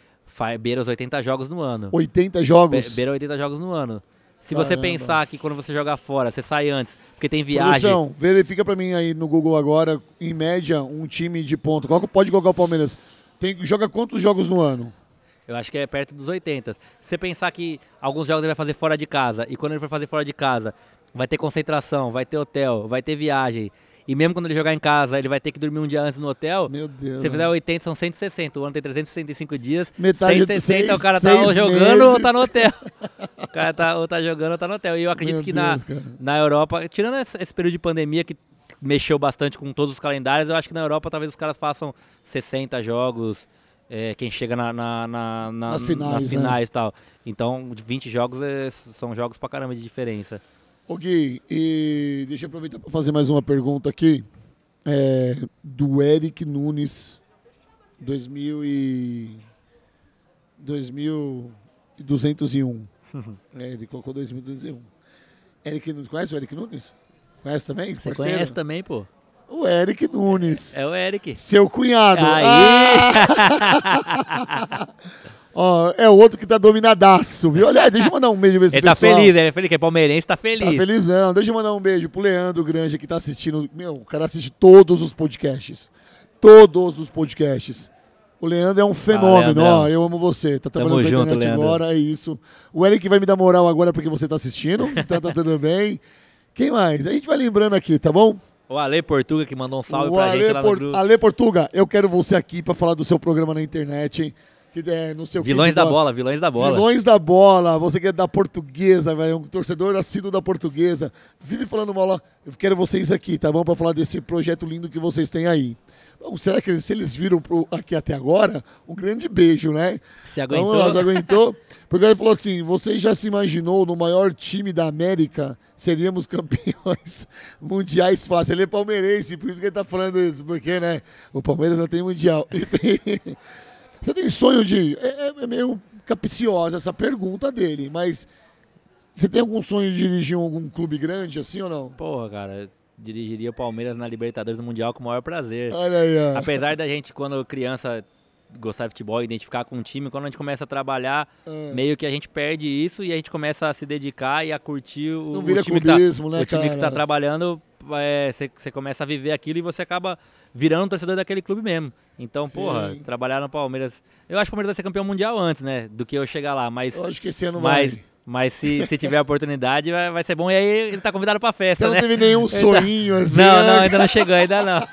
beira os 80 jogos no ano. 80 jogos? Be beira 80 jogos no ano. Se Caramba. você pensar que quando você jogar fora, você sai antes, porque tem viagem. Produção, verifica para mim aí no Google agora, em média, um time de ponto. Qual que pode colocar o Palmeiras? Tem, joga quantos jogos no ano? Eu acho que é perto dos 80. Se você pensar que alguns jogos ele vai fazer fora de casa, e quando ele for fazer fora de casa, vai ter concentração, vai ter hotel, vai ter viagem. E mesmo quando ele jogar em casa, ele vai ter que dormir um dia antes no hotel. Meu Deus. Se fizer 80, né? são 160. O ano tem 365 dias. Metade 160, seis, o cara tá ou jogando meses. ou tá no hotel. (laughs) o cara tá ou tá jogando ou tá no hotel. E eu acredito Meu que Deus, na, na Europa, tirando esse período de pandemia que mexeu bastante com todos os calendários, eu acho que na Europa talvez os caras façam 60 jogos. É, quem chega na, na, na, nas finais, nas né? finais né? e tal. Então, 20 jogos é, são jogos pra caramba de diferença. Ô Gui, e deixa eu aproveitar para fazer mais uma pergunta aqui. É, do Eric Nunes, 2000 e... 2201. (laughs) É, ele colocou 2201. Eric Nunes, conhece o Eric Nunes? Conhece também? Você parceiro? conhece também, pô? O Eric Nunes. É, é o Eric. Seu cunhado. Aí. Ah! (laughs) (laughs) Ó, é outro que tá dominadaço, viu? Olha, deixa eu mandar um beijo pra esse ele tá pessoal. Ele tá feliz, ele é feliz, que é palmeirense, tá feliz. Tá felizão. Deixa eu mandar um beijo pro Leandro Grande que tá assistindo. Meu, o cara assiste todos os podcasts. Todos os podcasts. O Leandro é um ah, fenômeno, é ó. eu amo você. Tá trabalhando Tamo na internet junto, agora, é isso. O Eric vai me dar moral agora porque você tá assistindo. (laughs) Tá, tá tudo bem. Quem mais? A gente vai lembrando aqui, tá bom? O Ale Portuga que mandou um salve o pra Ale gente lá Por... Ale Portuga, eu quero você aqui pra falar do seu programa na internet, hein? que é, não sei o vilões que. da bola. vilões da bola. Vilões da bola, você que é da portuguesa, velho, um torcedor assíduo da portuguesa. Vive falando mal lá. Eu quero vocês aqui, tá bom? Pra falar desse projeto lindo que vocês têm aí. Bom, será que se eles viram pro, aqui até agora, um grande beijo, né? Se aguentou. Então, aguentou. Porque ele falou assim: você já se imaginou no maior time da América? Seríamos campeões (laughs) mundiais fácil. Ele é palmeirense, por isso que ele tá falando isso, porque, né? O Palmeiras não tem mundial. (laughs) Enfim. Você tem sonho de. É, é, é meio capciosa essa pergunta dele, mas você tem algum sonho de dirigir algum clube grande assim ou não? Porra, cara, dirigiria o Palmeiras na Libertadores do Mundial com o maior prazer. Olha aí, ó. Apesar da gente, quando criança, gostar de futebol, identificar com um time, quando a gente começa a trabalhar, é. meio que a gente perde isso e a gente começa a se dedicar e a curtir o, não vira o time clubismo, que tá, né, o time cara? que tá trabalhando, é, você é, começa a viver aquilo e você acaba virando torcedor daquele clube mesmo. Então, Sim. porra, trabalhar no Palmeiras. Eu acho que o Palmeiras vai ser campeão mundial antes, né? Do que eu chegar lá. Mas, eu acho que esse ano mas, Mas se, se tiver a oportunidade, vai, vai, ser bom. E aí ele tá convidado pra festa, então né? Não teve nenhum tá- sonhinho (laughs) assim. Não, né? não, ainda não chegou, ainda não.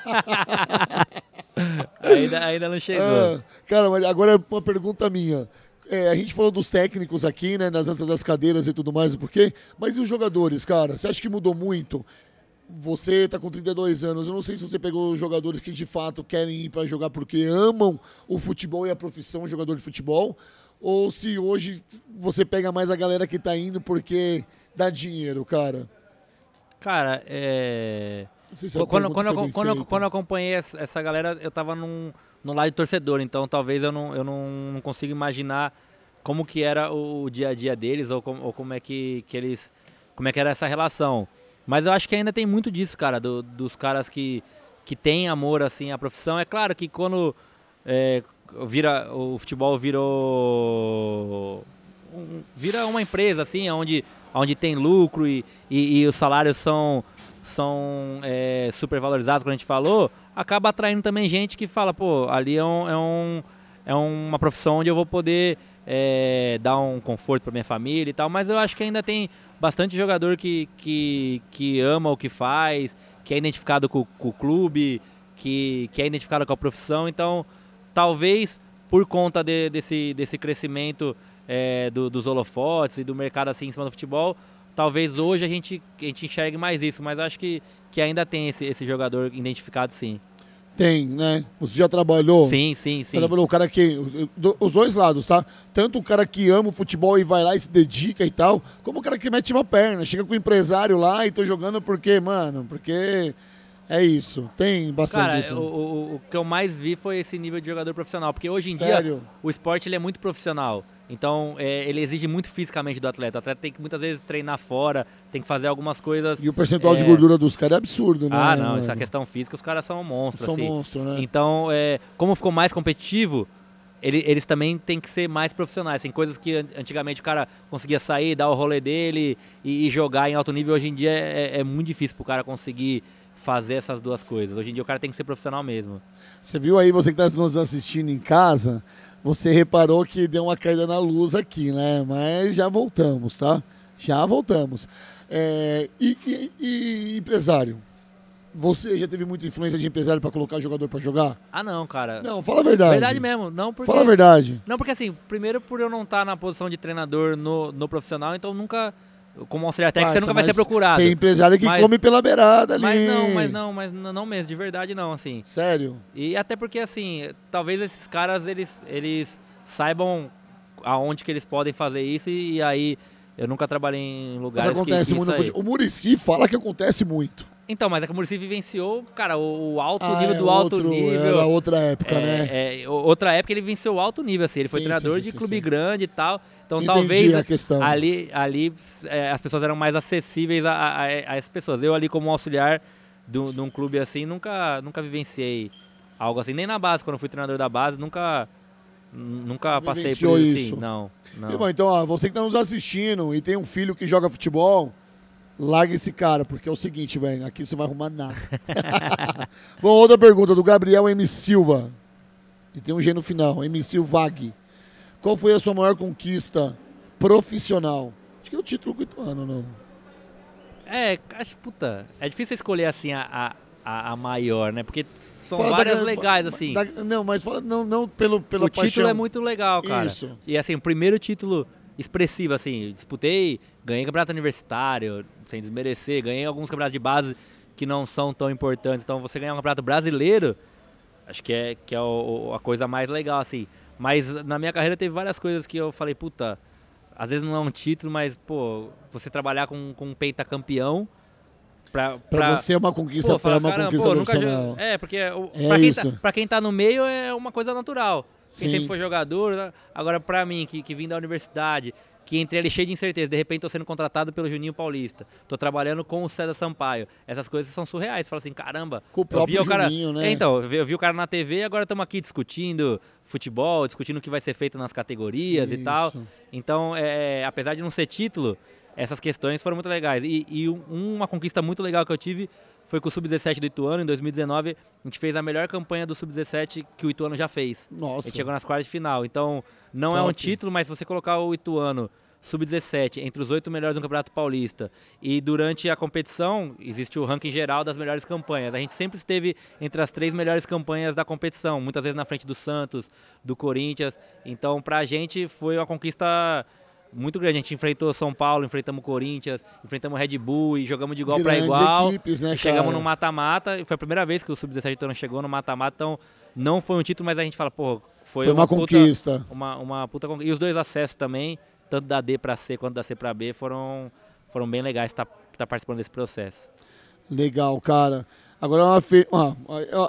(laughs) ainda, ainda não chegou. Ah, cara, mas agora é uma pergunta minha. É, a gente falou dos técnicos aqui, né? Nas antes das cadeiras e tudo mais, o porquê. Mas e os jogadores, cara? Você acha que mudou muito? você está com 32 anos, eu não sei se você pegou jogadores que de fato querem ir para jogar porque amam o futebol e a profissão jogador de futebol, ou se hoje você pega mais a galera que está indo porque dá dinheiro, cara. Cara, é... Se é quando, quando, eu, quando, eu, quando eu acompanhei essa galera, eu estava num, no lado de torcedor, então talvez eu não, eu não, não imaginar como que era o, o dia a dia deles ou, com, ou como é que, que eles... como é que era essa relação. Mas eu acho que ainda tem muito disso, cara, do, dos caras que, que têm amor, assim, à profissão. É claro que quando é, vira, o futebol virou... Um, vira uma empresa, assim, onde, onde tem lucro e, e, e os salários são, são é, super valorizados, como a gente falou, acaba atraindo também gente que fala, pô, ali é, um, é, um, é uma profissão onde eu vou poder... É, dar um conforto para minha família e tal, mas eu acho que ainda tem bastante jogador que, que, que ama o que faz, que é identificado com, com o clube, que, que é identificado com a profissão. Então, talvez por conta de, desse, desse crescimento é, do, dos holofotes e do mercado assim em cima do futebol, talvez hoje a gente, a gente enxergue mais isso, mas acho que, que ainda tem esse, esse jogador identificado sim. Tem, né? Você já trabalhou? Sim, sim, sim. Trabalhou o cara que. Os dois lados, tá? Tanto o cara que ama o futebol e vai lá e se dedica e tal, como o cara que mete uma perna, chega com o empresário lá e tô jogando porque, mano, porque. É isso, tem bastante Cara, isso. Né? O, o, o que eu mais vi foi esse nível de jogador profissional, porque hoje em Sério? dia o esporte ele é muito profissional. Então, é, ele exige muito fisicamente do atleta. O atleta tem que muitas vezes treinar fora, tem que fazer algumas coisas. E o percentual é... de gordura dos caras é absurdo, né? Ah, não, é mano? essa questão física, os caras são monstros. São assim. monstros, né? Então, é, como ficou mais competitivo, ele, eles também têm que ser mais profissionais. Tem coisas que antigamente o cara conseguia sair, dar o rolê dele e, e jogar em alto nível. Hoje em dia é, é muito difícil para o cara conseguir fazer essas duas coisas. Hoje em dia o cara tem que ser profissional mesmo. Você viu aí, você que está nos assistindo em casa. Você reparou que deu uma caída na luz aqui, né? Mas já voltamos, tá? Já voltamos. É, e, e, e empresário? Você já teve muita influência de empresário para colocar jogador para jogar? Ah, não, cara. Não, fala a verdade. Verdade mesmo, não porque. Fala a verdade. Não, porque assim, primeiro por eu não estar tá na posição de treinador no, no profissional, então nunca como um até tech, você nunca vai ser procurado. Tem empresário que mas, come pela beirada ali. Mas não, mas não, mas não mesmo, de verdade não, assim. Sério? E até porque, assim, talvez esses caras, eles, eles saibam aonde que eles podem fazer isso e, e aí... Eu nunca trabalhei em lugares mas acontece que, que muito. O Murici fala que acontece muito. Então, mas é que o Murici vivenciou, cara, o alto ah, nível é, do alto outro, nível. Era outra época, é, né? É, outra época ele venceu o alto nível, assim. Ele foi sim, treinador sim, sim, de clube grande e tal. Então Entendi talvez ali, ali é, as pessoas eram mais acessíveis a, a, a essas pessoas. Eu ali como auxiliar de um clube assim, nunca, nunca vivenciei algo assim. Nem na base, quando eu fui treinador da base, nunca... Nunca passei por isso, isso. Assim, não. não. E, bom, então, ó, você que está nos assistindo e tem um filho que joga futebol, larga esse cara, porque é o seguinte, velho, aqui você vai arrumar nada. (laughs) bom, outra pergunta do Gabriel M. Silva. E tem um G no final, M. Silvag. Qual foi a sua maior conquista profissional? Acho que é o título com o não. É, acho, puta, é difícil escolher assim a, a, a maior, né? Porque são fala várias legais, fala, assim. Da, não, mas fala, não, não pelo, pelo o paixão. título é muito legal, cara. Isso. E assim, o primeiro título expressivo, assim, disputei, ganhei campeonato universitário, sem desmerecer, ganhei alguns campeonatos de base que não são tão importantes. Então você ganhar um campeonato brasileiro, acho que é, que é o, a coisa mais legal, assim. Mas na minha carreira teve várias coisas que eu falei, puta, às vezes não é um título, mas, pô, você trabalhar com, com um campeão Pra, pra... pra você é uma conquista, pô, fala, pra uma conquista pô, profissional. Nunca... É, porque o... é pra, quem está tá, pra quem tá no meio é uma coisa natural. Quem Sim. sempre foi jogador, né? agora pra mim, que, que vim da universidade, que entrei ali cheio de incerteza. De repente, estou sendo contratado pelo Juninho Paulista. Estou trabalhando com o César Sampaio. Essas coisas são surreais. Você fala assim, caramba. Com o próprio eu vi o Juninho, cara... né? É, então, eu vi, eu vi, o cara na TV e agora estamos aqui discutindo futebol, discutindo o que vai ser feito nas categorias Isso. e tal. Então, é, é, apesar de não ser título, essas questões foram muito legais. E, e uma conquista muito legal que eu tive foi com o Sub-17 do Ituano, em 2019, a gente fez a melhor campanha do Sub-17 que o Ituano já fez. Nossa. Ele chegou nas quartas de final. Então, não Top. é um título, mas se você colocar o Ituano Sub-17 entre os oito melhores do Campeonato Paulista e durante a competição existe o ranking geral das melhores campanhas. A gente sempre esteve entre as três melhores campanhas da competição, muitas vezes na frente do Santos, do Corinthians. Então, pra gente foi uma conquista muito grande. A gente enfrentou São Paulo, enfrentamos Corinthians, enfrentamos Red Bull e jogamos de igual para igual. Equipes, né, chegamos cara? no mata-mata. Foi a primeira vez que o Sub-17 chegou no mata-mata. Então, não foi um título, mas a gente fala, pô, foi, foi uma, uma, conquista. Puta, uma, uma puta conquista. E os dois acessos também, tanto da D para C quanto da C para B, foram, foram bem legais estar tá, tá participando desse processo. Legal, cara. Agora, uma fe... ah,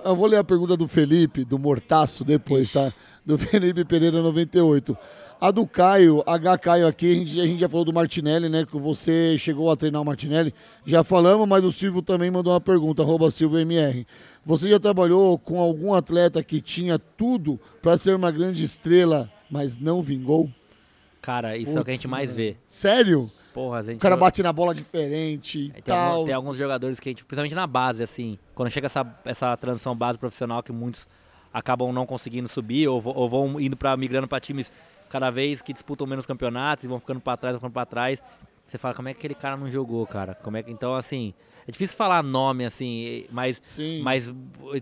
eu vou ler a pergunta do Felipe, do Mortaço, depois, tá? do Felipe Pereira 98. A do Caio, H Caio aqui, a gente, a gente, já falou do Martinelli, né? Que você chegou a treinar o Martinelli. Já falamos, mas o Silvio também mandou uma pergunta, arroba SilvioMR. Você já trabalhou com algum atleta que tinha tudo para ser uma grande estrela, mas não vingou? Cara, isso é o que a gente mais vê. Sério? Porra, gente... O cara bate na bola diferente e tem tal. Alguns, tem alguns jogadores que a gente, principalmente na base, assim, quando chega essa, essa transição base profissional que muitos acabam não conseguindo subir ou, ou vão indo para migrando para times cada vez que disputam menos campeonatos e vão ficando para trás, vão ficando para trás. Você fala como é que aquele cara não jogou, cara? Como é que então assim? É difícil falar nome assim, mas Sim. mas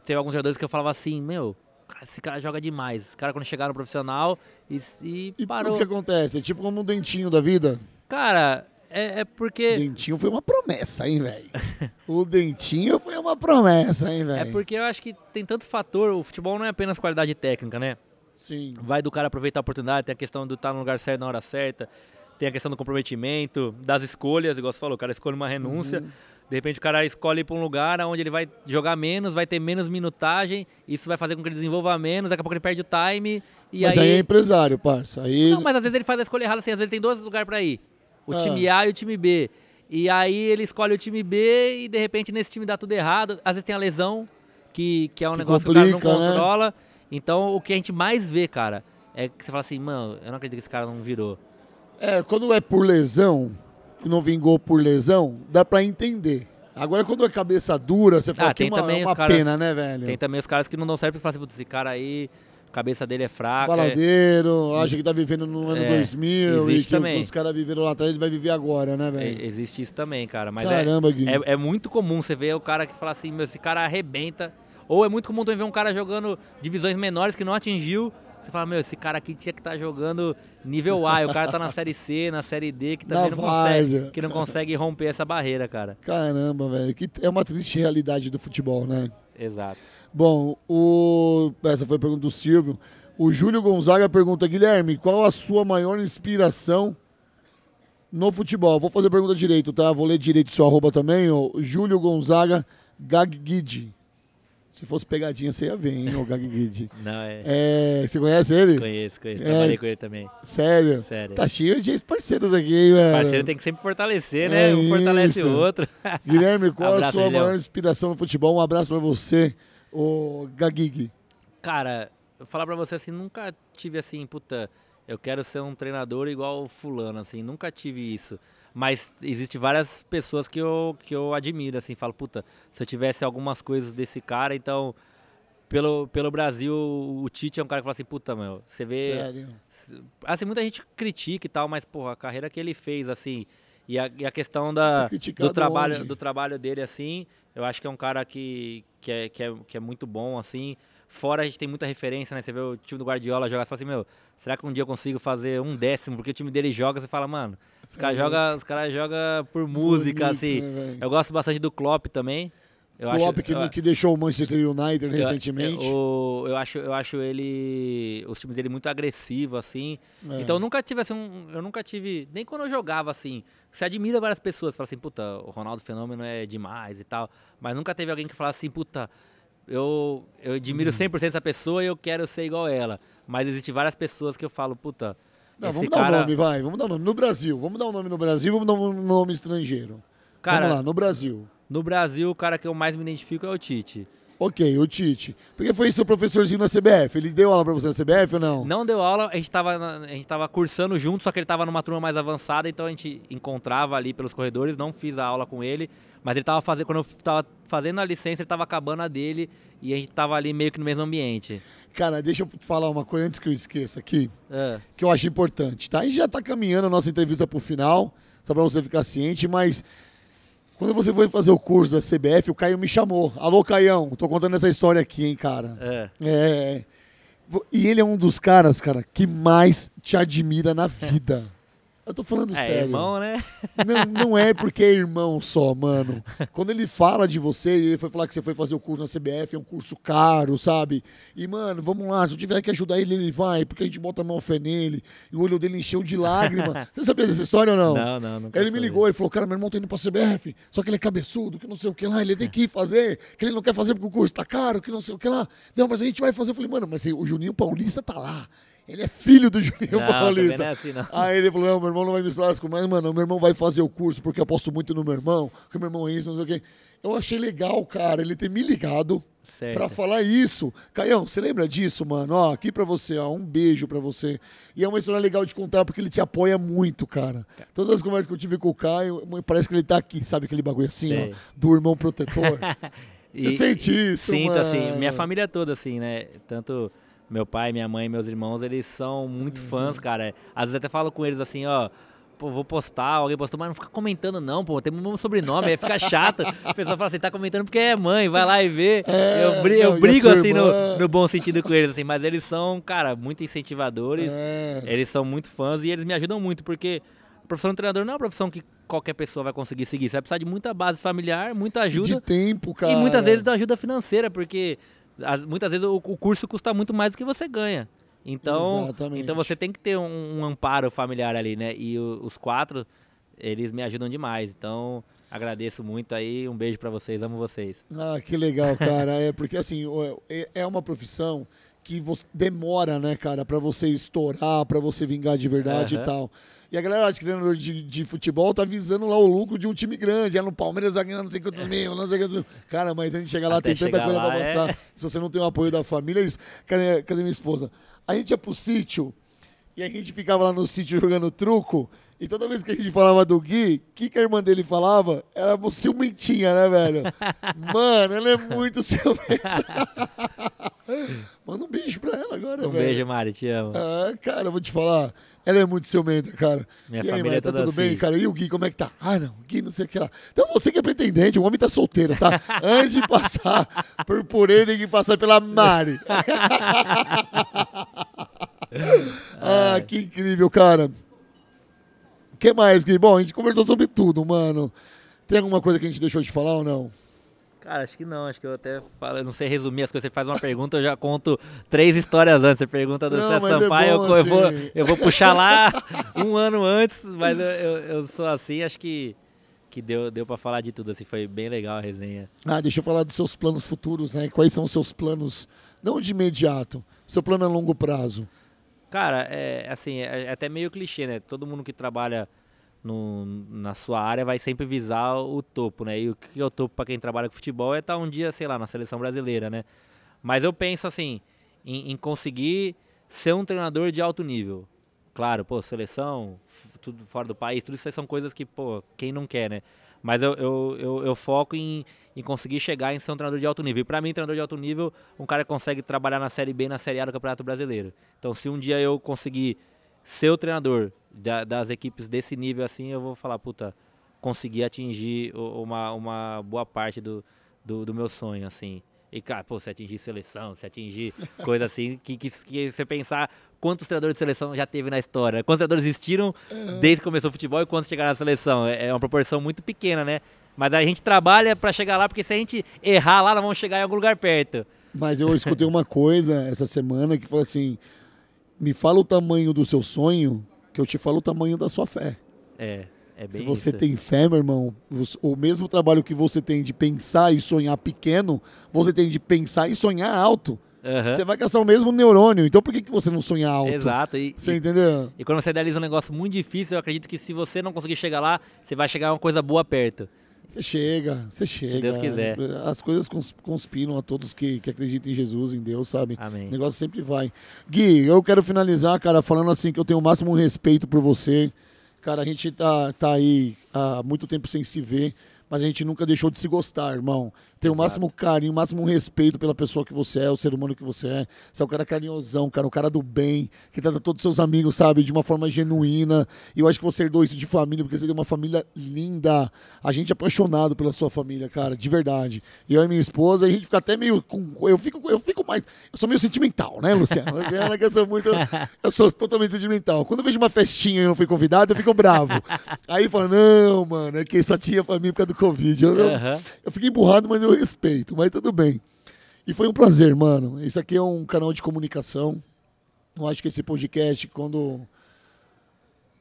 tem alguns jogadores que eu falava assim, meu, esse cara joga demais. Esse cara quando chegar no profissional e, e, e parou. O que acontece? É tipo como um dentinho da vida. Cara, é, é porque. O Dentinho foi uma promessa, hein, velho? o Dentinho foi uma promessa, hein, é velho? É porque eu acho que tem tanto fator. O futebol não é apenas qualidade técnica, né? Sim. Vai do cara aproveitar a oportunidade, tem a questão do estar tá no lugar certo na hora certa, tem a questão do comprometimento, das escolhas, igual você falou, o cara escolhe uma renúncia. Uhum. De repente o cara escolhe ir para um lugar onde ele vai jogar menos, vai ter menos minutagem, isso vai fazer com que ele desenvolva menos, daqui a pouco ele perde o time. E mas aí... aí é empresário, parça. Aí... Não, mas às vezes ele faz a escolha errada, assim, às vezes ele tem dois lugares para ir. O ah. time A e o time B. E aí ele escolhe o time B e de repente nesse time dá tudo errado. Às vezes tem a lesão, que, que é um que negócio complica, que o cara não né? controla. Né? Então o que a gente mais vê, cara, é que você fala assim, mano, eu não acredito que esse cara não virou. É, quando é por lesão, que não vingou por lesão, dá pra entender. Agora, quando é cabeça dura, você ah, fala ah, que é uma, é uma caras, pena, né, velho? Tem também os caras que não dão certo e falam assim, esse cara aí cabeça dele é fraca. É Baladeiro, é... acha que tá vivendo no ano é, 2000 e que também. os caras viveram lá atrás, ele vai viver agora, né, velho? É, existe isso também, cara. Mas é Caramba, Gui. é, é, muito comum você ver o cara que fala assim, meu, esse cara arrebenta. Ou é muito comum também ver um cara jogando divisões menores que não atingiu. Você fala, meu, esse cara aqui tinha que estar tá jogando nível A, o cara tá na série C, na série D, que (laughs) também não consegue, que não consegue romper essa barreira, cara. Caramba, velho, que é uma triste realidade do futebol, né? Exato. Bom, o... essa foi a pergunta do Silvio. O Júlio Gonzaga pergunta, Guilherme, qual a sua maior inspiração no futebol? Vou fazer a pergunta direito, tá? Vou ler direito seu arroba também, ó. Júlio Gonzaga Gaguide. Se fosse pegadinha, você ia ver, hein, o Gaguide. (laughs) Não, é... é... Você conhece ele? Conheço, conheço. É... Trabalhei com ele também. Sério? Sério. Tá cheio de ex-parceiros aqui, hein, velho? Parceiro tem que sempre fortalecer, né? É um isso. fortalece o outro. Guilherme, qual abraço, a sua maior inspiração no futebol? Um abraço pra você o Gagig? Cara, eu falar pra você assim, nunca tive assim, puta, eu quero ser um treinador igual fulano, assim, nunca tive isso. Mas existe várias pessoas que eu, que eu admiro, assim, falo, puta, se eu tivesse algumas coisas desse cara, então pelo, pelo Brasil, o Tite é um cara que fala assim, puta, meu, você vê. Sério? Assim, muita gente critica e tal, mas, porra, a carreira que ele fez, assim, e a, e a questão da, tá do, trabalho, do trabalho dele, assim, eu acho que é um cara que, que, é, que, é, que é muito bom, assim. Fora a gente tem muita referência, né? Você vê o time do Guardiola jogar, você fala assim, meu, será que um dia eu consigo fazer um décimo? Porque o time dele joga, você fala, mano, os caras é. jogam cara joga por música, Bonito, né, assim. Né, eu gosto bastante do Klopp também. Eu Klopp que, eu, que deixou o Manchester United eu, recentemente. Eu, eu, acho, eu acho ele, os times dele muito agressivo assim. É. Então eu nunca tive assim, um, eu nunca tive nem quando eu jogava assim. Você admira várias pessoas, fala assim, puta, o Ronaldo fenômeno é demais e tal, mas nunca teve alguém que falasse assim, puta, eu eu admiro 100% hum. essa pessoa e eu quero ser igual ela. Mas existem várias pessoas que eu falo, puta. Não, vamos cara... dar o um nome, vai, vamos dar o um nome no Brasil, vamos dar o um nome no Brasil, vamos dar um nome estrangeiro. Cara, vamos lá, no Brasil. No Brasil, o cara que eu mais me identifico é o Tite. Ok, o Tite. Porque foi seu professorzinho na CBF? Ele deu aula pra você na CBF ou não? Não deu aula, a gente, tava, a gente tava cursando junto, só que ele tava numa turma mais avançada, então a gente encontrava ali pelos corredores, não fiz a aula com ele, mas ele tava fazendo, quando eu tava fazendo a licença, ele tava acabando a dele e a gente tava ali meio que no mesmo ambiente. Cara, deixa eu falar uma coisa antes que eu esqueça aqui, é. que eu acho importante, tá? A gente já tá caminhando a nossa entrevista pro final, só pra você ficar ciente, mas quando você foi fazer o curso da CBF, o Caio me chamou. Alô, Caião, tô contando essa história aqui, hein, cara. É. é. é, é. E ele é um dos caras, cara, que mais te admira na (laughs) vida. Eu tô falando é, sério. É irmão, né? Não, não é (laughs) porque é irmão só, mano. Quando ele fala de você e ele foi falar que você foi fazer o curso na CBF, é um curso caro, sabe? E, mano, vamos lá, se eu tiver que ajudar ele, ele vai, porque a gente bota a mão fé nele. E o olho dele encheu de lágrima. (laughs) você sabia dessa história ou não? Não, não, não. Ele me ligou, e falou, cara, meu irmão tá indo pra CBF, só que ele é cabeçudo, que não sei o que lá, ele tem que ir fazer, que ele não quer fazer porque o curso tá caro, que não sei o que lá. Não, mas a gente vai fazer. Eu falei, mano, mas o Juninho Paulista tá lá. Ele é filho do Juninho não, é Paulista. É assim, Aí ele falou: não, meu irmão não vai misturar as coisas, mas, mano, meu irmão vai fazer o curso porque eu aposto muito no meu irmão, Que meu irmão é isso, não sei o quê. Eu achei legal, cara, ele ter me ligado certo. pra falar isso. Caião, você lembra disso, mano? Ó, aqui pra você, ó, um beijo pra você. E é uma história legal de contar porque ele te apoia muito, cara. Todas as conversas que eu tive com o Caio, parece que ele tá aqui, sabe aquele bagulho assim, Sei. ó, do irmão protetor. (laughs) e, você sente isso, Sinto, mano. assim. Minha família toda, assim, né? Tanto meu pai, minha mãe, meus irmãos, eles são muito uhum. fãs, cara. Às vezes até falo com eles assim, ó. Pô, vou postar, alguém postou, mas não fica comentando, não, pô. Tem o sobrenome, aí fica chato. A pessoa fala assim, tá comentando porque é mãe, vai lá e vê. É, eu, não, eu brigo, assim, no, no, bom sentido com eles, assim, mas eles são, cara, muito incentivadores, é. eles são muito fãs e eles me ajudam muito, porque a profissão de treinador não é uma profissão que qualquer pessoa vai conseguir seguir. Você vai precisar de muita base familiar, muita ajuda. E de tempo, cara. E muitas vezes da ajuda financeira, porque as, muitas vezes o, o, curso custa muito mais do que você ganha. Então, Exatamente. então você tem que ter um, um amparo familiar ali, né? E o, os quatro, eles me ajudam demais. Então, agradeço muito aí. Um beijo para vocês, amo vocês. Ah, que legal, cara. é porque assim, é, é uma profissão que demora, né, cara, para você estourar, para você vingar de verdade uhum. e tal. E a galera que treinador de, de, futebol tá visando lá o lucro de um time grande. É no Palmeiras vai tá ganhar não sei quantos mil, não sei quantos mil. Cara, mas a gente chega lá, Até tem tanta coisa lá, pra é. passar. É... Se você não tem o apoio da família, é isso. Cadê, cadê minha esposa? A gente ia pro sítio e a gente ficava lá no sítio jogando truco. E toda vez que a gente falava do Gui, o que, que a irmã dele falava? Era ciumentinha, né, velho? (laughs) Mano, ela é muito ciumenta. (laughs) Manda um beijo pra ela agora, velho. Um véio. beijo, Mari, te amo. Ah, cara, eu vou te falar. Ela é muito ciumenta, cara. Minha e aí, família Mari, é tá tudo assim. bem, cara? E o Gui, como é que tá? Ah, não, Gui, não sei o que lá. Então você que é pretendente, o homem tá solteiro, tá? (laughs) Antes de passar por, por ele, tem que passar pela Mari. (laughs) (laughs) ah, que incrível, cara. O que mais, Gui? Bom, a gente conversou sobre tudo, mano. Tem alguma coisa que a gente deixou de falar ou não? Cara, acho que não. Acho que eu até falo, não sei resumir as coisas. Você faz uma pergunta, eu já conto três histórias antes. Você pergunta do César é Sampaio, é eu, assim. eu, vou, assim. eu vou puxar lá (laughs) um ano antes, mas eu, eu, eu, sou assim, acho que. Que deu, deu pra falar de tudo, assim, foi bem legal a resenha. Ah, deixa eu falar dos seus planos futuros, né? Quais são os seus planos, não de imediato, seu plano a é longo prazo? Cara, é assim, é, é até meio clichê, né? Todo mundo que trabalha no, na sua área vai sempre visar o topo, né? E o que é o topo para quem trabalha com futebol é estar tá um dia, sei lá, na seleção brasileira, né? Mas eu penso assim, em, em conseguir ser um treinador de alto nível. Claro, pô, seleção, tudo fora do país, tudo isso aí são coisas que, pô, quem não quer, né? Mas eu, eu, eu, eu foco em, em conseguir chegar em ser um treinador de alto nível. E para mim, treinador de alto nível, um cara consegue trabalhar na Série B na Série A do Campeonato Brasileiro. Então, se um dia eu conseguir ser o treinador da, das equipes desse nível assim, eu vou falar, puta, consegui atingir uma, uma boa parte do, do, do meu sonho, assim. E, cara, pô, se atingir seleção, se atingir (laughs) coisa assim, que, que, que, você pensar quantos treinadores de seleção já teve na história, quantos treinadores existiram desde que começou o futebol e quantos chegaram na seleção. É, é uma proporção muito pequena, né? Mas a gente trabalha para chegar lá, porque se a gente errar lá, nós vamos chegar em algum lugar perto. Mas eu escutei uma coisa essa semana que falou assim: me fala o tamanho do seu sonho, que eu te falo o tamanho da sua fé. É, é bem Se você isso. É. tem fé, meu irmão, o mesmo trabalho que você tem de pensar e sonhar pequeno, você tem de pensar e sonhar alto. Uhum. Você vai caçar o mesmo neurônio, então por que, que você não sonha alto? Exato. E, você e, entendeu? E quando você idealiza um negócio muito difícil, eu acredito que se você não conseguir chegar lá, você vai chegar a uma coisa boa perto. Você chega, você chega. Se Deus quiser. As coisas conspiram a todos que, que acreditam em Jesus, em Deus, sabe? Amém. O negócio sempre vai. Gui, eu quero finalizar, cara, falando assim que eu tenho o máximo respeito por você. Cara, a gente tá, tá aí há muito tempo sem se ver mas a gente nunca deixou de se gostar, irmão. Tem o máximo carinho, o máximo respeito pela pessoa que você é, o ser humano que você é. Você é um cara carinhosão, cara, um cara do bem, que trata todos os seus amigos, sabe, de uma forma genuína. E eu acho que você herdou isso de família, porque você tem uma família linda. A gente é apaixonado pela sua família, cara, de verdade. Eu e minha esposa, a gente fica até meio com. Eu fico, eu fico mais. Eu sou meio sentimental, né, Luciano? Luciana, que eu sou muito. Eu sou totalmente sentimental. Quando eu vejo uma festinha e eu não fui convidado, eu fico bravo. Aí fala, não, mano, é que só tia família por causa do Covid. Eu, uhum. eu fiquei emburrado, mas eu respeito, mas tudo bem. E foi um prazer, mano. Isso aqui é um canal de comunicação. Não acho que esse podcast, quando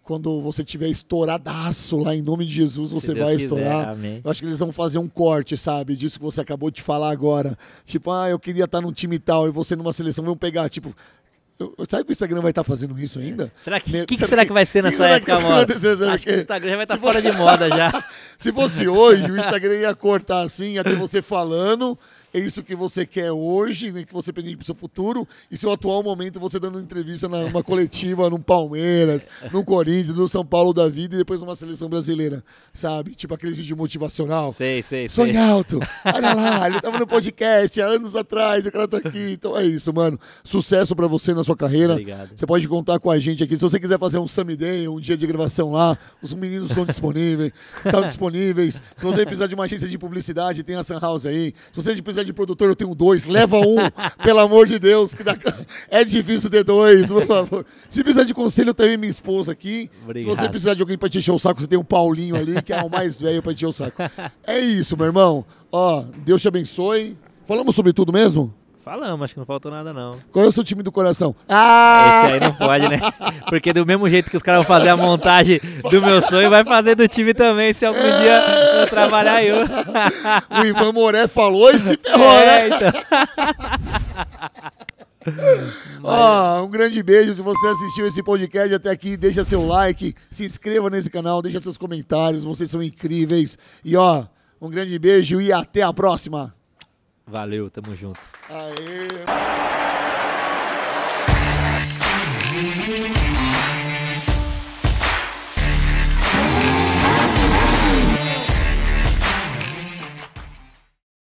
quando você tiver estouradaço lá em nome de Jesus, você vai estourar. Eu acho que eles vão fazer um corte, sabe, disso que você acabou de falar agora. Tipo, ah, eu queria estar num time tal e você numa seleção, vão pegar, tipo, eu, sabe que o Instagram vai estar tá fazendo isso ainda? É. Será que, Me, que, que, será que, vai ser nessa época, mano? Acho que o Instagram já vai estar tá fora de moda já. (laughs) se fosse hoje, o Instagram ia cortar assim, até você falando é isso que você quer hoje, né, que você pretende para o seu futuro, e seu atual momento você dando entrevista numa coletiva no Palmeiras, (laughs) no Corinthians, no São Paulo da vida e depois numa seleção brasileira, sabe? Tipo aquele vídeo motivacional. Sei, sei, Sonho sei. alto, olha lá, ele estava no podcast há anos atrás, o cara tá aqui. Então é isso, mano. Sucesso para você na sua carreira. Obrigado. Você pode contar com a gente aqui. Se você quiser fazer um Summit Day, um dia de gravação lá, os meninos estão disponíveis, estão disponíveis. Se você precisar de uma agência de publicidade, tem a Sun House aí. Se você precisar de produtor, eu tenho dois, leva um, (laughs) pelo amor de Deus, que dá... (laughs) é difícil ter dois, por favor. Se precisar de conselho, eu também minha esposa aqui. Obrigado. Se você precisar de alguém para te encher o saco, você tem um Paulinho ali, que é o mais velho para encher o saco. (laughs) É isso, meu irmão. Ó, Deus te abençoe. Falamos sobre tudo mesmo? Falamos, acho que não faltou nada, não. Qual é o seu time do coração? Ah! Esse aí não pode, né? (laughs) Porque do mesmo jeito que os caras vão fazer a montagem do meu sonho, vai fazer do time também, se algum dia eu ah! trabalhar eu. o Ivan Moré falou e se ferrou, é, né? Então. (laughs) Ó, oh, um grande beijo. Se você assistiu esse podcast até aqui, deixa seu like, se inscreva nesse canal, deixa seus comentários. Vocês são incríveis. E ó, um grande beijo e até a próxima. Valeu, tamo junto. Aê!